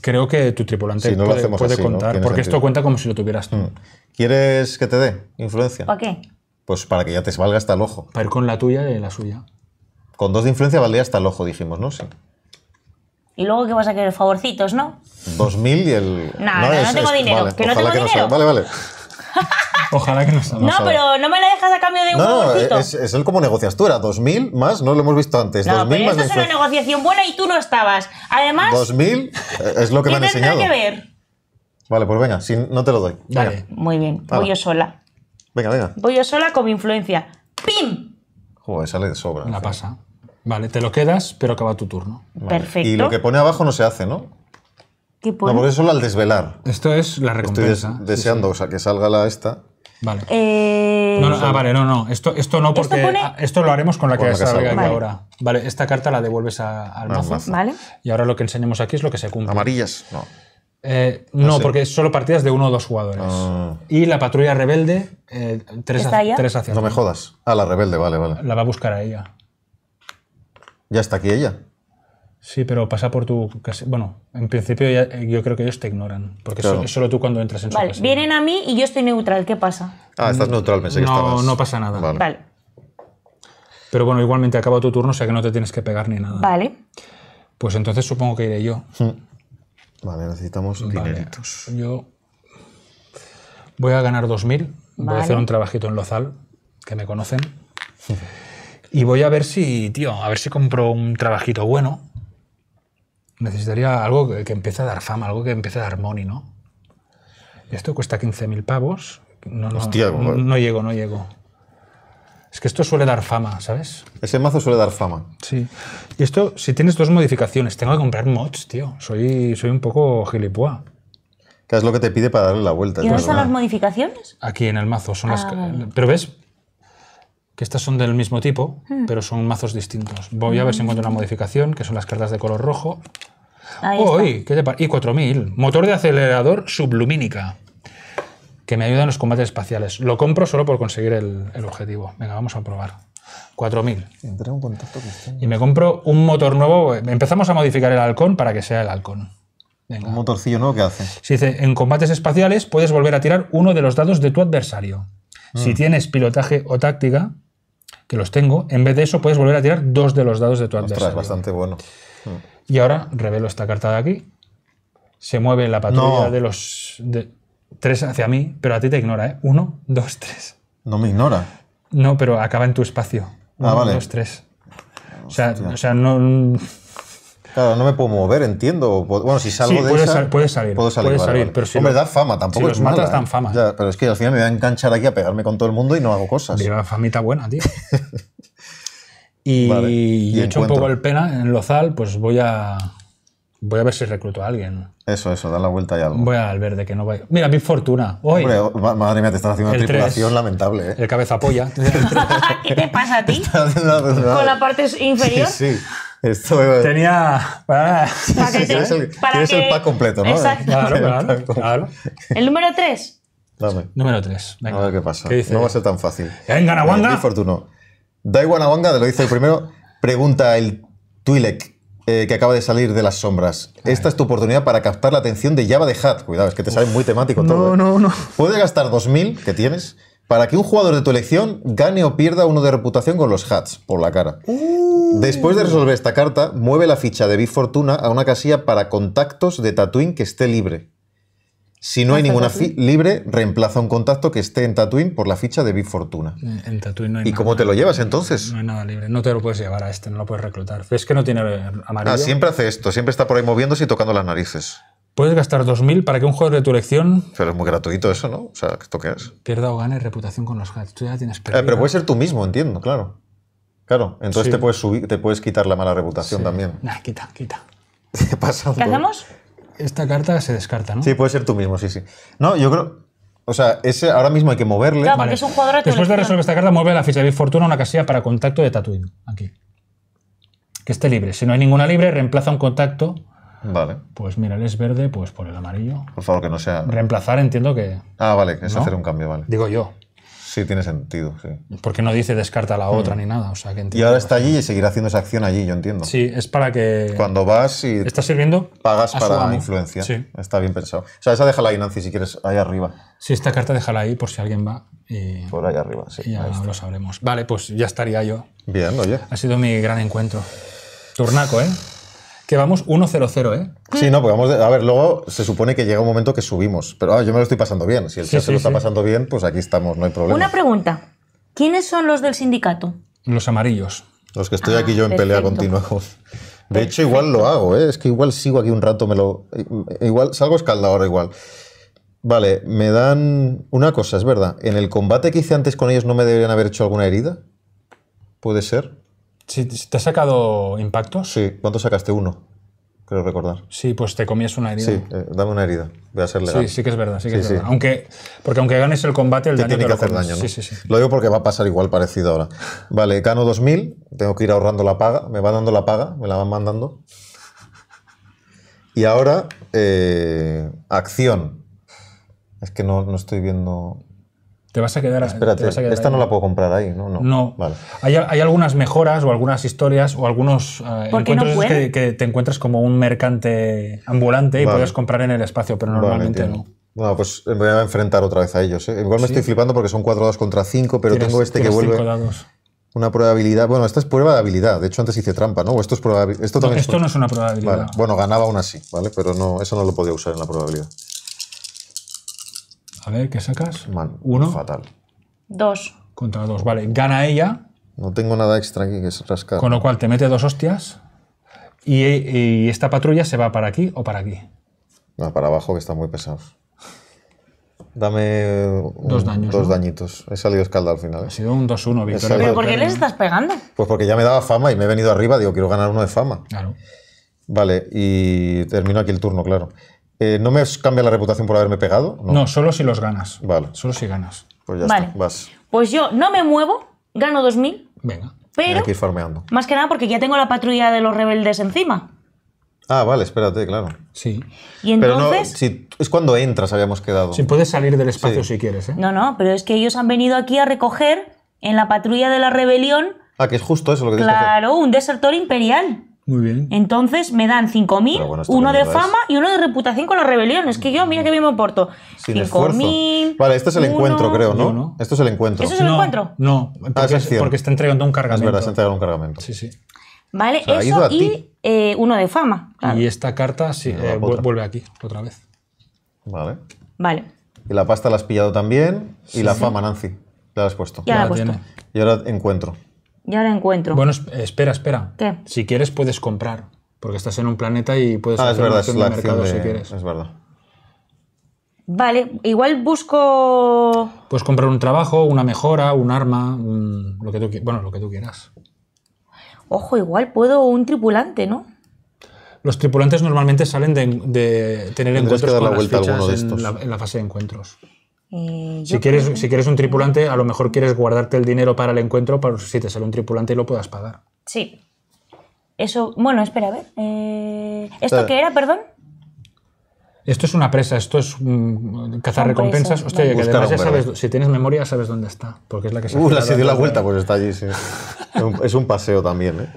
Creo que tu tripulante puede, contar, porque esto cuenta como si lo tuvieras tú. Mm. ¿Quieres que te dé influencia? ¿Para qué? Pues para que ya te valga hasta el ojo. Para ir con la tuya y la suya. Con dos de influencia valía hasta el ojo, dijimos, ¿no? Sí. Y luego que vas a querer favorcitos, ¿no? 2.000 y el... no, no, tengo dinero. que no tengo dinero. vale, vale. Ojalá que no sea. No, pero no me la dejas a cambio de un favorcito. No, es, el como negocias tú. Era 2.000 más, no lo hemos visto antes. No, 2000 pero esto es una negociación buena y tú no estabas. Además... 2.000 es lo que me han enseñado. que ver? Vale, pues venga, si no te lo doy. Vale, muy bien. Voy yo sola. Venga, venga. Voy yo sola con mi influencia. ¡Pim! Joder, sale de sobra. La eh. pasa. Vale, te lo quedas, pero acaba tu turno. Perfecto. Y lo que pone abajo no se hace, ¿no? ¿Qué No, porque es al desvelar. Esto es la recompensa. Estoy deseando sea, que salga la esta. Vale. Eh, no, ah, vale, no, no. Esto, esto no, porque ah, ¿Esto, lo haremos con la que, salga, ahora. Vale, esta carta la devuelves a, al mazo. Vale. Y ahora lo que enseñamos aquí es lo que se cumple. Amarillas, no. Eh, no, porque es solo partidas de uno o dos jugadores. Ah. Y la patrulla rebelde, eh, tres, tres hacia. No me jodas. Ah, la rebelde, vale, vale. La va a buscar a ella. Ya está aquí ella. Sí, pero pasa por tu Bueno, en principio eh, yo creo que ellos te ignoran, porque solo tú cuando entras en casa. Vienen a mí y yo estoy neutral, ¿qué pasa? Ah, estás neutral, me que no, No pasa nada. Vale. Pero bueno, igualmente acaba tu turno, o sea que no te tienes que pegar ni nada. Vale. Pues entonces supongo que iré yo. Hmm. Vale, necesitamos Yo voy a ganar 2.000, voy a hacer un trabajito en Lozal, que me conocen. Hmm. Y voy a ver si, tío, a ver si compro un trabajito bueno. Necesitaría algo que, empiece a dar fama, algo que empiece a dar money, ¿no? Esto cuesta 15.000 pavos. No, llego, no llego. Es que esto suele dar fama, ¿sabes? Ese mazo suele dar fama. Sí. Y esto, si tienes dos modificaciones, tengo que comprar mods, tío. Soy, soy un poco gilipúa. ¿Qué es lo que te pide para darle la vuelta? ¿Y dónde están las modificaciones? Aquí en el mazo. Son las... Ah, pero ves, que estas son del mismo tipo, hmm. pero son mazos distintos. Voy a ver si hmm. encuentro una modificación, que son las cartas de color rojo. Ahí y, 4000. Motor de acelerador sublumínica, que me ayuda en los combates espaciales. Lo compro solo por conseguir el, objetivo. Venga, vamos a probar. 4000. Entré este Y me compro un motor nuevo. Empezamos a modificar el halcón para que sea el halcón. Un motorcillo nuevo que hace. Si dice, en combates espaciales puedes volver a tirar uno de los dados de tu adversario. Si hmm. tienes pilotaje o táctica, que los tengo, en vez de eso puedes volver a tirar dos de los dados de tu Ostras, es bastante bueno. Y ahora revelo esta carta de aquí. Se mueve la patrulla de los tres hacia mí, pero a ti te ignora, ¿eh? Uno, dos, tres. No me ignora. No, pero acaba en tu espacio. ah, vale. dos, tres. O sea, o sea no Claro, no me puedo mover, entiendo. Bueno, si salgo de puedes, esa, puedes salir. Puedo salir. Puedes salir Pero si Hombre, da fama, tampoco. Si los es matas, dan ¿eh? fama. pero es que al final me voy a enganchar aquí a pegarme con todo el mundo y no hago cosas. Lleva famita buena, tío. y, he hecho un poco el pena en Lozal, pues voy a. Voy a ver si recluto a alguien. Eso, eso, da la vuelta y algo. Voy al verde, que no vaya. Mira, mi fortuna. Hoy. Hombre, oh, madre mía, te están haciendo una tripulación lamentable. ¿eh? El cabeza polla. ¿Qué te pasa a ti? ¿Con la parte inferior? Sí. sí. Tenía. Para, para tienes el, para que... el pack completo, ¿no? Exacto. Claro, claro, claro. El número 3. Número 3. Venga. A ver qué pasa. no va a ser tan fácil. Venga, Nahuanga. Eh, Fortuno. Dai te lo dice el primero. Pregunta el Twi'lek eh, que acaba de salir de las sombras. Esta es tu oportunidad para captar la atención de Java de Hat. Cuidado, es que te sale muy temático todo. No, ¿eh? no, no. Puede gastar 2.000 que tienes para que un jugador de tu elección gane o pierda uno de reputación con los hats por la cara. Uh. Después de resolver esta carta, mueve la ficha de Big Fortuna a una casilla para contactos de Tatooine que esté libre. Si no ah, hay ninguna libre, reemplaza un contacto que esté en Tatooine por la ficha de Big Fortuna. En Tatooine ¿Y cómo te lo llevas entonces? No hay nada libre. No te lo puedes llevar a este, no lo puedes reclutar. Es que no tiene amarillo. Ah, siempre hace esto. Siempre está por ahí moviéndose y tocando las narices. Puedes gastar 2.000 para que un jugador de tu elección... Pero es muy gratuito eso, ¿no? O sea, ¿esto qué es? Pierda o gane reputación con los hats. Tú ya tienes eh, pero puede ser tú mismo, entiendo, claro. Claro, entonces te, puedes subir, te puedes quitar la mala reputación también. Nah, quita, quita. ¿Qué pasa? Esta carta se descarta, ¿no? Sí, puede ser tú mismo, sí, sí. No, yo creo... O sea, ahora mismo hay que moverle. porque es un jugador Después de resolver esta carta, mueve la ficha de Fortuna a una casilla para contacto de Tatooine. Aquí. Que esté libre. Si no hay ninguna libre, reemplaza un contacto Vale. Pues mira, es verde, pues por el amarillo. Por favor, que no sea. Reemplazar, entiendo que. Ah, vale, es hacer un cambio, vale. Digo yo. Sí, tiene sentido, sí. Porque no dice descarta la otra mm. ni nada. O sea, y ahora está allí y seguirá haciendo esa acción allí, yo entiendo. Sí, es para que. Cuando vas y. ¿Estás sirviendo? Pagas para la influencia. Sí. Está bien pensado. O sea, esa déjala ahí, Nancy, si quieres, ahí arriba. Sí, esta carta déjala ahí por si alguien va. Y... Por ahí arriba, sí. ya lo sabremos. Vale, pues ya estaría yo. Bien, oye. Ha sido mi gran encuentro. Turnaco, ¿eh? Llevamos vamos 1-0-0, ¿eh? Sí, no, porque vamos. a ver, luego se supone que llega un momento que subimos. Pero ah, yo me lo estoy pasando bien. Si el sí, se lo está pasando bien, pues aquí estamos, no hay problema. Una pregunta. ¿Quiénes son los del sindicato? Los amarillos. Los que estoy aquí yo en ah, pelea continua De hecho, igual lo hago, ¿eh? es que igual sigo aquí un rato, me lo. Igual salgo escaldado ahora igual. Vale, me dan. Una cosa, es verdad. ¿En el combate que hice antes con ellos no me deberían haber hecho alguna herida? ¿Puede ser? ¿Te has sacado impacto. Sí. ¿Cuánto sacaste? Uno, creo recordar. Sí, pues te comías una herida. Sí, eh, dame una herida. Voy a ser legal. Sí, sí que es verdad. Sí Aunque, porque aunque ganes el combate, el te daño tiene que hacer daño. ¿no? Sí, sí, sí. Lo digo porque va a pasar igual parecido ahora. Vale, gano 2000, tengo que ir ahorrando la paga. Me va dando la paga, me la van mandando. Y ahora, eh, acción. Es que no, no estoy viendo. Te vas a quedar. Espérate, esta no la puedo comprar ahí, ¿no? No. Vale. Hay, algunas mejoras o algunas historias o algunos eh, encuentros no que, que, te encuentras como un mercante ambulante y puedes comprar en el espacio, pero normalmente no. Bueno, pues me voy a enfrentar otra vez a ellos. ¿eh? Igual me estoy flipando porque son 4 dados contra 5, pero tengo este que vuelve. Una probabilidad. Bueno, esta es prueba de habilidad. De hecho, antes hice trampa, ¿no? esto es Esto, no, es... una probabilidad. Bueno, ganaba aún así, ¿vale? Pero no, eso no lo podía usar en la probabilidad. A ver, ¿qué sacas? Pues uno. Fatal. Dos. Contra dos, vale. Gana ella. No tengo nada extra aquí que es rascar. Con lo cual te mete dos hostias. Y, esta patrulla se va para aquí o para aquí. No, para abajo que están muy pesados. Dame dos, dos dañitos. He salido escalda al final. Ha eh. sido un 2-1, Víctor. ¿Pero por qué les estás pegando? Pues porque ya me daba fama y me he venido arriba. Digo, quiero ganar uno de fama. Claro. Vale, y termino aquí el turno, claro. Eh, ¿No me cambia la reputación por haberme pegado? No. solo si los ganas. Vale. Solo si ganas. Pues ya vale. vas. Pues yo no me muevo, gano 2.000. Venga. Pero. Hay que ir farmeando. Más que nada porque ya tengo la patrulla de los rebeldes encima. Ah, vale, espérate, claro. Sí. Y entonces. Pero no, si, es cuando entras, habíamos quedado. Si puedes salir del espacio si quieres, ¿eh? No, no, pero es que ellos han venido aquí a recoger en la patrulla de la rebelión. Ah, que es justo eso lo que Claro, un desertor imperial. Muy bien. Entonces me dan 5.000, uno de fama y uno de reputación con la rebelión. Es que yo, mira que bien me porto. 5.000. Vale, este es el encuentro, creo, ¿no? Esto es el encuentro. ¿Eso es el encuentro? No, ah, porque, ah, es porque está entregando un cargamento. Es verdad, está un cargamento. Sí, sí. Vale, eso y eh, uno de fama. Y esta carta sí, eh, vuelve aquí otra vez. Vale. Vale. Y la pasta la has pillado también y la fama, Nancy. La has puesto. Ya la, la puesto. Y ahora encuentro. Ya ahora encuentro. Bueno, espera, espera. Si quieres puedes comprar, porque estás en un planeta y puedes ah, hacer es mercado si quieres. Es verdad. Vale, igual busco. Puedes comprar un trabajo, una mejora, un arma, lo que tú bueno, lo que tú quieras. Ojo, igual puedo un tripulante, ¿no? Los tripulantes normalmente salen de, tener encuentros con en la fase de encuentros. Eh, si, quieres, si quieres un tripulante, a lo mejor quieres guardarte el dinero para el encuentro, para si te sale un tripulante y lo puedas pagar. Sí. Eso, bueno, espera, a ver. Eh, ¿Esto qué era, perdón? Esto es una presa, esto es mm, cazar recompensas. Hostia, si tienes memoria, sabes dónde está. Porque es la que se uh, la dio la vuelta, pues está allí, es un paseo también, ¿eh?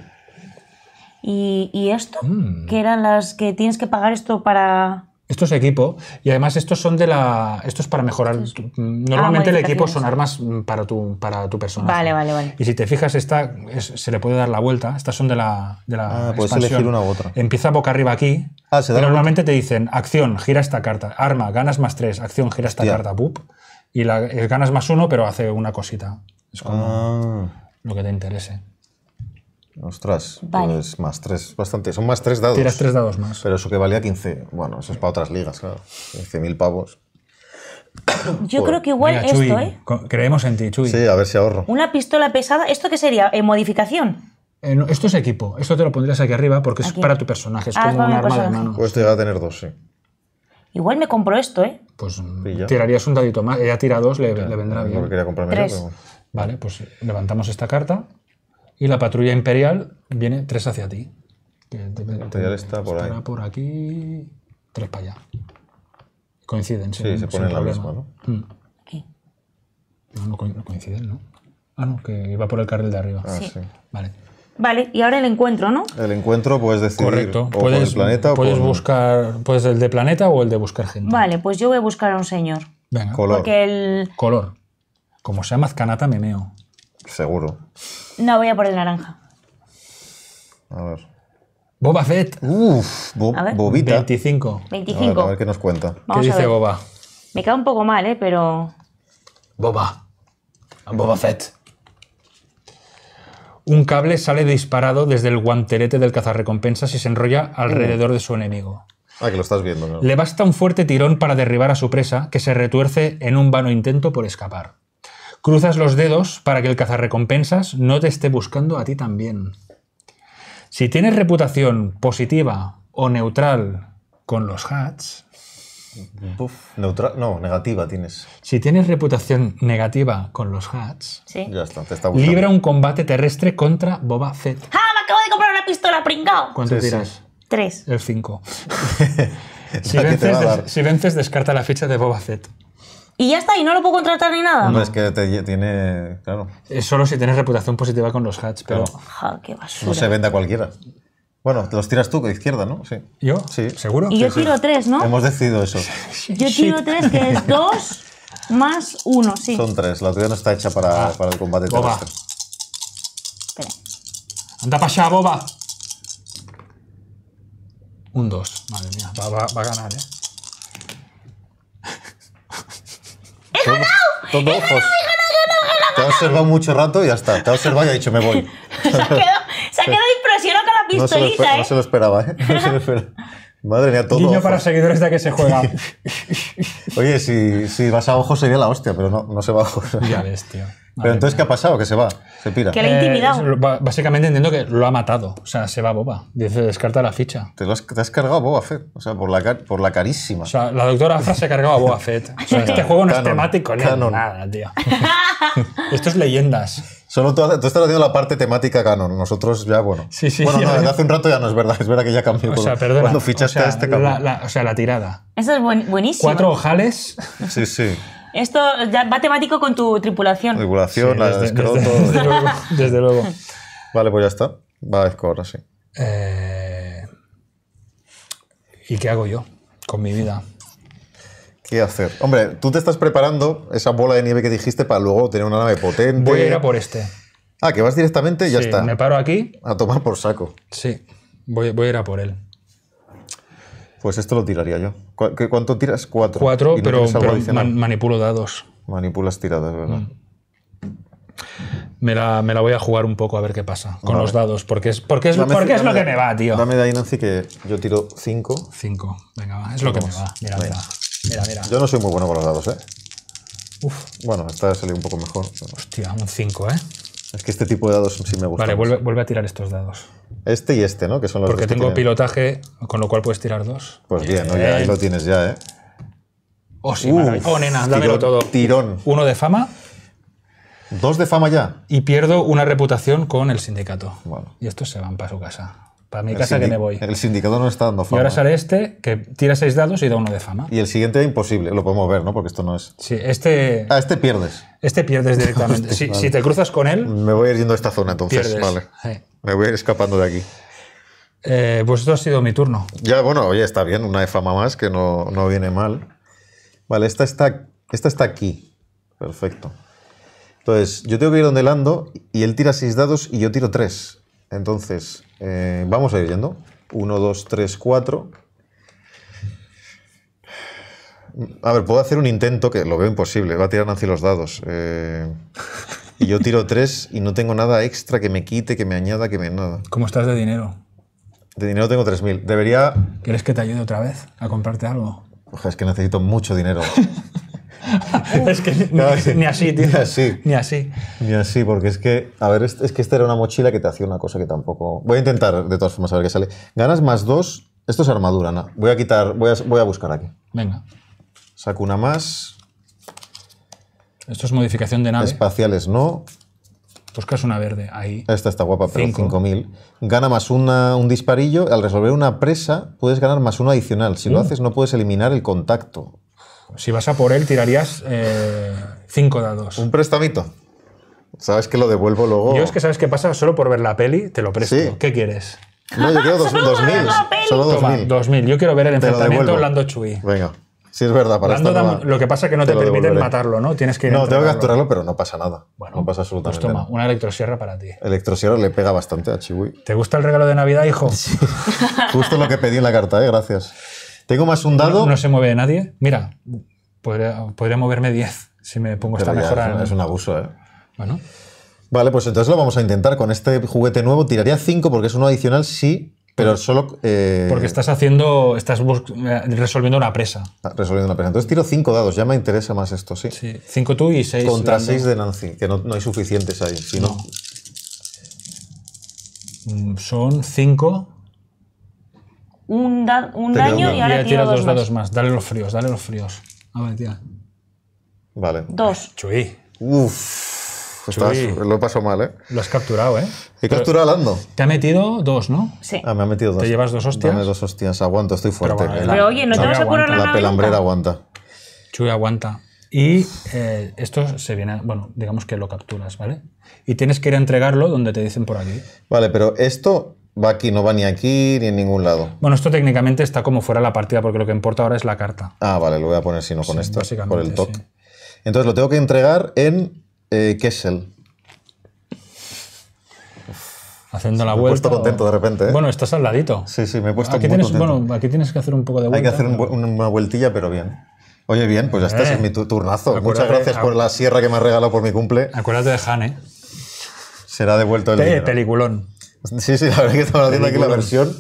¿Y, esto? Mm. ¿Qué eran las que tienes que pagar esto para.? Esto es equipo y además estos son de la. Esto es para mejorar. Mm, normalmente ah, el equipo son armas mm, para tu, para tu personaje. Vale, vale, vale. Y si te fijas, esta se le puede dar la vuelta. Estas son de la. De la ah, puedes elegir una u otra. Empieza boca arriba aquí. Ah, normalmente te dicen acción, gira esta carta. Arma, ganas más tres. Acción, gira esta carta. Pup. Y la, eh, ganas más uno, pero hace una cosita. Es como ah. lo que te interese. Ostras, pues más tres, bastante. Son más tres dados. Tiras tres dados más. Pero eso que valía 15. Bueno, eso es para otras ligas, claro. 15.000 pavos. Yo creo que igual esto, ¿eh? Creemos en ti, Chuy. Sí, a ver si ahorro. Una pistola pesada. ¿Esto qué sería? ¿En eh, ¿Modificación? Eh, esto es equipo. Esto te lo pondrías aquí arriba porque es para tu personaje. Es ah, como un arma de mano. Pues te va a tener dos, sí. Igual me compro esto, ¿eh? Pues mm, tirarías un dadito más. Ella tira dos, le, vendrá bien. quería comprarme Tres. Vale, pues levantamos esta carta y la patrulla imperial viene tres hacia ti. Que te, está por ahí. por aquí, tres para allá. Coinciden, sí. Sí, se ponen la misma, ¿no? Mm. No, coinciden, ¿no? Ah, no, que va por el carril de arriba. Ah, sí. Vale. Vale, y ahora el encuentro, ¿no? El encuentro puedes decir. Correcto. O puedes, por el planeta o por... buscar, puedes el de planeta o el de buscar gente. Vale, pues yo voy a buscar a un señor. Venga. Color. Porque el color. Como sea mazcanata, me meo. Seguro. No, voy a por el naranja. A ver. Boba Fett. Uf, bobita. 25. 25. A ver, qué nos cuenta. ¿Qué dice Boba? Me cae un poco mal, ¿eh? Pero... Boba. Boba Fett. Un cable sale disparado desde el guantelete del cazarrecompensas y se enrolla alrededor de su enemigo. Ah, que lo estás viendo. ¿no? Le basta un fuerte tirón para derribar a su presa, que se retuerce en un vano intento por escapar. Cruzas los dedos para que el cazarrecompensas no te esté buscando a ti también. Si tienes reputación positiva o neutral con los hats. Neutral, no, negativa tienes. Si tienes reputación negativa con los hats, ya está, te está libra un combate terrestre contra Boba Fett. ¡Ah! Me acabo de comprar una pistola, pringao. ¿Cuánto tiras? El 5. si, si, vences, descarta la ficha de Boba Fett. Y ya está, y no lo puedo contratar ni nada. No, es que te, tiene. Claro. Es solo si tienes reputación positiva con los hats, pero. Ja, qué basura. No se vende a cualquiera. Bueno, los tiras tú, de izquierda, ¿no? Sí. ¿Yo? Sí. ¿Seguro? Y yo tiro tres, ¿no? Hemos decidido eso. Yo tiro tres, que es dos más uno, sí. Son tres, la tuya no está hecha para, ah, para el combate boba. Espera. Anda para allá, boba. Un dos, madre mía, va, va a ganar, ¿eh? todo ojos. Te ha observado mucho rato y ya está. Te ha observado y ha dicho, me voy. se ha quedado, impresionado con la pistolita, no se ¿eh? ¿eh? No se lo esperaba, ¿eh? No se lo esperaba. Madre mía, todo. Niño para seguidores de que se juega. Oye, si, si, vas a ojos sería la hostia, pero no, no se va a ojos. Ya ves, tío. pero entonces, ¿qué ha pasado? Que se va, se pira. Que le ha eh, intimidado. básicamente entiendo que lo ha matado. O sea, se va Boba. Dice, descarta la ficha. Te, has, te has cargado a Boba Fett. O sea, por la, por la carísima. O sea, la doctora Afra se ha cargado a Boba Fett. O sea, este juego no es temático, ni nada, tío. Esto es leyendas. Solo tú, tú, estás haciendo la parte temática canon. Nosotros ya, bueno. Sí, sí, bueno, no, desde hace un rato ya no es verdad. Es verdad que ya cambió. O sea, cuando fichaste este la, o sea, la tirada. Eso es buenísimo. Cuatro ojales. Sí, sí. Esto ya va temático con tu tripulación. Tripulación, las la desde, Desde, luego, desde, luego, Vale, pues ya está. Va a score, así. ¿Y qué hago yo con mi vida? ¿Qué hacer? Hombre, tú te estás preparando esa bola de nieve que dijiste para luego tener una nave potente. Voy a ir a por este. Ah, que vas directamente y ya está. Me paro aquí. A tomar por saco. Sí, voy, voy a ir a por él. Pues esto lo tiraría yo. ¿Cuánto tiras? Cuatro. Cuatro, pero, manipulo dados. Manipulas tiradas, ¿verdad? Mm. Me la, voy a jugar un poco a ver qué pasa con los dados, porque es, porque es, lo que me va, tío. Dame de ahí, Nancy, que yo tiro cinco. Cinco. venga, va, es lo que me va. Mira, mira. Yo no soy muy bueno con los dados, ¿eh? Uf. Bueno, esta ha salido un poco mejor. Hostia, un 5, ¿eh? Es que este tipo de dados sí me gusta. Vale, vuelve, a tirar estos dados. Este y este, ¿no? Que son los Porque tengo pilotaje, con lo cual puedes tirar dos. Pues bien, ahí lo tienes ya, ¿eh? Oh, sí, nena, dámelo tirón, todo. Uno de fama. Dos de fama ya. Y pierdo una reputación con el sindicato. Y estos se van para su casa. Para mi el casa que me voy. El sindicador no está dando fama. Y ahora sale este que tira seis dados y da uno de fama. Y el siguiente es imposible, lo podemos ver, ¿no? Porque esto no es. Sí, este. Ah, este pierdes. Este pierdes directamente. si, te cruzas con él. Me voy a ir yendo a esta zona entonces. Pierdes. Vale. Me voy a ir escapando de aquí. Eh, pues esto ha sido mi turno. Ya, bueno, oye, está bien, una de fama más que no, no viene mal. Vale, esta está, esta está aquí. Perfecto. Entonces, yo tengo que ir donde Lando y él tira seis dados y yo tiro tres. Entonces, eh, vamos a ir yendo. 1, 2, 3, 4. A ver, puedo hacer un intento que lo veo imposible. Va a tirar Nancy los dados. Eh, y yo tiro 3 y no tengo nada extra que me quite, que me añada, que me nada. ¿Cómo estás de dinero? De dinero tengo 3.000. Debería... ¿Quieres que te ayude otra vez a comprarte algo? Oja, es que necesito mucho dinero. es que ni, así, Ni así. Ni así. Ni así, porque es que, a ver, es, que esta era una mochila que te hacía una cosa que tampoco. Voy a intentar, de todas formas, a ver qué sale. Ganas más dos. Esto es armadura, ¿no? Voy a quitar, voy a, buscar aquí. Venga. Saco una más. Esto es modificación de nada. Espaciales no. Buscas una verde, ahí. Esta está guapa, pero 5.000. Gana más una, un disparillo. Al resolver una presa, puedes ganar más uno adicional. Si lo mm. haces, no puedes eliminar el contacto. Si vas a por él, tirarías eh, cinco dados. Un prestamito. Sabes que lo devuelvo luego. Yo es que sabes qué pasa, solo por ver la peli te lo presto. ¿Qué quieres? No, yo quiero 2000. Solo 2000. 2000. Yo quiero ver el enfrentamiento enfrentamiento Orlando Chuy. Venga. si es verdad. Para esta lo que pasa es que no te, permiten matarlo, ¿no? Tienes que No, tengo que capturarlo, pero no pasa nada. Bueno, no pasa absolutamente pues toma, nada. una electrosierra para ti. Electrosierra le pega bastante a Chiwi. ¿Te gusta el regalo de Navidad, hijo? Sí. Justo lo que pedí en la carta, ¿eh? Gracias. Tengo más un dado. No, se mueve nadie. Mira, podría, moverme 10 si me pongo esta mejora. Es, un abuso, ¿eh? Bueno. Vale, pues entonces lo vamos a intentar. Con este juguete nuevo tiraría 5 porque es uno adicional sí, pero solo... Eh, porque estás haciendo, estás eh, resolviendo una presa. Ah, resolviendo una presa. Entonces tiro 5 dados, ya me interesa más esto, sí. 5 Cinco tú y 6. Contra seis de Nancy, que no, hay suficientes ahí. Si no. no. Mm, son 5 un, un daño y ahora tira dos, dos dados más. Dale los fríos, dale los fríos. A vale, tía. Vale. Dos. Chuy. Uf. Estás, lo pasado mal, ¿eh? Lo has capturado, ¿eh? He capturado al Te ha metido dos, ¿no? Sí. Ah, me ha metido dos. Te llevas dos hostias. dos hostias. Aguanto, estoy fuerte. Pero, oye, ¿no te vas a curar la La pelambrera aguanta. Chuy aguanta. Y eh, esto se viene, bueno, digamos que lo capturas, ¿vale? Y tienes que ir a entregarlo donde te dicen por aquí. Vale, pero esto va aquí, no va ni aquí ni en ningún lado. Bueno, esto técnicamente está como fuera la partida, porque lo que importa ahora es la carta. Ah, vale, lo voy a poner si no con esto, por el top. Entonces lo tengo que entregar en eh, Kessel. Haciendo la vuelta. Me he puesto contento de repente. ¿eh? Bueno, estás al ladito. Sí, sí, me he puesto contento. Bueno, aquí tienes que hacer un poco de vuelta. Hay que hacer una vueltilla, pero bien. Oye, bien, pues ya estás, en eh, mi turnazo. Muchas gracias por la sierra que me has regalado por mi cumple. Acuérdate de Han, ¿eh? Será devuelto el Pe Peliculón. Sí, sí, la verdad es que estamos haciendo aquí la versión.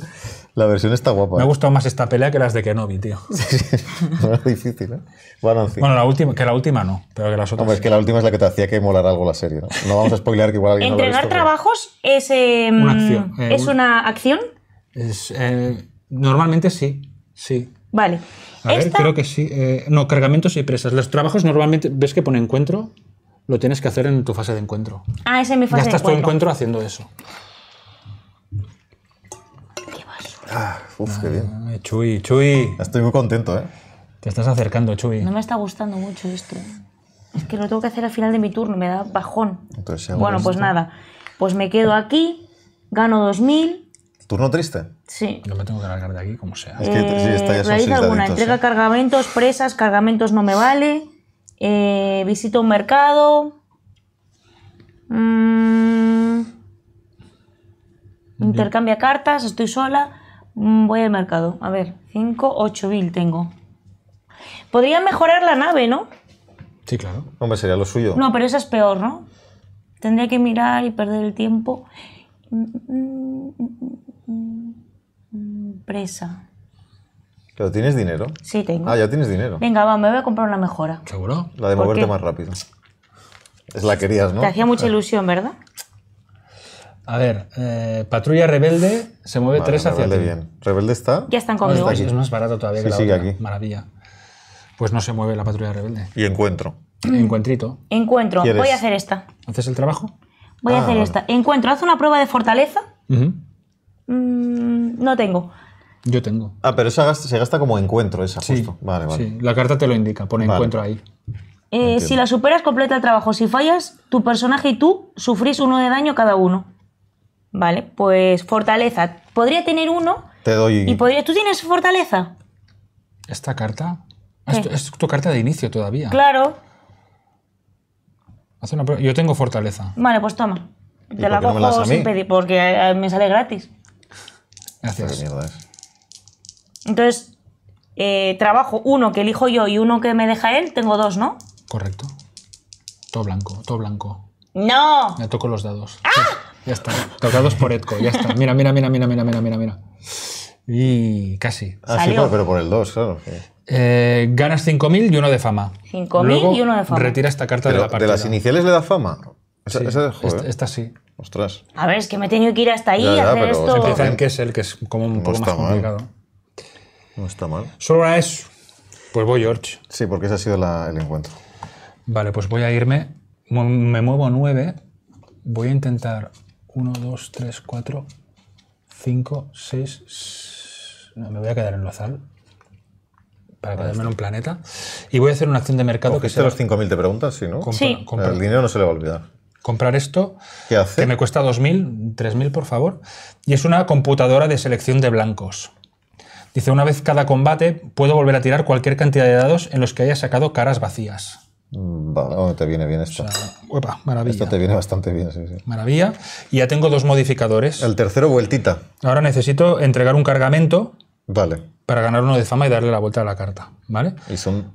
La versión está guapa. Me ha ¿eh? gustado más esta pelea que las de Kenobi, tío. Sí, sí. No es difícil, ¿eh? Bueno, la última, que la última no, pero es que la última es la que te hacía que molara algo la serie, ¿no? vamos a spoilear que igual alguien Entregar lo ha visto, trabajos es. Em, eh, una acción. ¿Es una eh, acción? normalmente sí. Sí. Vale. creo que sí. no, cargamentos y presas. Los trabajos normalmente. ¿Ves que pone encuentro? Lo tienes que hacer en tu fase de encuentro. Ah, esa es mi fase de encuentro. estás tu encuentro haciendo eso. Ah, qué bien. Chuy, Chuy. Estoy muy contento, ¿eh? Te estás acercando, Chuy. No me está gustando mucho esto. Es que lo tengo que hacer al final de mi turno, me da bajón. bueno, pues nada. Pues me quedo aquí, gano 2.000. ¿Turno triste? Sí. No me tengo que largar de aquí, como sea. Es que sí, está ya eh, realiza alguna entrega ¿eh? cargamentos, presas, cargamentos no me vale. Eh, visito un mercado. Mm. intercambia cartas, estoy sola. Mm, voy al mercado. A ver, 5, 8 mil tengo. Podría mejorar la nave, ¿no? Sí, claro. Hombre, sería lo suyo. No, pero esa es peor, ¿no? Tendría que mirar y perder el tiempo. Mm, mm, presa. Pero tienes dinero. Sí, tengo. Ah, ya tienes dinero. Venga, va, me voy a comprar una mejora. ¿Seguro? La de moverte más rápido. Es la querías, ¿no? Te hacía mucha ilusión, ¿verdad? A ver, eh, Patrulla Rebelde se mueve tres hacia Rebelde ti. ¿Rebelde está? Ya están conmigo. es más barato todavía Maravilla. Pues no se mueve la Patrulla Rebelde. Y Encuentro. Encuentrito. Encuentro. Voy a hacer esta. ¿Haces el trabajo? Voy a ah, hacer esta. Encuentro. Haz una prueba de fortaleza. Mm, no tengo. Yo tengo. Ah, pero esa se gasta como encuentro, esa Vale, vale. la carta te lo indica, pone encuentro ahí. Eh, si la superas, completa el trabajo. Si fallas, tu personaje y tú sufrís uno de daño cada uno. Vale, pues fortaleza. Podría tener uno. Te doy. Y ¿Tú tienes fortaleza? Esta carta. Ah, es tu, carta de inicio todavía. Claro. Yo tengo fortaleza. Vale, pues toma. Te la cojo sin pedir, porque eh, eh, me sale gratis. Gracias. Entonces, eh, trabajo uno que elijo yo y uno que me deja él, tengo dos, ¿no? Correcto. Todo blanco, todo blanco. ¡No! Me toco los dados. ¡Ah! Ya está. Tocados por Edco, ya está. Mira, mira, mira, mira, mira, mira, mira, mira. Y casi. Ah, sí, pero, por el 2, claro. Eh, ganas 5.000 y uno de fama. 5.000 y uno de fama. Retira esta carta de la partida. ¿De las iniciales le da fama? Esa, sí, esa, es... ¿eh? Esta, sí. Ostras. A ver, es que me he tenido que ir hasta ahí ya, a hacer esto. Empieza en Kessel, que es como un poco más complicado. No está mal. Solo ahora es. Pues voy, George. Sí, porque ese ha sido el encuentro. Vale, pues voy a irme. Me muevo 9. Voy a intentar 1, 2, 3, 4, 5, 6... No, me voy a quedar en Lozal para quedarme en un planeta. Y voy a hacer una acción de mercado que sea... los 5.000, te preguntas, ¿sí, no? El dinero no se le va a olvidar. Comprar esto, hace? que me cuesta 2.000, 3.000, por favor. Y es una computadora de selección de blancos. Dice, una vez cada combate, puedo volver a tirar cualquier cantidad de dados en los que haya sacado caras vacías. Vale, te viene bien esto. Opa, maravilla. Esto te viene bastante bien, sí, sí. Maravilla. Y ya tengo dos modificadores. El tercero, vueltita. Ahora necesito entregar un cargamento. Vale. Para ganar uno de fama y darle la vuelta a la carta. ¿Vale? Y son.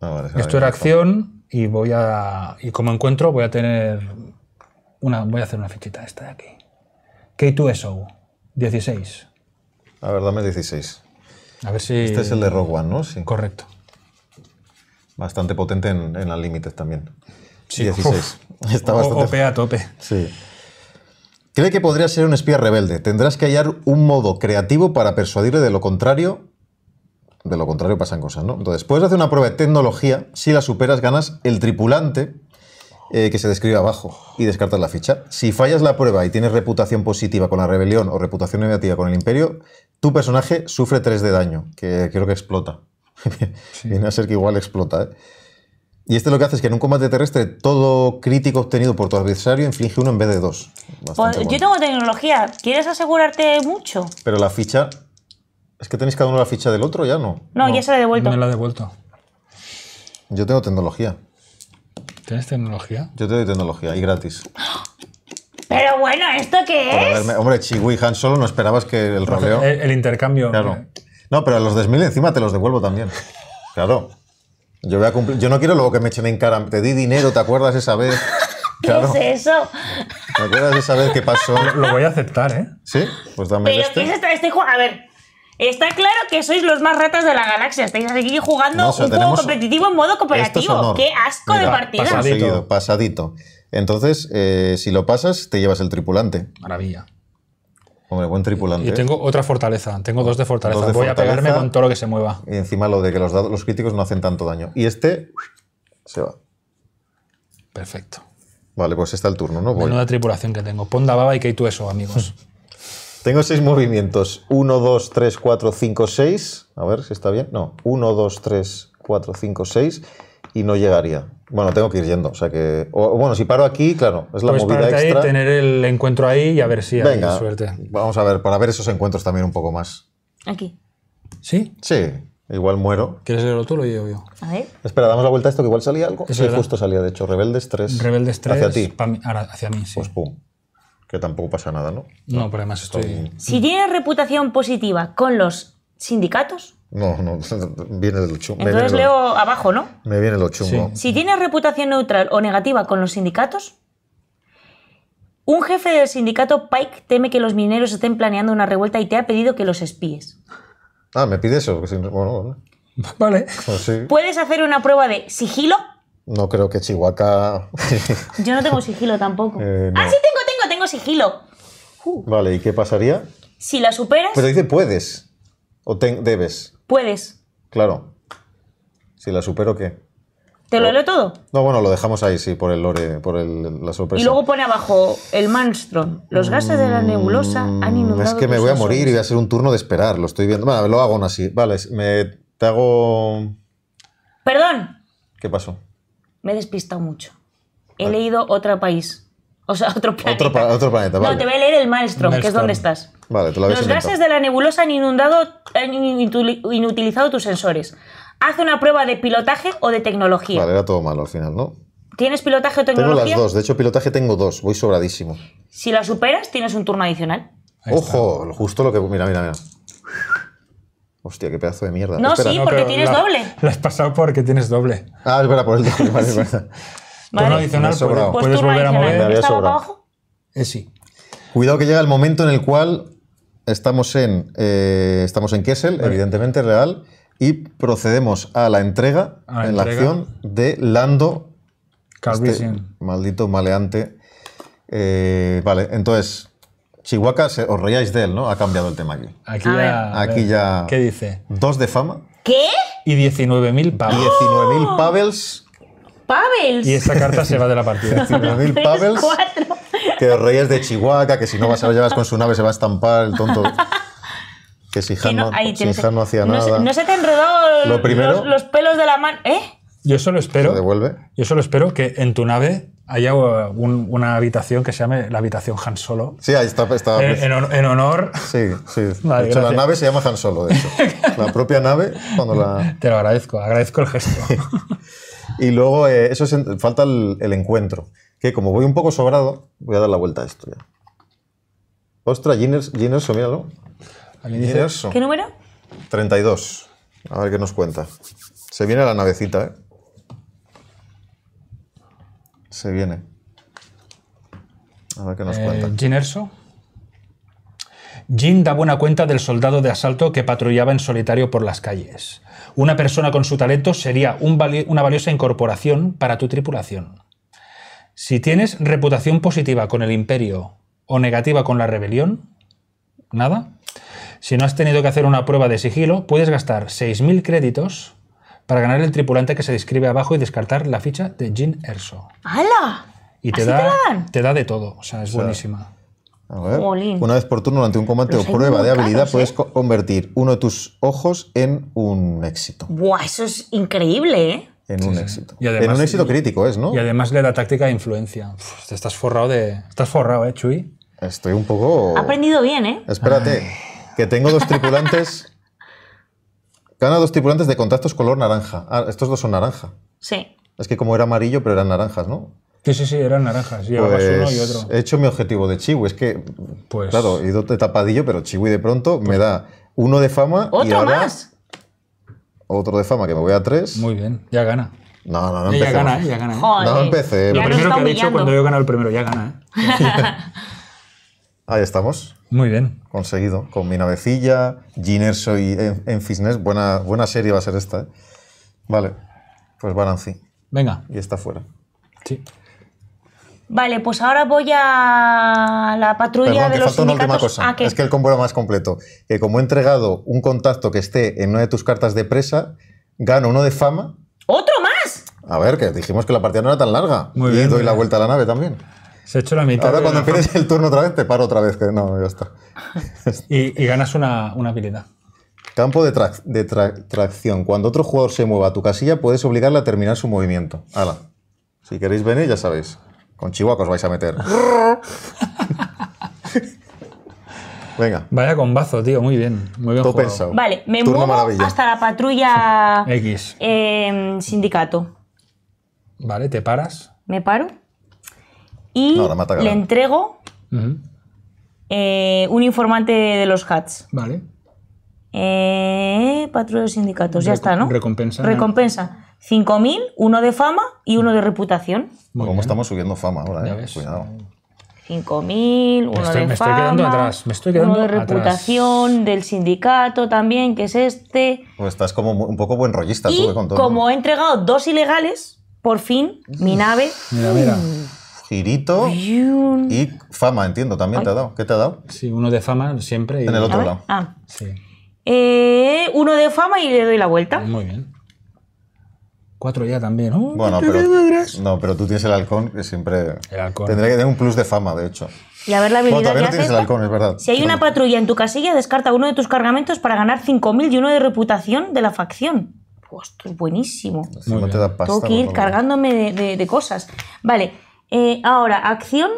Ah, Esto era acción y voy a. Y como encuentro, voy a tener. Una, voy a hacer una fichita esta de aquí. K2SO, 16. A ver, dame 16. A ver si. Este es el de Rogue One, ¿no? Sí. Correcto. Bastante potente en, las límites también. Sí, 16. Está bastante... OP a tope. Sí. Cree que podría ser un espía rebelde. Tendrás que hallar un modo creativo para persuadirle de lo contrario. De lo contrario pasan cosas, ¿no? Entonces, puedes hacer una prueba de tecnología. Si la superas, ganas el tripulante eh, que se describe abajo y descartas la ficha. Si fallas la prueba y tienes reputación positiva con la rebelión o reputación negativa con el imperio, tu personaje sufre 3 de daño, que creo que explota. Viene a ser que igual explota, ¿eh? Y este lo que hace es que en un combate terrestre todo crítico obtenido por tu adversario inflige uno en vez de dos. Pues, yo tengo tecnología, ¿quieres asegurarte mucho? Pero la ficha... ¿Es que tenéis cada uno la ficha del otro? Ya no. No, ya se la he devuelto. Me la he devuelto. Yo tengo tecnología. ¿Tienes tecnología? Yo te doy tecnología y gratis. Pero bueno, ¿esto qué es? Hombre, Chihu Han Solo no esperabas que el roleo... El, intercambio. Claro. Eh. No, pero los 10.000 encima te los devuelvo también. Claro. Yo voy a cumplir. Yo no quiero luego que me echen en cara. Te di dinero, ¿te acuerdas esa vez? Claro. ¿Qué es eso? ¿Te acuerdas de esa vez que pasó? Lo voy a aceptar, ¿eh? Sí, pues dame Pero ¿qué es este, este juego? A ver, Está claro que sois los más ratas de la galaxia. Estáis aquí jugando un juego competitivo en modo cooperativo. ¡Qué asco de partida! Pasadito. pasadito. Entonces, eh, si lo pasas, te llevas el tripulante. Maravilla. Hombre, buen tripulante. Y tengo otra fortaleza, tengo dos de fortaleza. Voy a pegarme con todo lo que se mueva. Y encima lo de que los, críticos no hacen tanto daño. Y este se va. Perfecto. Vale, pues está el turno, ¿no? Voy. Menuda tripulación que tengo. Ponda baba y que tú eso, amigos. tengo seis movimientos. Uno, dos, tres, cuatro, cinco, seis. A ver si está bien. No, Uno, dos, tres, cuatro, cinco, seis. Y no llegaría. Bueno, tengo que ir yendo, o sea que... bueno, si paro aquí, claro, es la movida extra. Ahí, tener el encuentro ahí y a ver si hay suerte. vamos a ver, para ver esos encuentros también un poco más. Aquí. ¿Sí? Sí, igual muero. ¿Quieres leerlo tú lo llevo yo? A ver. Espera, damos la vuelta a esto que igual salía algo. Sí, justo salía, de hecho, Rebeldes 3. Rebeldes 3. Hacia ti. ahora, hacia mí, sí. Pues pum. Que tampoco pasa nada, ¿no? No, pero además estoy... Si tienes reputación positiva con los sindicatos, no, no, viene lo chungo. Entonces leo abajo, ¿no? Me viene lo chungo. Si tienes reputación neutral o negativa con los sindicatos, un jefe del sindicato Pike teme que los mineros estén planeando una revuelta y te ha pedido que los espíes. Ah, me pide eso. Vale. Pues ¿Puedes hacer una prueba de sigilo? No creo que Chihuahua. Yo no tengo sigilo tampoco. Eh, ah, sí, tengo, tengo, tengo sigilo. Vale, ¿y qué pasaría? Si la superas. Pero dice puedes. O debes. Puedes. Claro. Si la supero, ¿qué? ¿Te lo leo todo? No, bueno, lo dejamos ahí, sí, por el lore, por el, la sorpresa. Y luego pone abajo el Manstrom. Los gases de la nebulosa han mm, inundado. Es que me voy a morir y voy a hacer un turno de esperar, lo estoy viendo. lo hago así. Vale, me, te hago. Perdón. ¿Qué pasó? Me he despistado mucho. He leído otro país. O sea, otro planeta. Otro, planeta, vale. No, te voy a leer el Maelstrom, que es donde estás. Vale, te lo Los gases de la nebulosa han, inundado, han inutilizado tus sensores. Haz una prueba de pilotaje o de tecnología. Vale, era todo malo al final, ¿no? ¿Tienes pilotaje o tecnología? Tengo las dos. De hecho, pilotaje tengo dos. Voy sobradísimo. Si la superas, tienes un turno adicional. Ojo, justo lo que... Mira, mira, mira. Hostia, qué pedazo de mierda. No, sí, porque tienes doble. Lo has pasado porque tienes doble. Ah, espera, por el doble. vale, vale. Pues pues pues puedes volver a mover. Eh, sí. Cuidado que llega el momento en el cual estamos en, eh, estamos en Kessel, evidentemente real, y procedemos a la entrega, en la acción de Lando este maldito maleante. Eh, vale, entonces, Chihuahua, os reíais de él, ¿no? Ha cambiado el tema aquí. Aquí, ya, aquí ¿Qué dice? Dos de fama. ¿Qué? Y 19.000 pavels. 19.000 pavels Pabels Y esta carta se va de la partida. 5.000 Pabels Que reyes de Chihuahua, que si no vas a llevas con su nave se va a estampar el tonto. Que si Han no, hacía nada. no se te enredó Los, pelos de la mano. ¿Eh? Yo solo espero. ¿Se devuelve? Yo solo espero que en tu nave haya uh, una habitación que se llame la habitación Han Solo. Sí, ahí está. Eh, pues. en, honor. Sí, sí. la nave se llama Han Solo, de hecho. la propia nave, cuando la. Te lo agradezco, agradezco el gesto. Y luego, eh, eso es falta el, encuentro. Que como voy un poco sobrado, voy a dar la vuelta a esto ya. Ostras, Ginerso, míralo. ¿Qué número? 32. A ver qué nos cuenta. Se viene la navecita, ¿eh? Se viene. A ver qué nos eh, cuenta. Ginerso. Jin da buena cuenta del soldado de asalto que patrullaba en solitario por las calles. Una persona con su talento sería una valiosa incorporación para tu tripulación. Si tienes reputación positiva con el imperio o negativa con la rebelión, nada. Si no has tenido que hacer una prueba de sigilo, puedes gastar 6.000 créditos para ganar el tripulante que se describe abajo y descartar la ficha de Jean Erso. ¡Hala! Y te, da, te, da de todo, o sea, es buenísima. A una vez por turno durante un combate o prueba de habilidad puedes ¿eh? convertir uno de tus ojos en un éxito. Buah, eso es increíble, ¿eh? En un éxito. en un éxito crítico es, ¿no? Y además le da táctica de influencia. te estás forrado de. Estás forrado, ¿eh, Chuy? Estoy un poco. Ha aprendido bien, ¿eh? Espérate, que tengo dos tripulantes. Cada dos tripulantes de contactos color naranja. Ah, estos dos son naranja. Sí. Es que como era amarillo, pero eran naranjas, ¿no? Sí, sí, sí, eran naranjas. pues, uno y pues, otro. He hecho mi objetivo de Chiwi. Es que, pues, claro, he ido de tapadillo, pero Chiwi de pronto me pues da uno de fama ¿Otro y más? otro de fama que me voy a tres. Muy bien, ya gana. No, no, no eh, eh. empecé. Ya gana, ya gana. no empecé. Lo primero que ha dicho cuando yo he ganado el primero, ya gana. Eh. Ahí estamos. Muy bien. Conseguido. Con mi navecilla, Ginerso y en, Buena, buena serie va a ser esta. ¿eh? Vale. Pues así Venga. Y está fuera. Sí. Vale, pues ahora voy a la patrulla de los falta ah, es que el combo era más completo. Que como he entregado un contacto que esté en una de tus cartas de presa, gano uno de fama. ¡Otro más! A ver, que dijimos que la partida no era tan larga. Muy y doy la vuelta a la nave también. Se ha hecho la mitad. Ahora cuando empieces el turno otra vez, te paro otra vez. Que no, ya está. y, ganas una, una habilidad. Campo de, tracción. Cuando otro jugador se mueva a tu casilla, puedes obligarle a terminar su movimiento. Hala. Si queréis venir, ya sabéis. Con Chihuahua vais a meter. Venga. Vaya con bazo, tío. Muy bien. Muy bien Todo pensado. Vale, me muevo hasta la patrulla X. Em, sindicato. Vale, te paras. Me paro. Y le entrego eh, un informante de los Hats. Vale. Eh, patrulla de sindicatos, ya está, ¿no? recompensa. Recompensa. 5.000, uno de fama y uno de reputación. Como ¿Cómo estamos subiendo fama ahora? Eh? Cuidado. 5.000, uno de de me Estoy quedando atrás, me estoy quedando uno de reputación del sindicato también, que es este. Pues estás como un poco buen rollista tú, eh, con todo. Como he entregado dos ilegales, por fin, mi nave. Mira, mira. Mm. Girito y fama, entiendo, también te ha dado. ¿Qué te ha dado? Sí, uno de fama siempre. Y... En el otro lado. Ah. Sí. Eh, uno de fama y le doy la vuelta. Muy bien. Patrulla también. Oh, bueno, pero, no, pero tú tienes el halcón que siempre... El Tendría que tener un plus de fama, de hecho. Y a ver la habilidad el halcón, es verdad. Si hay una patrulla en tu casilla, descarta uno de tus cargamentos para ganar 5.000 y uno de reputación de la facción. esto es buenísimo. No te da pasta, Tengo que ir cargándome de, cosas. Vale, eh, ahora, acción...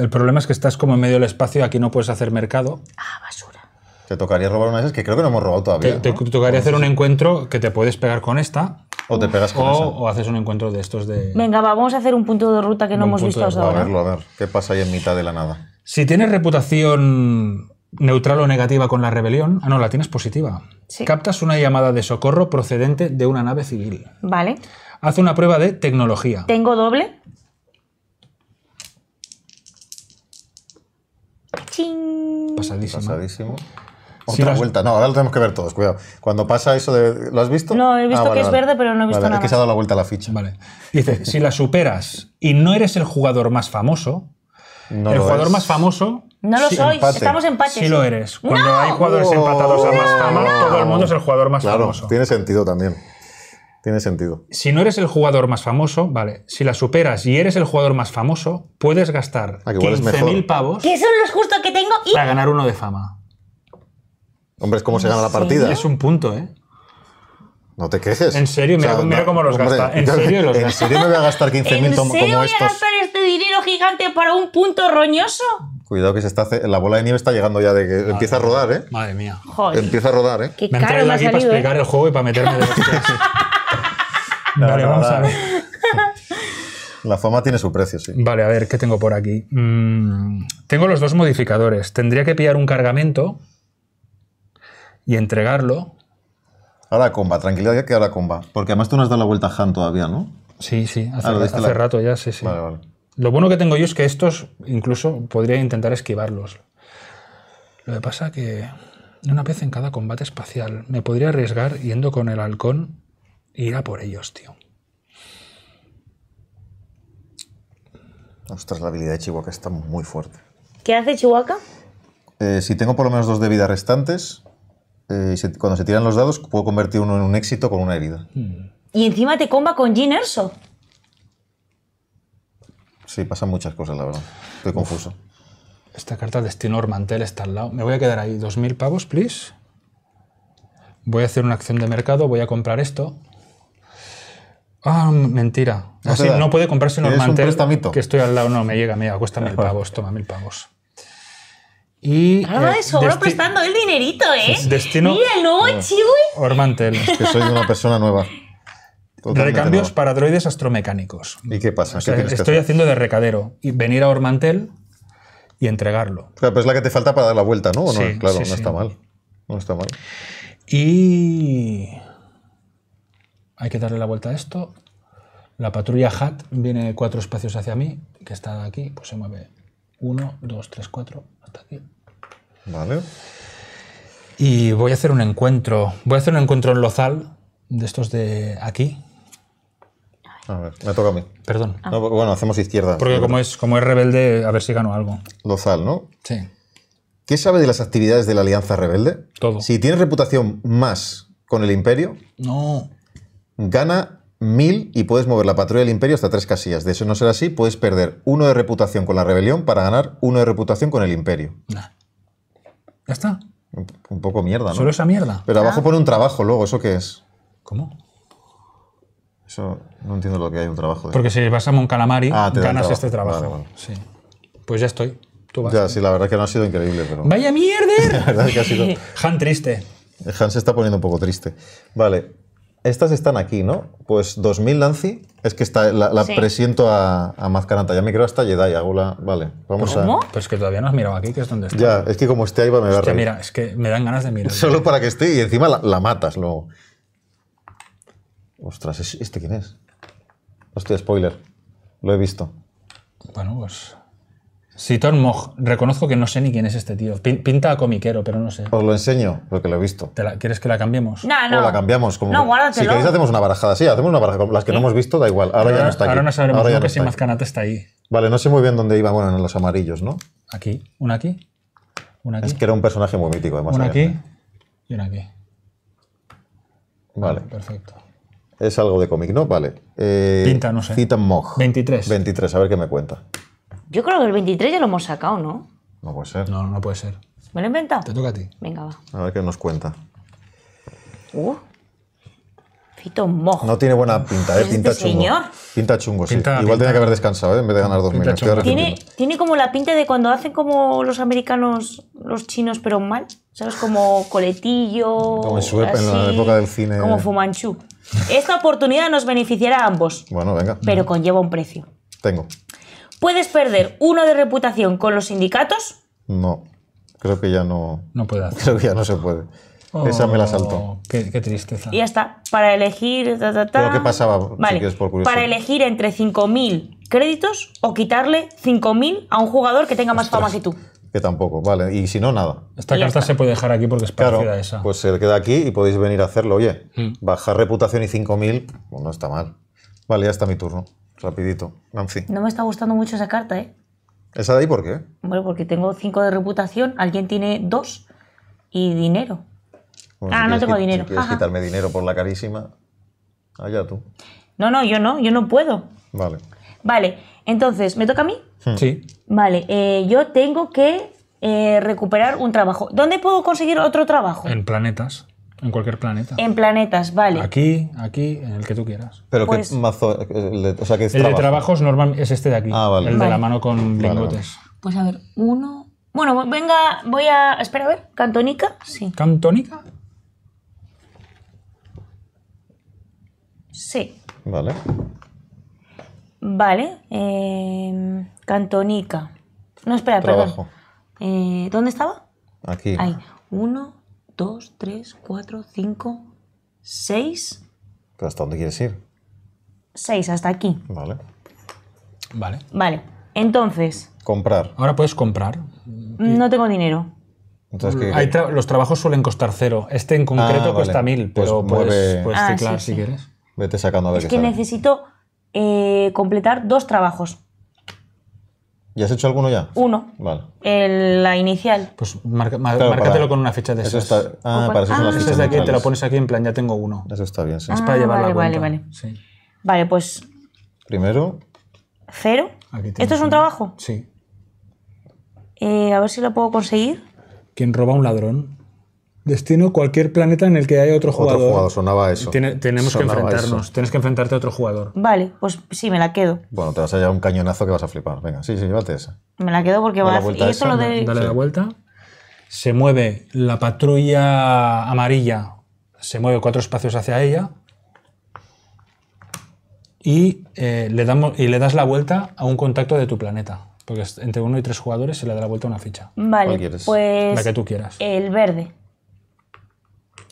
El problema es que estás como en medio del espacio, aquí no puedes hacer mercado. Ah, basura. Te tocaría robar una de esas que creo que no hemos robado todavía. Te, tocaría hacer un encuentro que te puedes pegar con esta. O te pegas con o, O haces un encuentro de estos de. Venga, vamos a hacer un punto de ruta que no hemos visto hasta ahora. A verlo, a ver. ¿Qué pasa ahí en mitad de la nada? Si tienes reputación neutral o negativa con la rebelión. Ah, no, la tienes positiva. Sí. Captas una llamada de socorro procedente de una nave civil. Vale. Haz una prueba de tecnología. ¿Tengo doble? ¡Ching! Pasadísimo. Pasadísimo. Otra vuelta, no, ahora lo tenemos que ver todos, cuidado. Cuando pasa eso de. ¿Lo has visto? No, he visto ah, que es verde, pero no he visto nada. Es que se ha dado la vuelta a la ficha. Vale. Dice: si la superas y no eres el jugador más famoso, no el jugador más famoso. No lo soy, Estamos estamos empates. Sí lo eres. Cuando hay jugadores empatados a más fama, todo el mundo es el jugador más claro, famoso. Tiene sentido también. Tiene sentido. Si no eres el jugador más famoso, vale. Si la superas y eres el jugador más famoso, puedes gastar 15.000 ah, pavos. Que son los justos que tengo Para ganar uno de fama. Hombre, es como se gana la partida. Es un punto, ¿eh? No te quejes. En serio, mira, cómo los gasta. En serio los gasta. ¿En serio me voy a gastar 15.000 como estos? ¿En serio voy a gastar este dinero gigante para un punto roñoso? Cuidado que se está, la bola de nieve está llegando ya de que ¿eh? empieza a rodar, ¿eh? Madre mía. Empieza a rodar, ¿eh? me han traído la aquí para ¿eh? explicar el juego y para meterme de vale, vamos a ver. La fama tiene su precio, sí. Vale, a ver, ¿qué tengo por aquí? Mm, tengo los dos modificadores. Tendría que pillar un cargamento y entregarlo. Ahora comba, tranquilidad que ahora comba. Porque además tú no has dado la vuelta a Han todavía, ¿no? Sí, sí, hace, ah, rato ya, sí, sí. Lo bueno que tengo yo es que estos incluso podría intentar esquivarlos. Lo que pasa que una vez en cada combate espacial me podría arriesgar yendo con el halcón e ir a por ellos, tío. Ostras, la habilidad de Chihuahua está muy fuerte. ¿Qué hace Chihuahua? Eh, si tengo por lo menos dos de vida restantes, eh, cuando se tiran los dados, puedo convertir uno en un éxito con una herida. Hmm. Y encima te comba con Gin Erso. Sí, pasan muchas cosas, la verdad. Estoy confuso. Esta carta de destino Mantel está al lado. Me voy a quedar ahí. 2.000 pavos, please. Voy a hacer una acción de mercado, voy a comprar esto. Ah, mentira. No, ah, puede comprarse un Mantel. que estoy al lado. No, me llega, me Cuesta mil pavos. Toma, mil pavos. Y, Ahora de eh, sobro prestando el dinerito, ¿eh? Destino. Mira, el nuevo Ormantel. Es que soy una persona nueva. Recambios para droides astromecánicos. ¿Y qué pasa? estoy haciendo de recadero. Y venir a Ormantel y entregarlo. pero es la que te falta para dar la vuelta, ¿no? claro, no está mal. No está mal. Y. Hay que darle la vuelta a esto. La patrulla HAT viene cuatro espacios hacia mí, que está aquí, pues se mueve 1, 2, 3, 4, hasta aquí. Vale. Y voy a hacer un encuentro. Voy a hacer un encuentro en Lozal, de estos de aquí. A ver, me toca a mí. Perdón. bueno, hacemos izquierda. Porque como es, como es rebelde, a ver si gano algo. Lozal, ¿no? Sí. ¿Qué sabe de las actividades de la Alianza Rebelde? Todo. Si tienes reputación más con el Imperio, no. gana 1000 y puedes mover la patrulla del imperio hasta tres casillas. De eso no ser así, puedes perder uno de reputación con la rebelión para ganar uno de reputación con el imperio. Ya está. Un, poco mierda, ¿no? Solo esa mierda. Pero abajo ah. pone un trabajo luego, ¿eso qué es? ¿Cómo? Eso no entiendo lo que hay un trabajo. Porque si vas a Moncalamari, ah, ganas este trabajo. Sí. Pues ya estoy. Ya, sí, la verdad que no ha sido increíble, pero. ¡Vaya mierda! Han triste. Han se está poniendo un poco triste. Vale. Estas están aquí, ¿no? Pues 2000 Nancy. Es que está, la, presiento a, a Mazcaranta. Ya me creo hasta Jedi. Hago Vale, vamos ¿Cómo? Pues que todavía no has mirado aquí, que es donde está. Ya, es que como esté ahí va a me mira, es que me dan ganas de mirar. Solo para que esté y encima la, la matas luego. Ostras, ¿este quién es? Hostia, spoiler. Lo he visto. Bueno, pues. Sitor Moj, reconozco que no sé ni quién es este tío. Pinta a comiquero, pero no sé. Os lo enseño, porque lo he visto. ¿Te la, ¿Quieres que la cambiemos? No, no. la cambiamos. Como no, guárdatelo. Si queréis hacemos una barajada, sí, hacemos una barajada. Las que no hemos visto, da igual. Ahora, ya no está aquí. Ahora no sabremos ahora ya si Mazcanate está ahí. Vale, no sé muy bien dónde iba, bueno, en los amarillos, ¿no? Aquí. ¿Una aquí? ¿Una aquí? Es que era un personaje muy mítico, además. Una aquí ¿eh? y una aquí. Vale. Ah, perfecto. Es algo de cómic, ¿no? Vale. Eh, pinta, no sé. Titan Mog. 23. 23, a ver qué me cuenta. Yo creo que el 23 ya lo hemos sacado, ¿no? No puede ser. No, no puede ser. ¿Me lo he inventado? Te toca a ti. Venga, va. A ver qué nos cuenta. Uh. Fito mojo. No tiene buena pinta, ¿eh? Pinta chungo. señor? Pinta chungo, sí. Igual tenía que haber descansado, ¿eh? En vez de ganar dos minutos. Tiene, tiene como la pinta de cuando hacen como los americanos, los chinos, pero mal. ¿Sabes? Como coletillo. Como en en la época del cine. Como Fumanchu. Esta oportunidad nos beneficiará a ambos. Bueno, venga. Pero conlleva un precio. Tengo. ¿Puedes perder uno de reputación con los sindicatos? No, creo que ya no. No Creo que no se puede. Esa me la salto. Oh, qué, tristeza. Y ya está. Para elegir. pasaba? Vale. Para elegir entre 5.000 créditos o quitarle 5.000 a un jugador que tenga más fama que tú. Que tampoco, vale. Y si no, nada. Esta carta se puede dejar aquí porque es parecida claro, a esa. Pues se queda aquí y podéis venir a hacerlo. Oye, mm. bajar reputación y 5.000, pues no está mal. Vale, ya está mi turno. Rapidito, Nancy. No me está gustando mucho esa carta, ¿eh? ¿Esa de ahí por qué? Bueno, porque tengo 5 de reputación, alguien tiene 2 y dinero. ah, no tengo dinero. quieres quitarme dinero por la carísima, allá tú. No, no, yo no, yo no puedo. Vale. Vale, entonces, ¿me toca a mí? Hmm. Sí. Vale, eh, yo tengo que eh, recuperar un trabajo. ¿Dónde puedo conseguir otro trabajo? En planetas. En cualquier planeta. En planetas, vale. Aquí, aquí, en el que tú quieras. Pero que qué pues- mazo. Eh, el de, o sea, que el trabajo? de trabajos normal es este de aquí. Ah, vale. El de la mano con lingotes. Pues a ver, uno. Bueno, venga, voy a. Espera, a ver. ¿Cantónica? Sí. ¿Cantónica? Sí. Vale. Vale. Em, cantónica. No, espera, trabajo. perdón. Eh, ¿Dónde estaba? Aquí. Ahí. Uno, Dos, tres, cuatro, cinco, seis. hasta dónde quieres ir? Seis, hasta aquí. Vale. Vale. Vale. Entonces. Comprar. Ahora puedes comprar. Mm, no tengo dinero. los trabajos suelen costar cero. Este en concreto ah, cuesta mil, pues pero puedes, puedes ah, si quieres. Vete sacando a ver Es que necesito eh, completar dos trabajos. ¿Y has hecho alguno ya? Uno. Vale. la inicial. Pues márcatelo con una ficha de esas. Eso está, ah, para eso ah, son las ah, fichas de aquí, te lo pones aquí en plan, ya tengo uno. Eso está bien, sí. Ah, es para llevarlo vale, Vale, vale. Sí. Vale, pues... Primero... Cero. ¿Esto es un trabajo? Sí. Eh, a ver si lo puedo conseguir. ¿Quién roba a un ladrón? Destino cualquier planeta en el que haya otro jugador. Otro jugador, sonaba eso. tenemos que enfrentarnos, tienes que enfrentarte a otro jugador. Vale, pues sí, me la quedo. Bueno, te vas a llevar un cañonazo que vas a flipar. Venga, sí, sí, llévate esa. Me la quedo porque va a... Y lo de... Dale la vuelta. Se mueve la patrulla amarilla, se mueve cuatro espacios hacia ella. Y, eh, le damos, y le das la vuelta a un contacto de tu planeta. Porque entre uno y tres jugadores se le da la vuelta a una ficha. Vale, pues... La que tú quieras. El verde.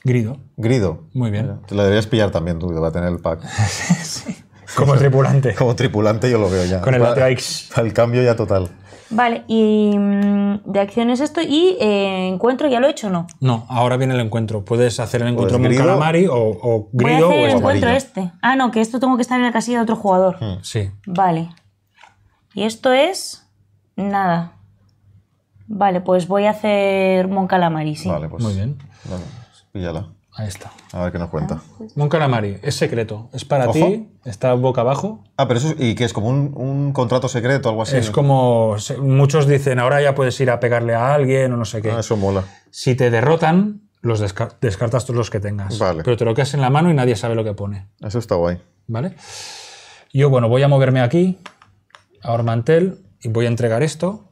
Grido. Grido. Muy bien. te lo deberías pillar también tú, que va a tener el pack. sí, Como tripulante. Como tripulante yo lo veo ya. Con el para, el cambio ya total. Vale, y mm, de acciones esto y eh, encuentro, ¿ya lo he hecho o no? No, ahora viene el encuentro. Puedes hacer el encuentro pues con Calamari o, o Grido Voy hacer el encuentro este. Ah, no, que esto tengo que estar en la casilla de otro jugador. Hmm. Sí. Vale. Y esto es nada. Vale, pues voy a hacer Mon Calamari, sí. Vale, pues. Muy bien. Vale. Píllala. Ahí está. A ver qué nos cuenta. Mon ah, Calamari, es secreto. Es para ti, está boca abajo. Ah, pero eso, ¿y que es como un, contrato secreto o algo así? Es como, muchos dicen, ahora ya puedes ir a pegarle a alguien o no sé qué. Ah, eso mola. Si te derrotan, los descartas todos los que tengas. Vale. Pero te lo quedas en la mano y nadie sabe lo que pone. Eso está guay. ¿Vale? Yo, bueno, voy a moverme aquí, a Ormantel, y voy a entregar esto.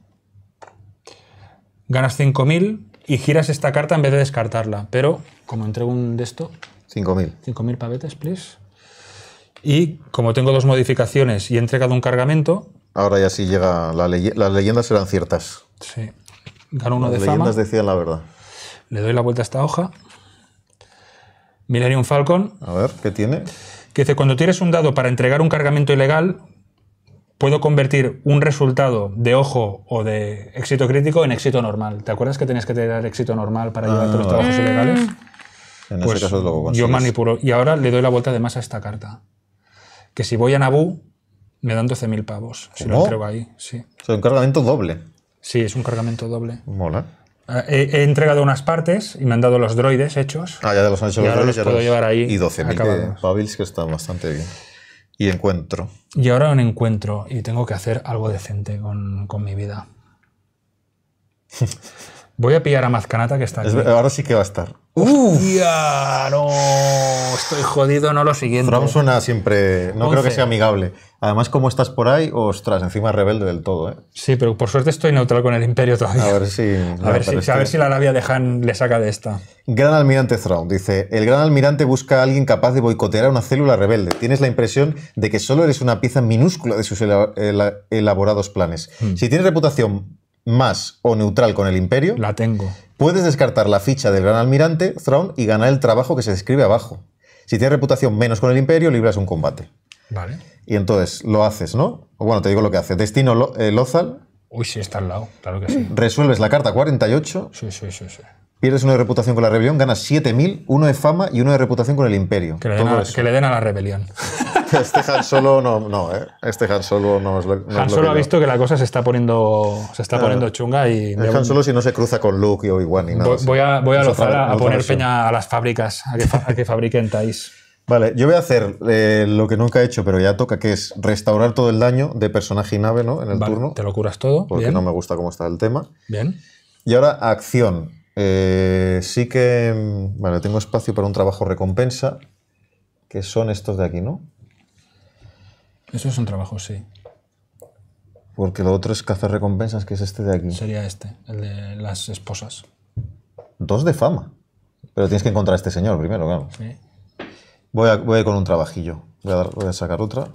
Ganas 5.000 y giras esta carta en vez de descartarla. Pero como entrego un de esto... 5.000. 5.000 pavetes, please. Y como tengo dos modificaciones y he entregado un cargamento... Ahora ya sí llega... La las leyendas eran ciertas. Sí. Gano uno de fama. Las leyendas decían la verdad. Le doy la vuelta a esta hoja. un Falcon. A ver, ¿qué tiene? Que dice, cuando tienes un dado para entregar un cargamento ilegal, puedo convertir un resultado de ojo o de éxito crítico en éxito normal. ¿Te acuerdas que tenías que tener éxito normal para ah, los trabajos ilegales? Mm pues Yo manipulo. Y ahora le doy la vuelta además a esta carta. Que si voy a Naboo, me dan 12.000 pavos. Si lo entrego ahí, sí. un cargamento doble. Sí, es un cargamento doble. Mola. Eh, eh, he, entregado unas partes y me han dado los droides hechos. Ah, ya los han hecho los droides. Los puedo llevar ahí. Y 12.000 pavils, que está bastante bien. Y encuentro. Y ahora un encuentro y tengo que hacer algo decente con, con mi vida. Voy a pillar a Mazcanata que está aquí. Ahora sí que va a estar. ¡Hostia! No, estoy jodido, no lo siguiente. Thrawn suena siempre. No creo que sea amigable. Además, como estás por ahí, ostras, encima rebelde del todo, ¿eh? Sí, pero por suerte estoy neutral con el Imperio todavía. A ver si. A, ver si, la labia de Han le saca de esta. Gran Almirante Thrawn dice: El Gran Almirante busca a alguien capaz de boicotear a una célula rebelde. Tienes la impresión de que solo eres una pieza minúscula de sus elaborados planes. Hmm. Si tienes reputación más o neutral con el imperio. La tengo. Puedes descartar la ficha del gran almirante, Throne, y ganar el trabajo que se describe abajo. Si tienes reputación menos con el imperio, libras un combate. Vale. Y entonces lo haces, ¿no? Bueno, te digo lo que hace. Destino Lozal. Eh, Uy, sí, está al lado, claro que sí. Resuelves la carta 48. Sí, sí, sí, sí. Pierdes uno de reputación con la rebelión, ganas 7000, uno de fama y uno de reputación con el imperio. que le den a la rebelión. Este Han Solo no, ¿eh? Este Han Solo no es lo, que... Han Solo ha visto que la cosa se está poniendo, se está ah. poniendo chunga y... no. Han Solo si no se cruza con Luke o obi nada. Voy, a, voy a, poner peña a las fábricas, a que, fabriquen Thais. Vale, yo voy a hacer eh, lo que nunca he hecho, pero ya toca, que es restaurar todo el daño de personaje y nave ¿no? en el turno. Te lo curas todo. Porque no me gusta cómo está el tema. Bien. Y ahora, acción. Eh, sí que. Mm, vale, tengo espacio para un trabajo recompensa, que son estos de aquí, ¿no? Eso es un trabajo, sí. Porque lo otro es cazar recompensas, que es este de aquí. Sería este, el de las esposas. Dos de fama. Pero tienes que encontrar a este señor primero, claro. Voy, a, ir con un trabajillo. Voy a, sacar otra.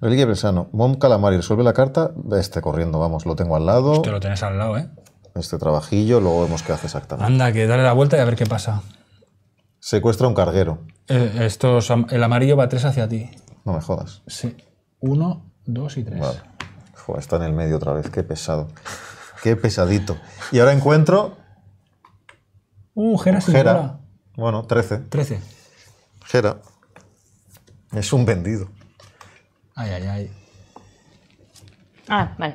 Reliquia sano. Mom Calamari resuelve la carta. Este corriendo, vamos, lo tengo al lado. Te lo tenés al lado, ¿eh? Este trabajillo, luego vemos qué hace exactamente. Anda, que dale la vuelta y a ver qué pasa. Secuestra un carguero. Eh, el amarillo va tres hacia ti. No me jodas. Sí. Uno, dos y tres. Joder, está en el medio otra vez. Qué pesado. Qué pesadito. Y ahora encuentro. Uh, Jera, Bueno, trece. Trece. Jera. Es un vendido. Ay, ay, ay. Ah, vale.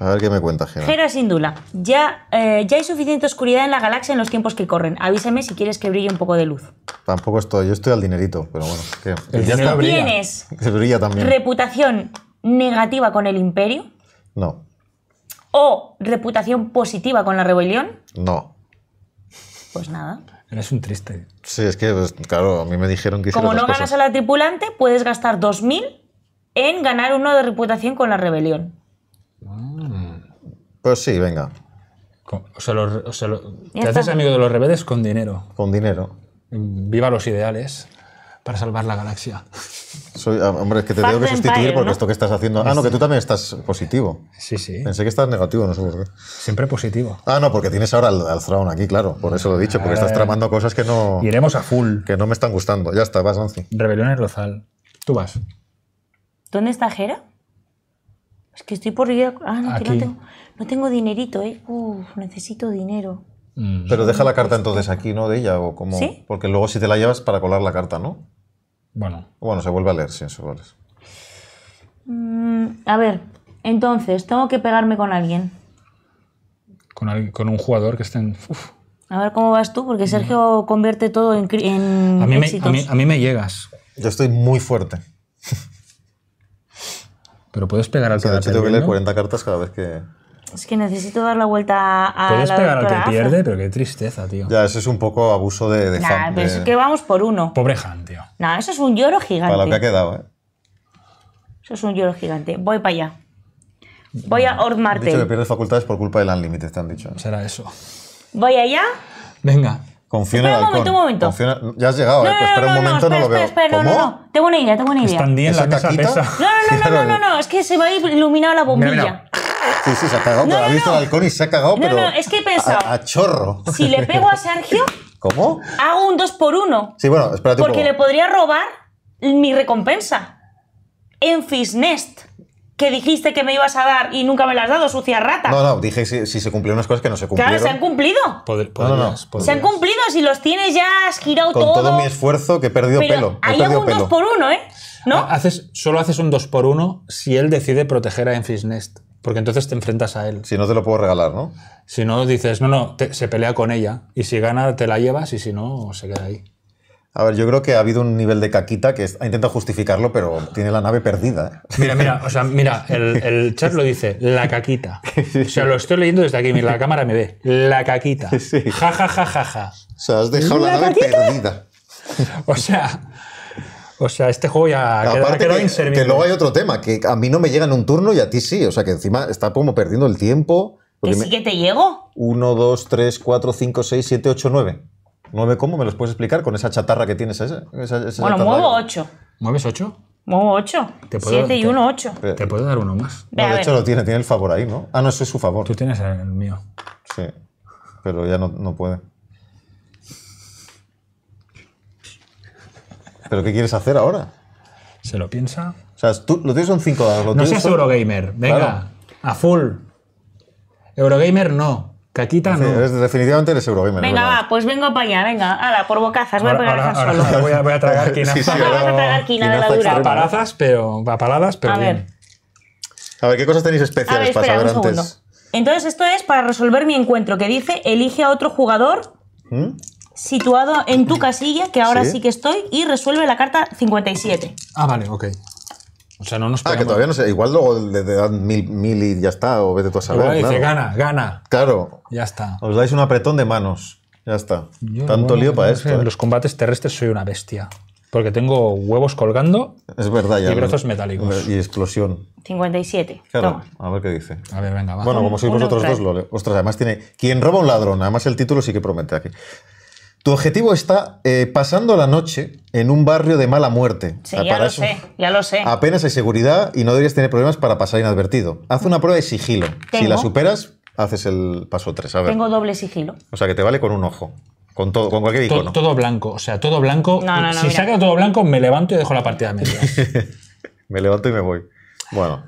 A ver qué me cuenta Gera. Gera Sindula. Ya, eh, ya hay suficiente oscuridad en la galaxia en los tiempos que corren. Avísame si quieres que brille un poco de luz. Tampoco estoy, yo estoy al dinerito, pero bueno. ¿qué? El ¿Tienes Se brilla también. reputación negativa con el imperio? No, ¿O reputación positiva con la rebelión? no. Pues nada. Eres un triste. Sí, es que, pues, claro, a mí me dijeron que Como no ganas a la tripulante, puedes gastar 2.000 en ganar uno de reputación con la rebelión. Pues sí, venga. te haces amigo de los rebeldes con dinero. Con dinero. Viva los ideales para salvar la galaxia. Soy, ah, hombre, es que te tengo que sustituir porque esto que estás haciendo. Ah, no, que tú también estás positivo. Sí, sí. Pensé que estás negativo, no sé por qué. Siempre positivo. Ah, no, porque tienes ahora al, al aquí, claro. Por eso lo he dicho, porque estás ah. tramando cosas que no. Iremos a full. Que no me están gustando. Ya está, vas, Anzi. Rebelión en Rozal. Tú vas. ¿Dónde está Jera? Es que estoy por ir Ah, no, no, tengo, no tengo dinerito, ¿eh? Uf, necesito dinero. Mm. Pero deja la carta entonces aquí, ¿no? De ella o como... ¿Sí? Porque luego si te la llevas para colar la carta, ¿no? Bueno. Bueno, se vuelve a leer, si eso vale. Mm, a ver, entonces, tengo que pegarme con alguien. Con, alguien, con un jugador que esté en... A ver cómo vas tú, porque Sergio convierte todo en... a, mí me, a mí me llegas. Yo estoy muy fuerte. Pero puedes pegar al que, pierde de tengo que leer 40 cartas cada vez que. Es que necesito dar la vuelta a. Puedes pegar al que pierde, pero qué tristeza, tío. Ya, eso es un poco abuso de. de pero es que vamos por uno. Pobre Han, tío. Nada, eso es un lloro gigante. Para lo que ha quedado, ¿eh? Eso es un lloro gigante. Voy para allá. Voy a Ord Martel. Dicho que pierdes facultades por culpa del Unlimited, te han dicho. Será eso. Voy allá. Venga. Confío en el halcón. Un momento, un momento. Ya has llegado, no, eh, pues no, espera un momento, espera, no, lo espera, veo. Espera, ¿Cómo? Tengo una idea, tengo una idea. Están bien, la mesa pesa. No, no, no, no, es que se me ha iluminado la bombilla. Sí, sí, se ha cagado, pero ha visto el halcón y se ha cagado, pero. No, es que he pensado. A, chorro. Si le pego a Sergio. ¿Cómo? Hago un 2 por 1 Sí, bueno, espérate Porque poco. le podría robar mi recompensa. En Fisnest que dijiste que me ibas a dar y nunca me las has dado, sucia rata. No, no, dije si, se cumplieron unas cosas que no se cumplieron. Claro, se han cumplido. no, no, Se han cumplido, si los tienes ya has girado todo. Con todo mi esfuerzo que he perdido pelo. Ahí he un dos por uno, ¿eh? ¿No? solo haces un dos por uno si él decide proteger a Enfis Nest. Porque entonces te enfrentas a él. Si no, te lo puedo regalar, ¿no? Si no, dices, no, no, se pelea con ella. Y si gana, te la llevas y si no, se queda ahí. A ver, yo creo que ha habido un nivel de caquita que ha intentado justificarlo, pero tiene la nave perdida. ¿eh? Mira, mira, o sea, mira, el, el chat lo dice, la caquita. O sea, lo estoy leyendo desde aquí, mira, la cámara me ve. La caquita. Ja, ja, ja, ja, ja. O sea, has dejado la, nave perdida. O sea, o sea, este juego ya Aparte queda, que, Que luego hay otro tema, que a mí no me llega en un turno y a ti sí. O sea, que encima está como perdiendo el tiempo. ¿Que sí que te llego? 1, 2, 3, 4, 5, 6, 7, 8, 9. 9, cómo? ¿Me los puedes explicar con esa chatarra que tienes? Esa, bueno, muevo 8. ¿Mueves 8? Muevo 8. 7 y 1, 8. Te puedo dar uno más. No, de hecho lo tiene, tiene el favor ahí, ¿no? Ah, no, eso es su favor. Tú tienes el mío. Sí, pero ya no, no puede. ¿Pero qué quieres hacer ahora? Se lo piensa. O sea, tú lo tienes son 5 dados. no seas Eurogamer. Venga, a full. Eurogamer no. Caquita no. definitivamente eres eurogamer. Venga, va, pues vengo para allá, venga. ala, por bocazas, voy a solo. Voy a, tragar quina. sí, sí, a tragar quina de la dura. ¿eh? A pero, a paladas, pero a Ver. A ver, ¿qué cosas tenéis especiales para saber un Entonces, esto es para resolver mi encuentro, que dice, elige a otro jugador ¿Mm? situado en tu casilla, que ahora ¿Sí? ¿Sí? que estoy, y resuelve la carta 57. Ah, vale, ok. O sea, no nos podemos... Ah, que todavía no sé. Igual luego de dan mil, mil y ya está, o vete tú a saber. dice, gana, gana. Claro. Ya está. Os dais un apretón de manos. Ya está. Tanto lío para En ¿eh? los combates terrestres soy una bestia. Porque tengo huevos colgando es verdad, ya, y brazos metálicos. Y explosión. 57. Claro, a ver qué dice. A ver, venga, vamos. Bueno, como sois vosotros dos, lo Ostras, además tiene... Quien roba un ladrón. Además el título sí que promete aquí. Tu objetivo está eh, pasando la noche en un barrio de mala muerte. Sí, ah, ya lo sé, ya lo sé. Apenas hay seguridad y no deberías tener problemas para pasar inadvertido. Haz una prueba de sigilo. Si la superas, haces el paso 3. Tengo doble sigilo. O sea que te vale con un ojo. Con, todo, con cualquier icono. Todo, blanco, o sea, todo blanco. No, no, no, si saca todo blanco, me levanto y dejo la partida media. me levanto y me voy. Bueno,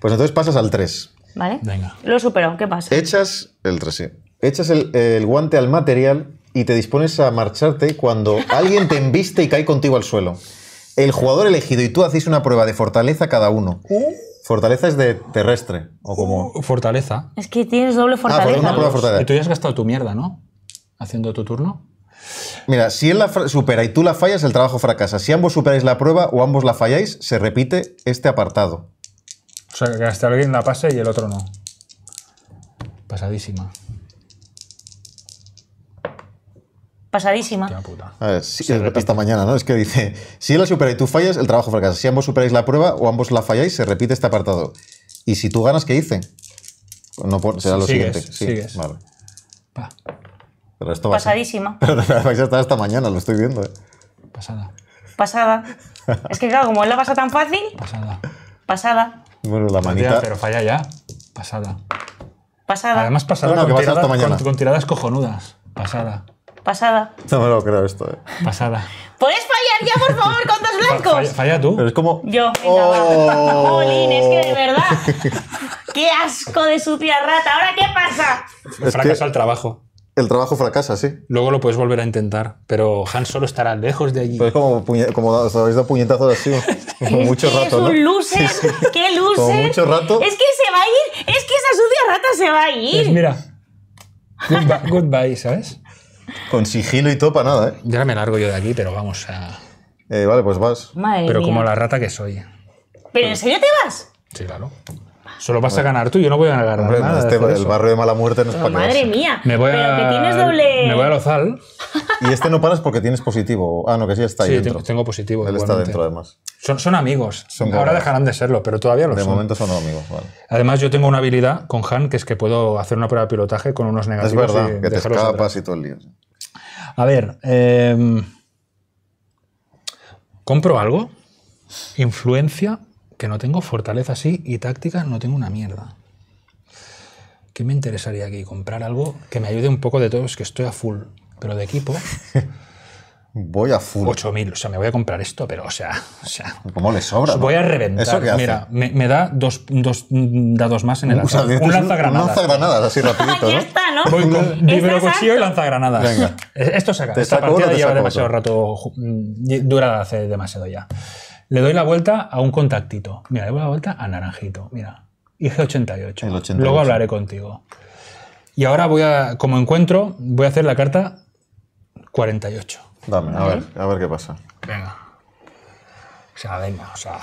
pues entonces pasas al 3. ¿Vale? Venga. Lo supero, ¿qué pasa? Echas el 3, sí. Echas el guante al material y te dispones a marcharte cuando alguien te embiste y cae contigo al suelo. El jugador elegido y tú hacéis una prueba de fortaleza cada uno. Uh. Fortaleza es de terrestre o como uh, fortaleza. Es que tienes doble ah, fortaleza. Pues fortaleza. Y tú ya has gastado tu mierda, ¿no? Haciendo tu turno. Mira, si él la supera y tú la fallas, el trabajo fracasa. Si ambos superáis la prueba o ambos la falláis, se repite este apartado. O sea, que hasta alguien la pase y el otro no. Pasadísima. pasadísima. puta. A ver, sí, esta mañana, ¿no? Es que dice, si él la supera y tú fallas, el trabajo fracasa. Si ambos superáis la prueba o ambos la falláis, se repite este apartado. Y si tú ganas, ¿qué dice? No, será lo siguiente. Sí, sigues. Vale. Pa. Pero esto pasadísima. Pero vais a estar hasta mañana, lo estoy viendo. ¿eh? Pasada. Pasada. es que claro, como él la pasa tan fácil. Pasada. Pasada. Bueno, la manita. pero falla ya. Pasada. Pasada. Además, pasada, con, con tiradas cojonudas. Pasada. Pasada. No me lo creo esto, eh. Pasada. ¿Puedes fallar ya, por favor, con dos blancos? Falla, falla tú. Pero es como... Yo. oh. es que de verdad. ¡Qué asco de sucia rata! ¿Ahora qué pasa? Es Fracasa el trabajo. El trabajo fracasa, sí. Luego lo puedes volver a intentar, pero Han solo estará lejos de allí. es como, como os habéis dado puñetazos así, como mucho rato. Es un ¿no? loser, qué loser. Como mucho rato. Es que se va a ir, es que esa sucia rata se va a pues ir. Pues mira, goodbye ¿sabes? Con sigilo y todo para nada, ¿eh? Ya me largo yo de aquí, pero vamos a. Eh, vale, pues vas. pero como la rata que soy. ¿Pero en serio te vas? Sí, claro. Solo vas a ganar tú, yo no voy a ganar nada. Este, el barrio de mala muerte no es oh, para Madre mía, me voy pero a, que tienes doble... Me voy Lozal. y este no paras porque tienes positivo. Ah, no, que sí, está ahí sí, tengo positivo. Él está dentro, además. Son, amigos. Ahora dejarán de serlo, pero todavía lo sé. son. De momento son amigos, Además, yo tengo una habilidad con Han, que es que puedo hacer una prueba de pilotaje con unos negativos Es verdad, que te escapas y todo el lío. A ver, em, ¿compro algo? ¿Influencia? que no tengo fortaleza así y táctica no tengo una mierda. ¿Qué me interesaría aquí? Comprar algo que me ayude un poco de todo, es que estoy a full, pero de equipo. voy a full. 8.000, o sea, me voy a comprar esto, pero o sea, o sea ¿Cómo le sobra? voy a reventar. ¿Eso qué hace? Mira, me, da dos, dos, dados más en el o lanzagranadas. Un lanzagranadas. así rapidito, ¿no? está, ¿no? Voy con y lanzagranadas. Venga. E-, esto acaba. Esta partida lleva demasiado rato, mm, Dura hace demasiado ya. Le doy la vuelta a un contactito. Mira, le doy la vuelta a naranjito. Mira, IG88. Luego hablaré contigo. Y ahora voy a, como encuentro, voy a hacer la carta 48. Dame, a ver, a ver qué pasa. Venga. O sea, venga, o sea.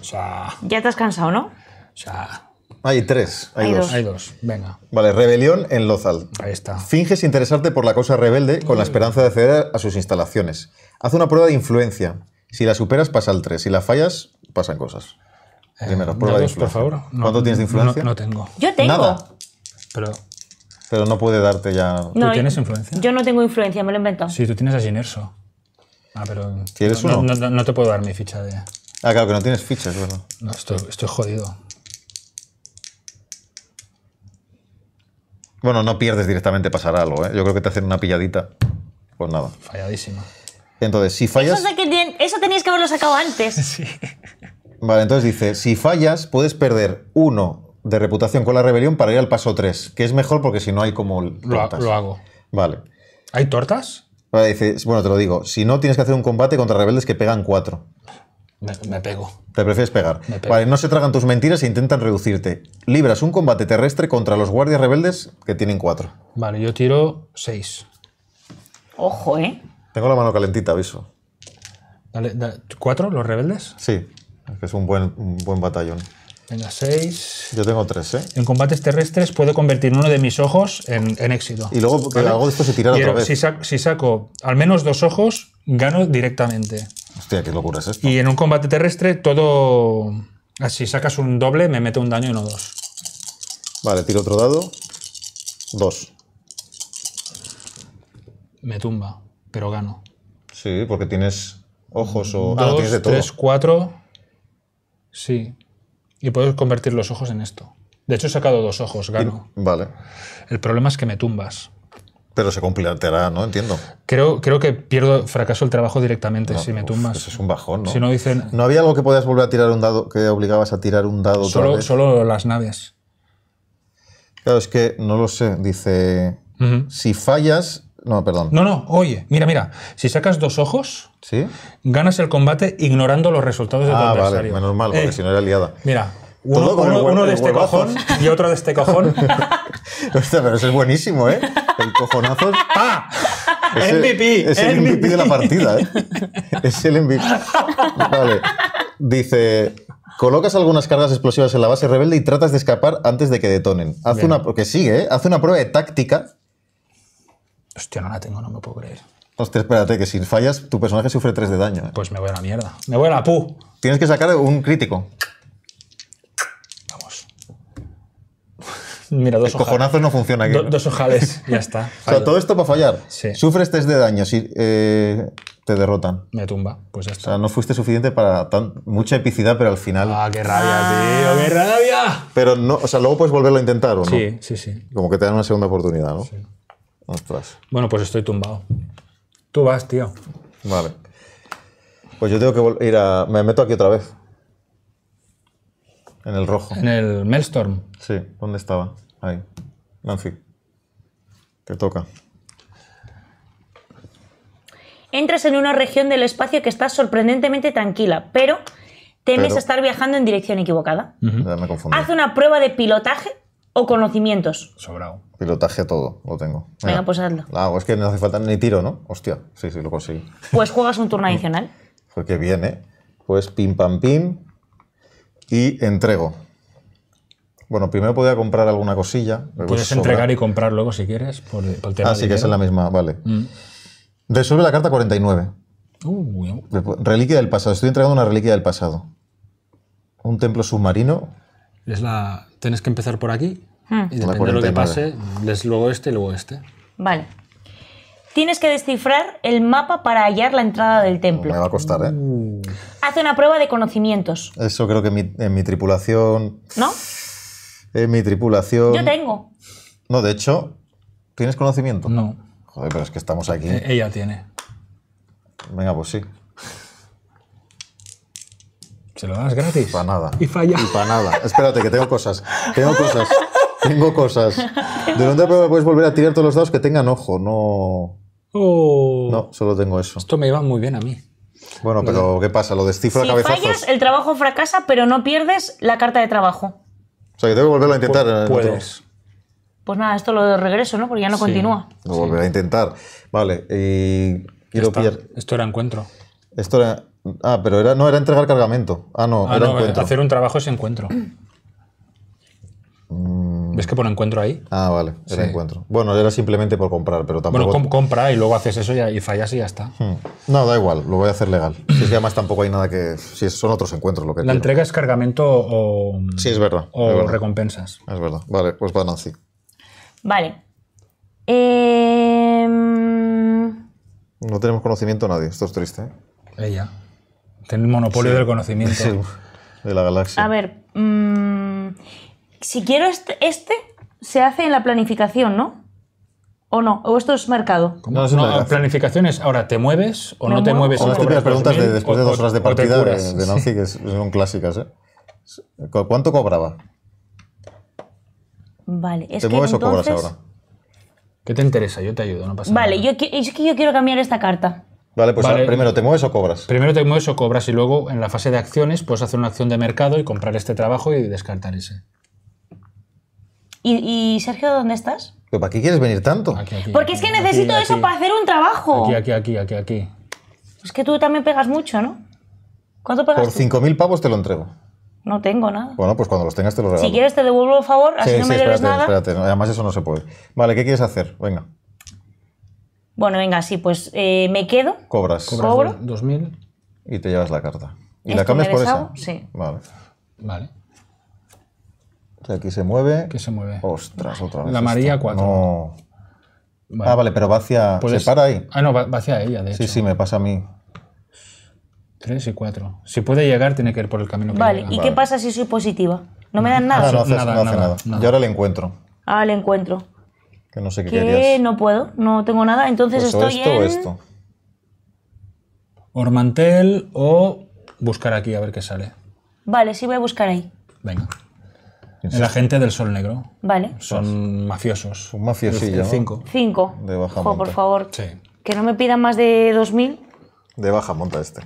O sea. Ya te has cansado, ¿no? O sea. Hay tres, hay, dos. Hay dos, venga. Vale, rebelión en Lozal. Ahí está. Finges interesarte por la cosa rebelde con la esperanza de acceder a sus instalaciones. Haz una prueba de influencia. Si la superas, pasa al 3. Si la fallas, pasan cosas. Eh, Primero, prueba de por favor. ¿Cuánto tienes de influencia? No, tengo. Yo tengo. Nada. Pero... Pero no puede darte ya... ¿Tú tienes influencia? Yo no tengo influencia, me lo he inventado. Sí, tú tienes a Ginerso. Ah, pero... ¿Quieres uno? No, te puedo dar mi ficha de... Ah, claro, que no tienes fichas, ¿verdad? No, estoy, estoy jodido. Bueno, no pierdes directamente pasar algo, ¿eh? Yo creo que te hacen una pilladita. Pues nada. Falladísima. Entonces, si fallas. Eso, es que tenías que haberlo sacado antes. Vale, entonces dice: si fallas, puedes perder uno de reputación con la rebelión para ir al paso 3, que es mejor porque si no hay como. Lo, hago. Vale. ¿Hay tortas? Vale, dice: bueno, te lo digo. Si no, tienes que hacer un combate contra rebeldes que pegan cuatro. Me, pego. Te prefieres pegar. Vale, no se tragan tus mentiras e intentan reducirte. Libras un combate terrestre contra los guardias rebeldes que tienen cuatro. Vale, yo tiro seis. Ojo, ¿eh? Tengo la mano calentita, aviso. Dale, ¿Cuatro, los rebeldes? Sí, es que es un buen, buen batallón. Venga, seis. Yo tengo tres, ¿eh? En combates terrestres puedo convertir uno de mis ojos en, éxito. Y luego hago esto se tirar otra vez. Si saco, al menos dos ojos, gano directamente. Hostia, qué locura es esto. Y en un combate terrestre, todo. Ah, si sacas un doble, me mete un daño y no dos. Vale, tiro otro dado. Dos. Me tumba pero gano. Sí, porque tienes ojos o. Ah, tienes de todo. Tres, cuatro. Sí. Y puedes convertir los ojos en esto. De hecho, he sacado dos ojos, gano. vale. El problema es que me tumbas. Pero se hará ¿no? Entiendo. Creo, creo que pierdo, fracaso el trabajo directamente si me tumbas. es un bajón, ¿no? Si no dicen. ¿No había algo que podías volver a tirar un dado, que obligabas a tirar un dado solo, las naves. Claro, es que no lo sé. Dice. Si fallas, no, perdón. No, no, oye, mira, mira. Si sacas dos ojos, ¿Sí? ganas el combate ignorando los resultados de tu ah, Vale, menos mal, porque eh, si no era liada. Mira, uno, de este cojón y otro de este cojón. Hostia, pero ese es buenísimo, ¿eh? El cojonazo. ¡Pah! Es MVP. es el MVP, de la partida, ¿eh? Es el MVP. Vale. Dice. Colocas algunas cargas explosivas en la base rebelde y tratas de escapar antes de que detonen. Haz una, que sigue, ¿eh? Haz una prueba de táctica Hostia, no la tengo, no me puedo creer. Hostia, espérate, que si fallas, tu personaje sufre 3 de daño. Eh. Pues me voy a la mierda. Me voy a la pu. Tienes que sacar un crítico. Vamos. Mira, dos cojonazos no funciona aquí. dos ojales, ya está. o sea, todo esto para fallar. Sí. Sufres 3 de daño si eh, te derrotan. Me tumba, pues ya está. O sea, no fuiste suficiente para mucha epicidad, pero al final. ¡Ah, qué rabia, ah. tío! ¡Qué rabia! Pero no, o sea, luego puedes volverlo a intentar, ¿o no? Sí, sí, sí. Como que te dan una segunda oportunidad, ¿no? Sí. Bueno, pues estoy tumbado. Tú vas, tío. Vale. Pues yo tengo que ir a. Me meto aquí otra vez. En el rojo. En el Melstorm. Sí, ¿dónde estaba? Ahí. Nancy. Te toca. Entras en una región del espacio que está sorprendentemente tranquila, pero temes estar viajando en dirección equivocada. Haz una prueba de pilotaje o conocimientos. Sobrado. Pilotaje todo, lo tengo. Venga, pues hazlo. Ah, es que no hace falta ni tiro, ¿no? Hostia, sí, sí, lo conseguí. Pues juegas un turno adicional. Pues qué bien, ¿eh? Pues pim pam pim y entrego. Bueno, primero podía comprar alguna cosilla. Puedes entregar y comprar luego si quieres. Por, ah, sí, que es la misma, vale. Mm. Resuelve la carta 49. Uh, reliquia del pasado. Estoy entregando una reliquia del pasado. Un templo submarino. Es la, tienes que empezar por aquí hmm. y depende de lo que pase, les luego este y luego este. Vale. Tienes que descifrar el mapa para hallar la entrada del pues templo. Me va a costar, ¿eh? Uh. Haz Hace una prueba de conocimientos. Eso creo que en mi tripulación. ¿No? En mi tripulación. Yo tengo. No, de hecho, ¿tienes conocimiento? No. Joder, pero es que estamos aquí. E-, ella tiene. Venga, pues sí. ¿Se lo das gratis? Para nada. Y falla. Y para nada. Espérate, que tengo cosas. Tengo cosas. Tengo cosas. De dónde puedes volver a tirar todos los dados que tengan ojo, no. Oh. No, solo tengo eso. Esto me iba muy bien a mí. Bueno, pero ¿qué pasa? Lo descifro si fallas, el trabajo fracasa, pero no pierdes la carta de trabajo. O sea, que tengo que volverlo a intentar. Eh, pues nada, esto lo regreso, ¿no? Porque ya no continúa. Lo volveré a intentar. Vale, y, Esto era encuentro. Esto era... Ah, pero era, no, era entregar cargamento. Ah, no, ah, Hacer un trabajo es encuentro. Mm. ¿Ves que pone encuentro ahí? Ah, vale, era encuentro. Bueno, era simplemente por comprar, pero tampoco. Bueno, compra y luego haces eso y, fallas y ya está. Hmm. No, da igual, lo voy a hacer legal. Si es que además tampoco hay nada que. Si son otros encuentros lo que. La entrega es cargamento o. Sí, es verdad. O recompensas. Es verdad. Vale, pues va Vale. No tenemos conocimiento nadie, esto es triste. ¿eh? Ella. Tiene el monopolio del conocimiento. de la galaxia. A ver, mm, si quiero este, este, se hace en la planificación, ¿no? ¿O no? ¿O esto es mercado? No, es no planificaciones. Ahora, ¿te mueves o no te mueves? Son las típicas preguntas de, después de dos horas de partida de, Nancy, que son clásicas. ¿eh? ¿Cuánto cobraba? Vale, es ¿Te mueves o cobras ahora? ¿Qué te interesa? Yo te ayudo, no pasa nada. Vale, es que yo quiero cambiar esta carta. Vale, pues primero te mueves o cobras. Primero te mueves o cobras y luego en la fase de acciones puedes hacer una acción de mercado y comprar este trabajo y descartar ese. ¿Y, Sergio, dónde estás? ¿Pero ¿Para qué quieres venir tanto? Porque es que necesito eso para hacer un trabajo. Aquí, aquí, aquí, aquí, aquí. Es que tú también pegas mucho, ¿no? ¿Cuánto pegas? Por 5.000 pavos te lo entrego. No tengo nada. Bueno, pues cuando los tengas te los regalo. Si quieres te devuelvo el favor, así no me debes espérate, Espérate, además eso no se puede. Vale, ¿qué quieres hacer? Venga. Bueno, venga, sí, pues eh, me quedo. Cobras. Cobro. 2.000. Y te llevas la carta. ¿Y la cambias por esa? Sí. Vale. Vale. aquí se mueve. Que se mueve. Ostras, otra vez. La María 4. No. Ah, vale, pero va hacia. Se para ahí. Ah, no, va, hacia ella, de hecho. Sí, sí, me pasa a mí. 3 y 4. Si puede llegar, tiene que ir por el camino que Vale, ¿y qué pasa si soy positiva? No me dan nada. Ah, no hace nada, nada. ahora le encuentro. Ah, le encuentro. Que no sé qué no puedo, no tengo nada, entonces pues estoy esto esto. Ormantel o buscar aquí a ver qué sale. Vale, sí voy a buscar ahí. Venga. El agente este? del Sol Negro. Vale. Son mafiosos. Un mafiosillo. Cinco. Cinco. De baja por favor. Que no me pidan más de dos mil. De baja monta este.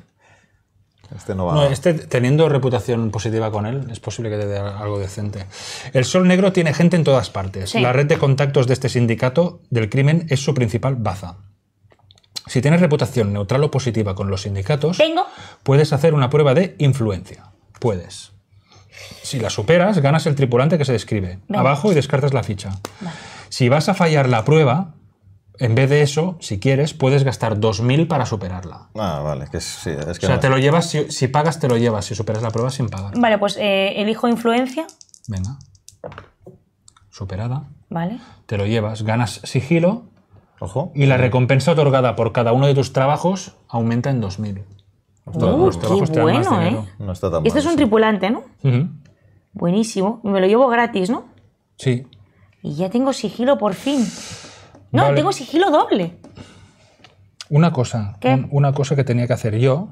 Este no este, teniendo reputación positiva con él, es posible que te dé algo decente. El Sol Negro tiene gente en todas partes. La red de contactos de este sindicato del crimen es su principal baza. Si tienes reputación neutral o positiva con los sindicatos, puedes hacer una prueba de influencia. Puedes. Si la superas, ganas el tripulante que se describe. Abajo y descartas la ficha. Si vas a fallar la prueba, en vez de eso, si quieres, puedes gastar 2.000 para superarla. Ah, vale, que es O sea, te lo llevas, si, pagas, te lo llevas, si superas la prueba sin pagar. Vale, pues eh, elijo influencia. Venga. Superada. Vale. Te lo llevas, ganas sigilo. Ojo. Y la recompensa otorgada por cada uno de tus trabajos aumenta en 2.000. Uh, qué bueno, ¿eh? No está tan Este es un tripulante, ¿no? Buenísimo. Y Buenísimo. Me lo llevo gratis, ¿no? Sí. Y ya tengo sigilo por fin. No, tengo sigilo doble. Una cosa, una cosa que tenía que hacer yo,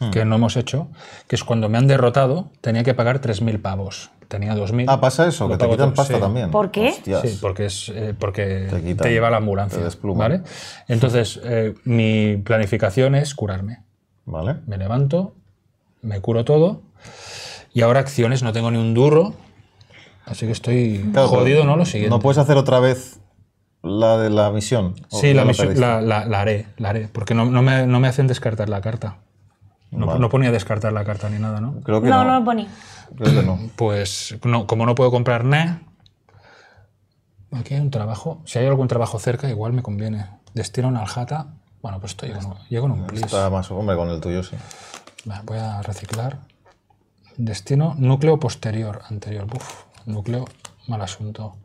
hmm. que no hemos hecho, que es cuando me han derrotado, tenía que pagar 3.000 pavos. Tenía 2.000. Ah, pasa eso, que te quitan pasta también. ¿Por qué? Sí, porque, es, eh, porque te, lleva la ambulancia. ¿vale? Entonces, eh, mi planificación es curarme. Vale. Me levanto, me curo todo, y ahora acciones, no tengo ni un duro, así que estoy jodido, ¿no? Lo siguiente. No puedes hacer otra vez la de la misión. Sí, la, haré, la haré, porque no, me, hacen descartar la carta. No, ponía descartar la carta ni nada, ¿no? no, no, lo ponía. Creo que no. Pues como no puedo comprar NE, aquí hay un trabajo. Si hay algún trabajo cerca, igual me conviene. Destino una aljata. Bueno, pues estoy llego en un plis. Está más, hombre, con el tuyo sí. voy a reciclar. Destino núcleo posterior, anterior. núcleo, mal asunto.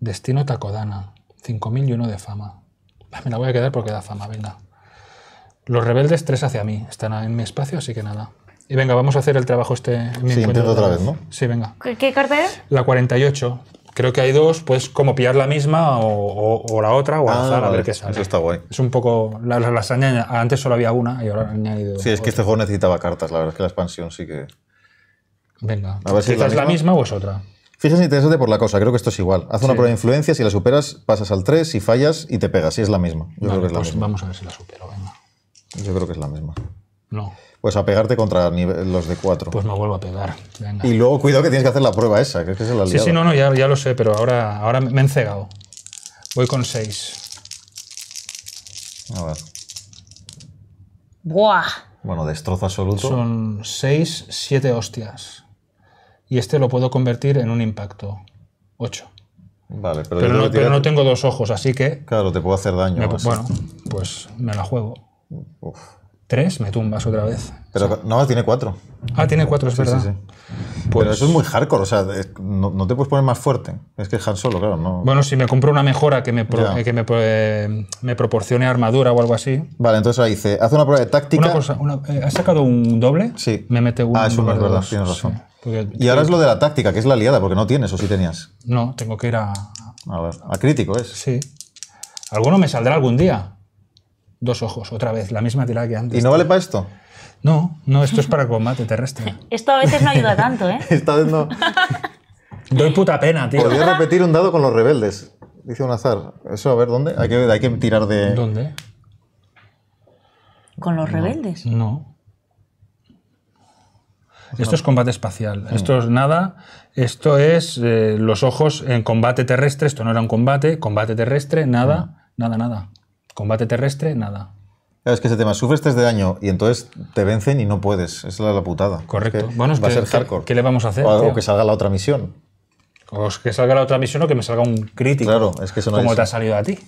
Destino Tacodana y uno de fama. Ah, me la voy a quedar porque da fama, venga. Los rebeldes, tres hacia mí. Están en mi espacio, así que nada. Y venga, vamos a hacer el trabajo este. sí, intento otra vez, ¿no? Sí, venga. ¿Qué carta es? La 48. Creo que hay dos, pues como pillar la misma o, la otra o ah, a ver qué sale. Eso está guay. Es un poco. antes solo había una y ahora han añadido. Sí, es que este juego necesitaba cartas, la verdad es que la expansión sí que. Venga. A ver es la misma o es otra. Fíjese interesante por la cosa, creo que esto es igual. Haz una prueba de influencia, si la superas, pasas al 3, si fallas y te pegas, si es la misma. Yo creo que es la pues Vamos a ver si la supero, venga. Yo creo que es la misma. No. Pues a pegarte contra los de 4. Pues no vuelvo a pegar. Y luego cuidado que tienes que hacer la prueba esa, que es que Sí, sí, no, no, ya, lo sé, pero ahora, ahora me he encegado. Voy con 6. A ver. Bueno, destrozo absoluto. Son 6, 7 hostias y este lo puedo convertir en un impacto 8. Vale, pero, no, tengo dos ojos, así que... Claro, te puedo hacer daño. bueno, pues me la juego. Uf. Tres, me tumbas otra vez. Pero no, tiene cuatro. Ah, tiene cuatro, es verdad. Sí, Pues... eso es muy hardcore, o sea, no, te puedes poner más fuerte. Es que es Han Solo, claro, no... Bueno, si me compro una mejora que me, eh, que me, eh, me, proporcione armadura o algo así... Vale, entonces ahí dice, haz una prueba de táctica... Una cosa, eh, ¿has sacado un doble? Sí. Me mete un... Ah, es verdad, tienes razón y ahora es lo de la táctica, que es la liada, porque no tienes, o sí tenías. No, tengo que ir a. A crítico es. Sí. Alguno me saldrá algún día. Dos ojos, otra vez, la misma tirada que antes. ¿Y no vale para esto? No, no, esto es para combate terrestre. esto a veces no ayuda tanto, ¿eh? no. Doy puta pena, tío. Podría repetir un dado con los rebeldes, dice un azar. Eso, a ver, ¿dónde? Hay que, hay que tirar de. ¿Dónde? ¿Con los rebeldes? No. Esto es combate espacial, mm. esto es nada, esto es eh, los ojos en combate terrestre, esto no era un combate, combate terrestre, nada, mm. nada, nada. Combate terrestre, nada. es que ese tema, sufres 3 de daño y entonces te vencen y no puedes, es la, putada. Correcto, bueno, va a ser hardcore. ¿Qué le vamos a hacer? O, que salga la otra misión. O que salga la otra misión o que me salga un crítico. Claro, es que eso no Como te ha salido a ti.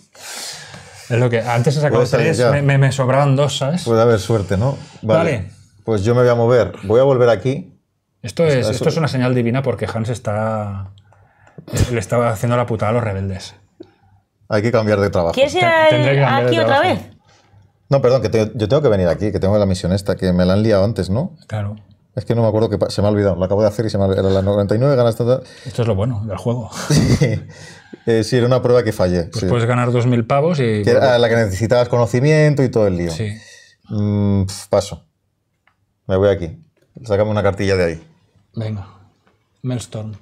Es lo que antes he sacado me, me, me, sobraban dos, ¿sabes? Puede haber suerte, ¿no? vale pues yo me voy a mover, voy a volver aquí. Esto es, esto es una señal divina porque Hans está. Eh, le estaba haciendo la putada a los rebeldes. Hay que cambiar de trabajo. ¿Quieres ir aquí otra vez? No, perdón, que yo tengo que venir aquí, que tengo la misión esta, que me la han liado antes, ¿no? Claro. Es que no me acuerdo que se me ha olvidado, lo acabo de hacer y se me ha La 99 ganas Esto es lo bueno del juego. Eh, sí. era una prueba que fallé. Pues puedes ganar 2.000 pavos y. era la que necesitabas conocimiento y todo el lío. Sí. Mm, paso. Me voy aquí. Sácame una cartilla de ahí. Venga. Melstorm.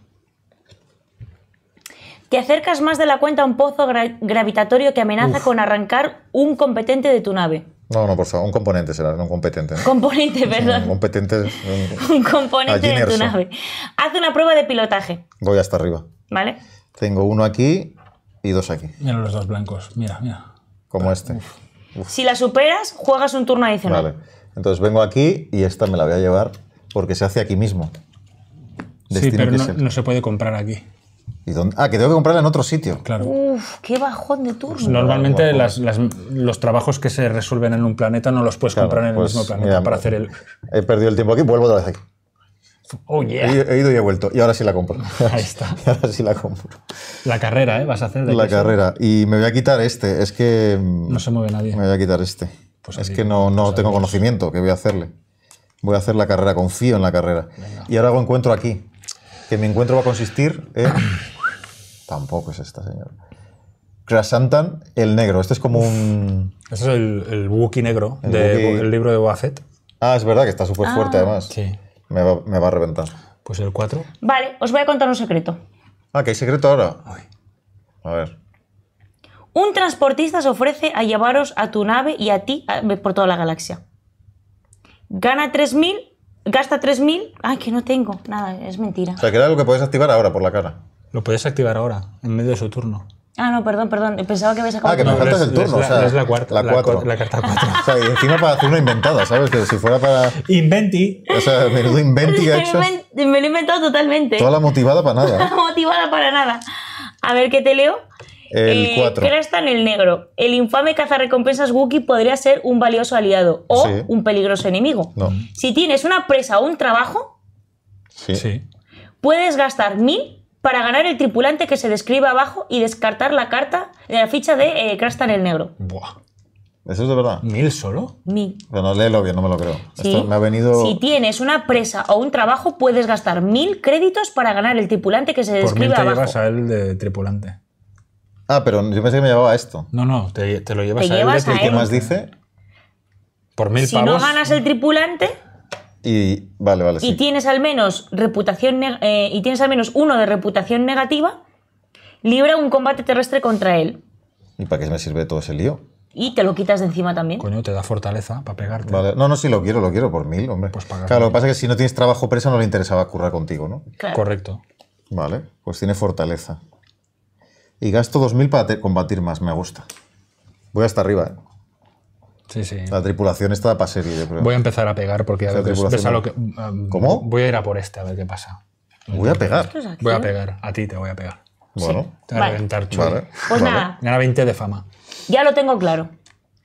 Te acercas más de la cuenta a un pozo gravitatorio que amenaza con arrancar un competente de tu nave. No, no, por favor, un componente será, no un competente. ¿eh? Componente, perdón. Un competente. Un, componente de tu nave. Haz una prueba de pilotaje. Voy hasta arriba. Vale. Tengo uno aquí y dos aquí. Mira los dos blancos, mira, mira. Como este. Si la superas, juegas un turno adicional. Vale. Entonces vengo aquí y esta me la voy a llevar porque se hace aquí mismo. sí, pero no, se puede comprar aquí. Ah, que tengo que comprarla en otro sitio. Claro. Uf, qué bajón de turno. Pues normalmente los trabajos que se resuelven en un planeta no los puedes comprar en el pues mismo planeta para hacer el. He perdido el tiempo aquí, vuelvo otra vez aquí. Oh, yeah. he, ido y he vuelto. Y ahora sí la compro. Ahí está. ahora sí la compro. La carrera, ¿eh? Vas a hacer de La carrera. Y me voy a quitar este. Es que. No se mueve nadie. Me voy a quitar este. Pues es que no, no tengo conocimiento, ¿qué voy a hacerle? Voy a hacer la carrera, confío en la carrera. Y ahora hago encuentro aquí. Que mi encuentro va a consistir en... Tampoco es esta, señora. Krasantan, el negro. Este es como un... Este es el, el Wookiee negro del libro de Buffett. Ah, es verdad que está súper fuerte ah. además. Sí. Me va, a reventar. Pues el 4. Vale, os voy a contar un secreto. Ah, que hay secreto ahora. A ver. Un transportista se ofrece a llevaros a tu nave y a ti por toda la galaxia. Gana 3.000, gasta 3.000. Ay, que no tengo. Nada, es mentira. O sea, que era algo que puedes activar ahora por la cara. Lo puedes activar ahora, en medio de su turno. Ah, no, perdón, perdón. Pensaba que habías acabado. Ah, que me no, faltas el turno. o sea, es la cuarta. La, cuatro. la, carta 4. o sea, y encima para hacer una inventada, ¿sabes? Que si fuera para. Inventi. O sea, menudo inventi que hecho. Me lo he inventado totalmente. Toda la motivada para nada. motivada para nada. A ver qué te leo. El 4. Eh, en el negro. El infame cazarrecompensas Wookiee podría ser un valioso aliado o un peligroso enemigo. Si tienes una presa o un trabajo, sí. puedes gastar mil para ganar el tripulante que se describe abajo y descartar la carta de la ficha de eh, el negro. Buah. ¿Eso es de verdad? ¿Mil solo? Mil. Pero no léelo bien, no me lo creo. Esto me ha venido... Si tienes una presa o un trabajo, puedes gastar mil créditos para ganar el tripulante que se Por describe te llevas a él de tripulante. Ah, pero yo pensé que me llevaba esto. No, no, te, lo llevas a él. ¿Y qué más dice? Por mil si no ganas el tripulante. Y, vale, vale, y tienes al menos reputación eh, y tienes al menos uno de reputación negativa, libra un combate terrestre contra él. ¿Y para qué me sirve todo ese lío? Y te lo quitas de encima también. Coño, te da fortaleza para pegarte. No, no, si lo quiero, lo quiero por mil, hombre. Pues Claro, lo que pasa es que si no tienes trabajo preso no le interesaba currar contigo, ¿no? Correcto. Vale, pues tiene fortaleza. Y gasto 2000 para combatir más, me gusta. Voy hasta arriba, eh. Sí, sí. La tripulación está para serie, Voy a empezar a pegar porque a um, ¿Cómo? Voy a ir a por este a ver qué pasa. Voy a pegar. Voy a pegar. A ti te voy a pegar. Bueno. Te voy a reventar, chulo. Pues nada. Gana 20 de fama. Ya lo tengo claro.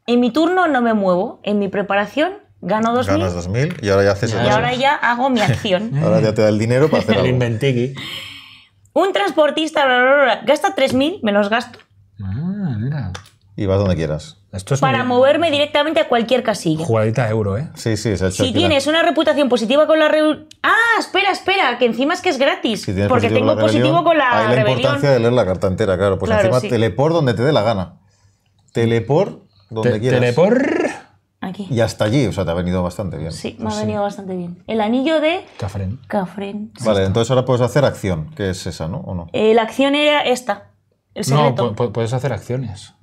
En mi turno no me muevo. En mi preparación gano 2.000. Ganas 2.000 y ahora ya haces... Y ahora ya hago mi acción. ahora ya te da el dinero para hacer El inventiki. Un transportista bla, bla, bla, gasta 3.000, me los gasto. Ah, mira. Y vas donde quieras. Esto es para moverme directamente a cualquier casilla. Jugadita euro, ¿eh? Sí, sí, se ha Si tienes una reputación positiva con la ¡Ah! Espera, espera, que encima es que es gratis. Si porque tengo positivo con la rebelión. Hay la importancia de leer la carta entera, claro. Pues encima sí. teleport donde te dé la gana. Telepor donde quieras. Teleport y hasta allí, o sea, te ha venido bastante bien. Sí, me ha venido bastante bien. El anillo de... Cafren. Cafren. Vale, entonces ahora puedes hacer acción, que es esa, ¿no? ¿O no? Eh, la acción era esta. No, puedes hacer acciones.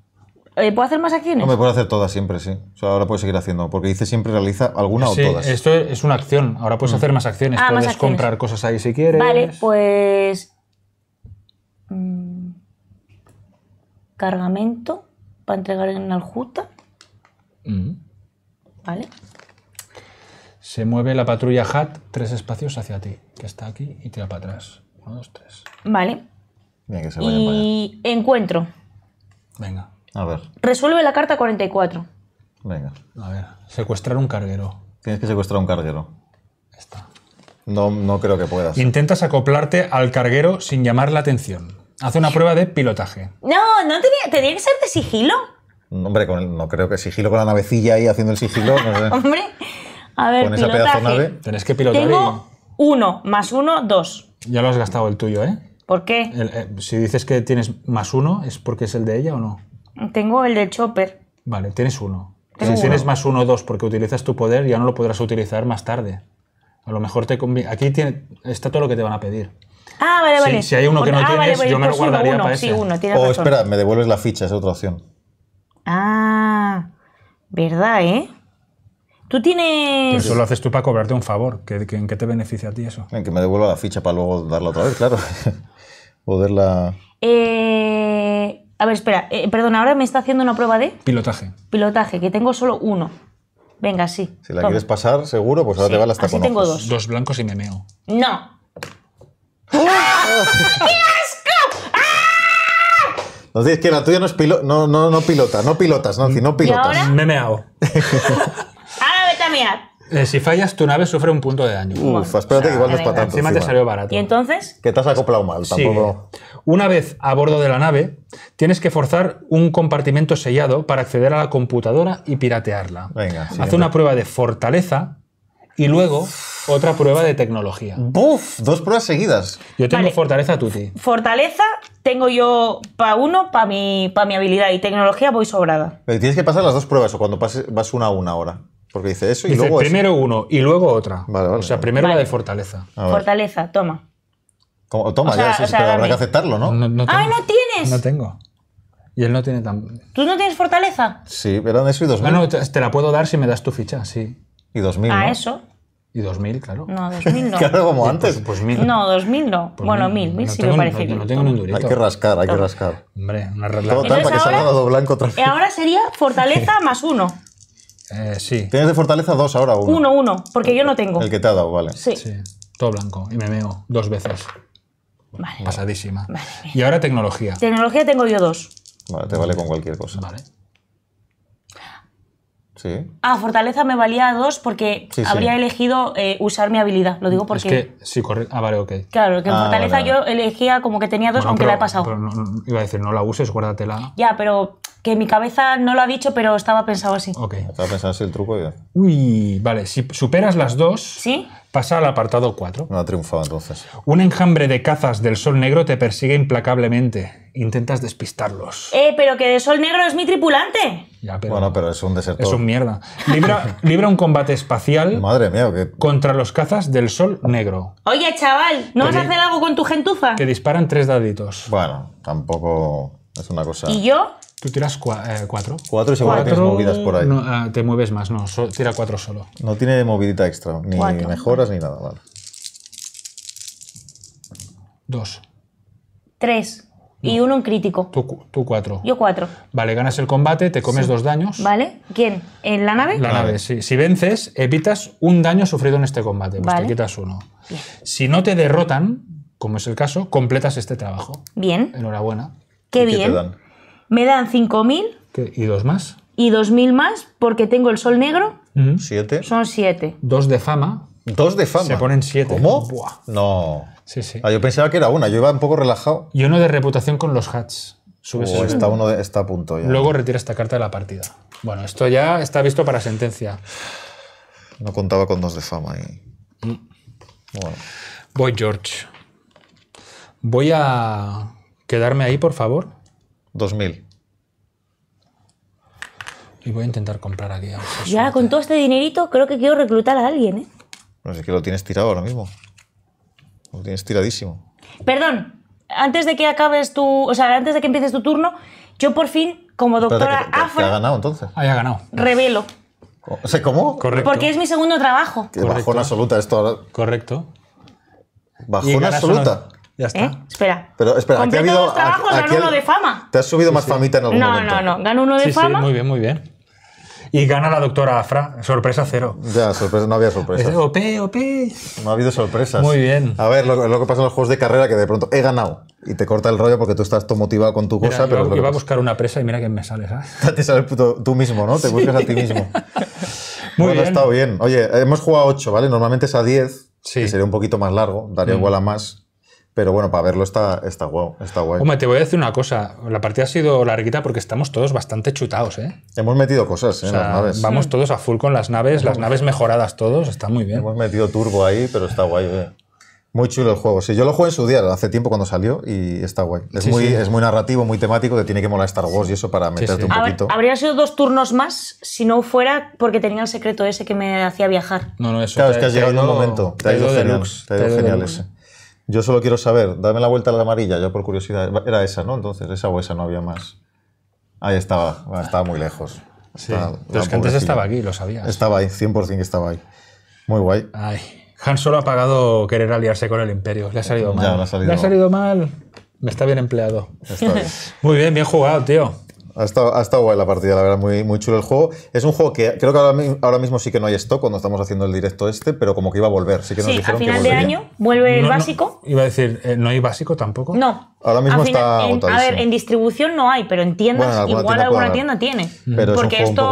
Eh, ¿Puedo hacer más acciones? No, me puedo hacer todas siempre, sí. O sea, ahora puedes seguir haciendo, porque dice siempre realiza alguna o todas. Esto es una acción, ahora puedes mm. hacer más acciones, ah, puedes comprar cosas ahí si quieres. Vale, pues... Mm, cargamento para entregar en Aljuta. Mm. ¿vale? Se mueve la patrulla HAT tres espacios hacia ti, que está aquí, y tira para atrás. Uno, dos, tres. Vale. y encuentro. Venga, A ver, Resuelve la carta 44. venga. a ver. Secuestrar un carguero. Tienes que secuestrar un carguero. Está. No, no creo que puedas. Intentas acoplarte al carguero sin llamar la atención. Hace una prueba de pilotaje. No, no tenía, tenía que ser de sigilo. Hombre, con no creo que sigilo con la navecilla ahí haciendo el sigilo. Hombre, a ver, con que pilotar uno, más uno, dos. Ya lo has gastado el tuyo, ¿eh? ¿Por qué? Eh, si dices que tienes más uno, ¿es porque es el de ella o no? Tengo el del Chopper. Vale, tienes uno. si tienes más uno dos porque utilizas tu poder, ya no lo podrás utilizar más tarde. A lo mejor te conviene. Aquí tiene, está todo lo que te van a pedir. Ah, vale, vale. Si, hay uno que no ah, tienes, yo me lo guardaría para sí, o oh, espera, me devuelves la ficha, es otra opción. Ah, ¿verdad, eh? Tú tienes. Pero eso lo haces tú para cobrarte un favor. ¿Qué, ¿En qué te beneficia a ti eso? En que me devuelva la ficha para luego darla otra vez, claro. Poderla. Eh, a ver, espera. Eh, perdón, ahora me está haciendo una prueba de. Pilotaje. Pilotaje, que tengo solo uno. Venga, sí. Si la quieres pasar, seguro, pues ahora te va la hasta tengo dos. Dos blancos y me meo. ¡No! ¡Ah! No es que la tuya no es no, no, no pilota, no pilotas, no, no pilotas. ¿Y ahora? Me meao. ahora vete a mirar. Eh, si fallas, tu nave sufre un punto de daño. Uf, espérate que igual no es para tanto. Encima, te salió barato. ¿Y entonces? Que te has acoplado mal, tampoco. Una vez a bordo de la nave, tienes que forzar un compartimento sellado para acceder a la computadora y piratearla. Venga, Haz una prueba de fortaleza y luego otra prueba de tecnología. ¡Buf! Dos pruebas seguidas. Yo tengo fortaleza tuti. Fortaleza tengo yo para uno, para mi, pa mi habilidad y tecnología voy sobrada. tienes que pasar las dos pruebas o cuando pases, vas una a una ahora. Porque dice eso y luego. Primero uno y luego otra. o sea, primero la de fortaleza. Fortaleza, toma. Toma, ya, pero habrá que aceptarlo, ¿no? no, ¡Ah, no tienes! No tengo. Y él no tiene tan. ¿Tú no tienes fortaleza? Sí, pero eso y ah, No, te, la puedo dar si me das tu ficha, sí. Y 2000. A ah, eso. Y 2000, claro. No, 2000 no. claro, como pues antes. Pues, 1.000. No, 2000 no. Pues bueno, 1000, 1000 sí me parece bien. No, no tengo ningún durito. Hay que rascar, hay que rascar. Hombre, una regla. Todo para que salga dado blanco otra vez. Ahora sería fortaleza más 1. Eh, sí. Tienes de fortaleza 2 ahora, 1. 1, 1, porque yo no tengo. El que te ha dado, vale. Sí. Todo blanco. Y me meo dos veces. Vale. Pasadísima. Vale. Y ahora tecnología. Tecnología tengo yo 2. Vale, te vale con cualquier cosa. Vale. Ah, fortaleza me valía dos porque habría elegido eh, usar mi habilidad. Lo digo porque. Es que, sí, Ah, vale, ok. Claro, que en ah, fortaleza yo elegía como que tenía dos, aunque la he pasado. iba a decir, no la uses, guárdatela. Ya, pero que mi cabeza no lo ha dicho, pero estaba pensado así. Ok. Estaba pensando así el truco ya. Uy, vale. Si superas las dos. Sí. Pasa al apartado 4. No ha triunfado entonces. Un enjambre de cazas del sol negro te persigue implacablemente intentas despistarlos. Eh, pero que de Sol Negro es mi tripulante. bueno, pero es un desertor. Es un mierda. Libra, un combate espacial Madre mía, ¿qué? contra los cazas del Sol Negro. Oye, chaval, ¿no vas a hacer algo con tu gentuza? Que disparan tres daditos. Bueno, tampoco es una cosa... ¿Y yo? Tú tiras eh, cuatro. Cuatro y seguro tienes movidas por ahí. Ah, te mueves más, no, tira cuatro solo. No tiene movidita extra, ni mejoras ni nada, vale. Dos. Tres. Y uno en crítico. Tú, cuatro. Yo cuatro. Vale, ganas el combate, te comes dos daños. Vale. ¿Quién? ¿En la nave? La, nave, sí. Si vences, evitas un daño sufrido en este combate. Pues te quitas uno. Si no te derrotan, como es el caso, completas este trabajo. Bien. Enhorabuena. Qué bien. me dan? Me dan 5.000. ¿Y dos más? Y dos mil más porque tengo el sol negro. ¿Siete? Son siete. Dos de fama. ¿Dos de fama? Se ponen siete. ¿Cómo? No. Ah, yo pensaba que era una, yo iba un poco relajado. Y uno de reputación con los hats. Oh, está a punto ya. Luego retira esta carta de la partida. Bueno, esto ya está visto para sentencia. No contaba con dos de fama ahí. Mm. Voy, George. Voy a quedarme ahí, por favor. 2000. Y voy a intentar comprar aquí. Ya, con todo este dinerito creo que quiero reclutar a alguien, ¿eh? No sé que lo tienes tirado ahora mismo. Lo tienes tiradísimo. Perdón, antes de que acabes tu. O sea, antes de que empieces tu turno, yo por fin, como doctora que, ha ganado entonces? Ah, ha ganado. Revelo. O ¿Cómo? Correcto. Porque es mi segundo trabajo. Bajón absoluta esto Correcto. Bajón absoluta. Ya está. ¿Eh? Espera. Pero espera, aquí ha habido. Los trabajos, gano uno de fama. ¿Te has subido más famita en algún momento? No, no, no. Gano uno de sí, fama. muy bien, muy bien. Y gana la doctora Afra. Sorpresa cero. Ya, sorpresa, no había sorpresas. Eh, OP, OP. No ha habido sorpresas. Muy bien. A ver, lo, que pasa en los juegos de carrera, que de pronto he ganado. Y te corta el rollo porque tú estás todo motivado con tu cosa. Yo, pero que iba a buscar una presa y mira que me sale, ¿sabes? Te sales tú, mismo, ¿no? Te buscas a ti mismo. Muy bien. ha estado bien. Oye, hemos jugado 8, ¿vale? Normalmente es a 10, sí. que sería un poquito más largo, daría mm. igual a más. Pero bueno, para verlo está, está, guau, está guay. Hombre, te voy a decir una cosa. La partida ha sido larguita porque estamos todos bastante chutados, ¿eh? Hemos metido cosas en ¿eh? las naves. Vamos todos a full con las naves, las naves mejoradas todos, está muy bien. Hemos metido turbo ahí, pero está guay, eh. Muy chulo el juego. Sí, yo lo jugué en su día, hace tiempo cuando salió, y está guay. Es, muy, es muy narrativo, muy temático, te tiene que molar Star Wars y eso para meterte un poquito. Habría sido dos turnos más si no fuera porque tenía el secreto ese que me hacía viajar. No, no, eso. Claro, es que has llegado en un momento. ha ido, Te ha ido, genial ese. Yo solo quiero saber, dame la vuelta a la amarilla, ya por curiosidad. Era esa, ¿no? Entonces, esa o esa no había más. Ahí estaba, estaba muy lejos. Sí, antes estaba aquí, lo sabía. Estaba ahí, 100% que estaba ahí. Muy guay. Ay, Han solo ha pagado querer aliarse con el Imperio. Le ha salido mal. le ha salido, mal. Me está bien empleado. Muy bien, bien jugado, tío. Ha estado, guay la partida, la verdad, muy, muy chulo el juego. Es un juego que creo que ahora, mismo sí que no hay stock cuando estamos haciendo el directo este, pero como que iba a volver. Sí, que nos sí a final de año vuelve el básico. iba a decir, eh, ¿no hay básico tampoco? No. Ahora mismo está A ver, en distribución no hay, pero en tiendas igual alguna tienda tiene. porque esto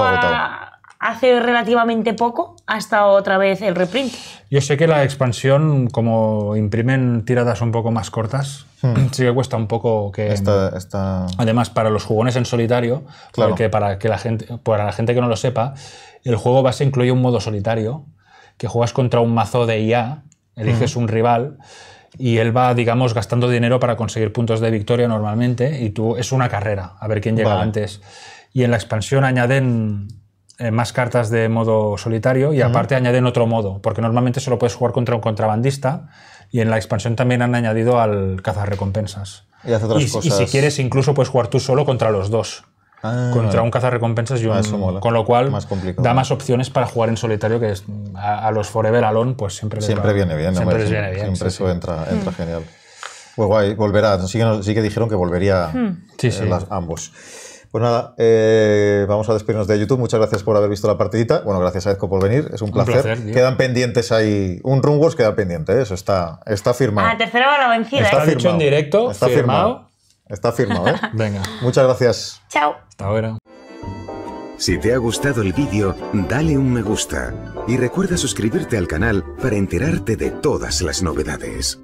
hace relativamente poco hasta otra vez el reprint. Yo sé que la expansión, como imprimen tiradas un poco más cortas, hmm. sí que cuesta un poco que. Esta, Además, para los jugones en solitario, claro. porque para que la gente, para la gente que no lo sepa, el juego base incluye un modo solitario que juegas contra un mazo de IA, eliges hmm. un rival y él va, digamos, gastando dinero para conseguir puntos de victoria normalmente y tú es una carrera, a ver quién llega antes. Y en la expansión añaden eh, más cartas de modo solitario y aparte añaden otro modo, porque normalmente solo puedes jugar contra un contrabandista y en la expansión también han añadido al cazarrecompensas. Y y, si quieres, incluso puedes jugar tú solo contra los dos. Ah. contra un cazarrecompensas y ah, un, con lo cual da más opciones para jugar en solitario que a, los Forever Alone pues siempre siempre viene bien siempre, viene bien siempre eso entra, mm. entra genial pues guay volverá sí que, sí que dijeron que volvería a mm. eh, las, ambos pues nada, eh, vamos a despedirnos de YouTube. Muchas gracias por haber visto la partidita. Bueno, gracias a Ezco por venir. Es un placer. Quedan pendientes ahí. Un Wars queda pendiente, ¿eh? eso está, está firmado. Ah, tercera va la vencida. Está ¿eh? en directo. Está firmado. firmado. Está firmado, ¿eh? Venga. Muchas gracias. Chao. Hasta ahora. Si te ha gustado el vídeo, dale un me gusta y recuerda suscribirte al canal para enterarte de todas las novedades.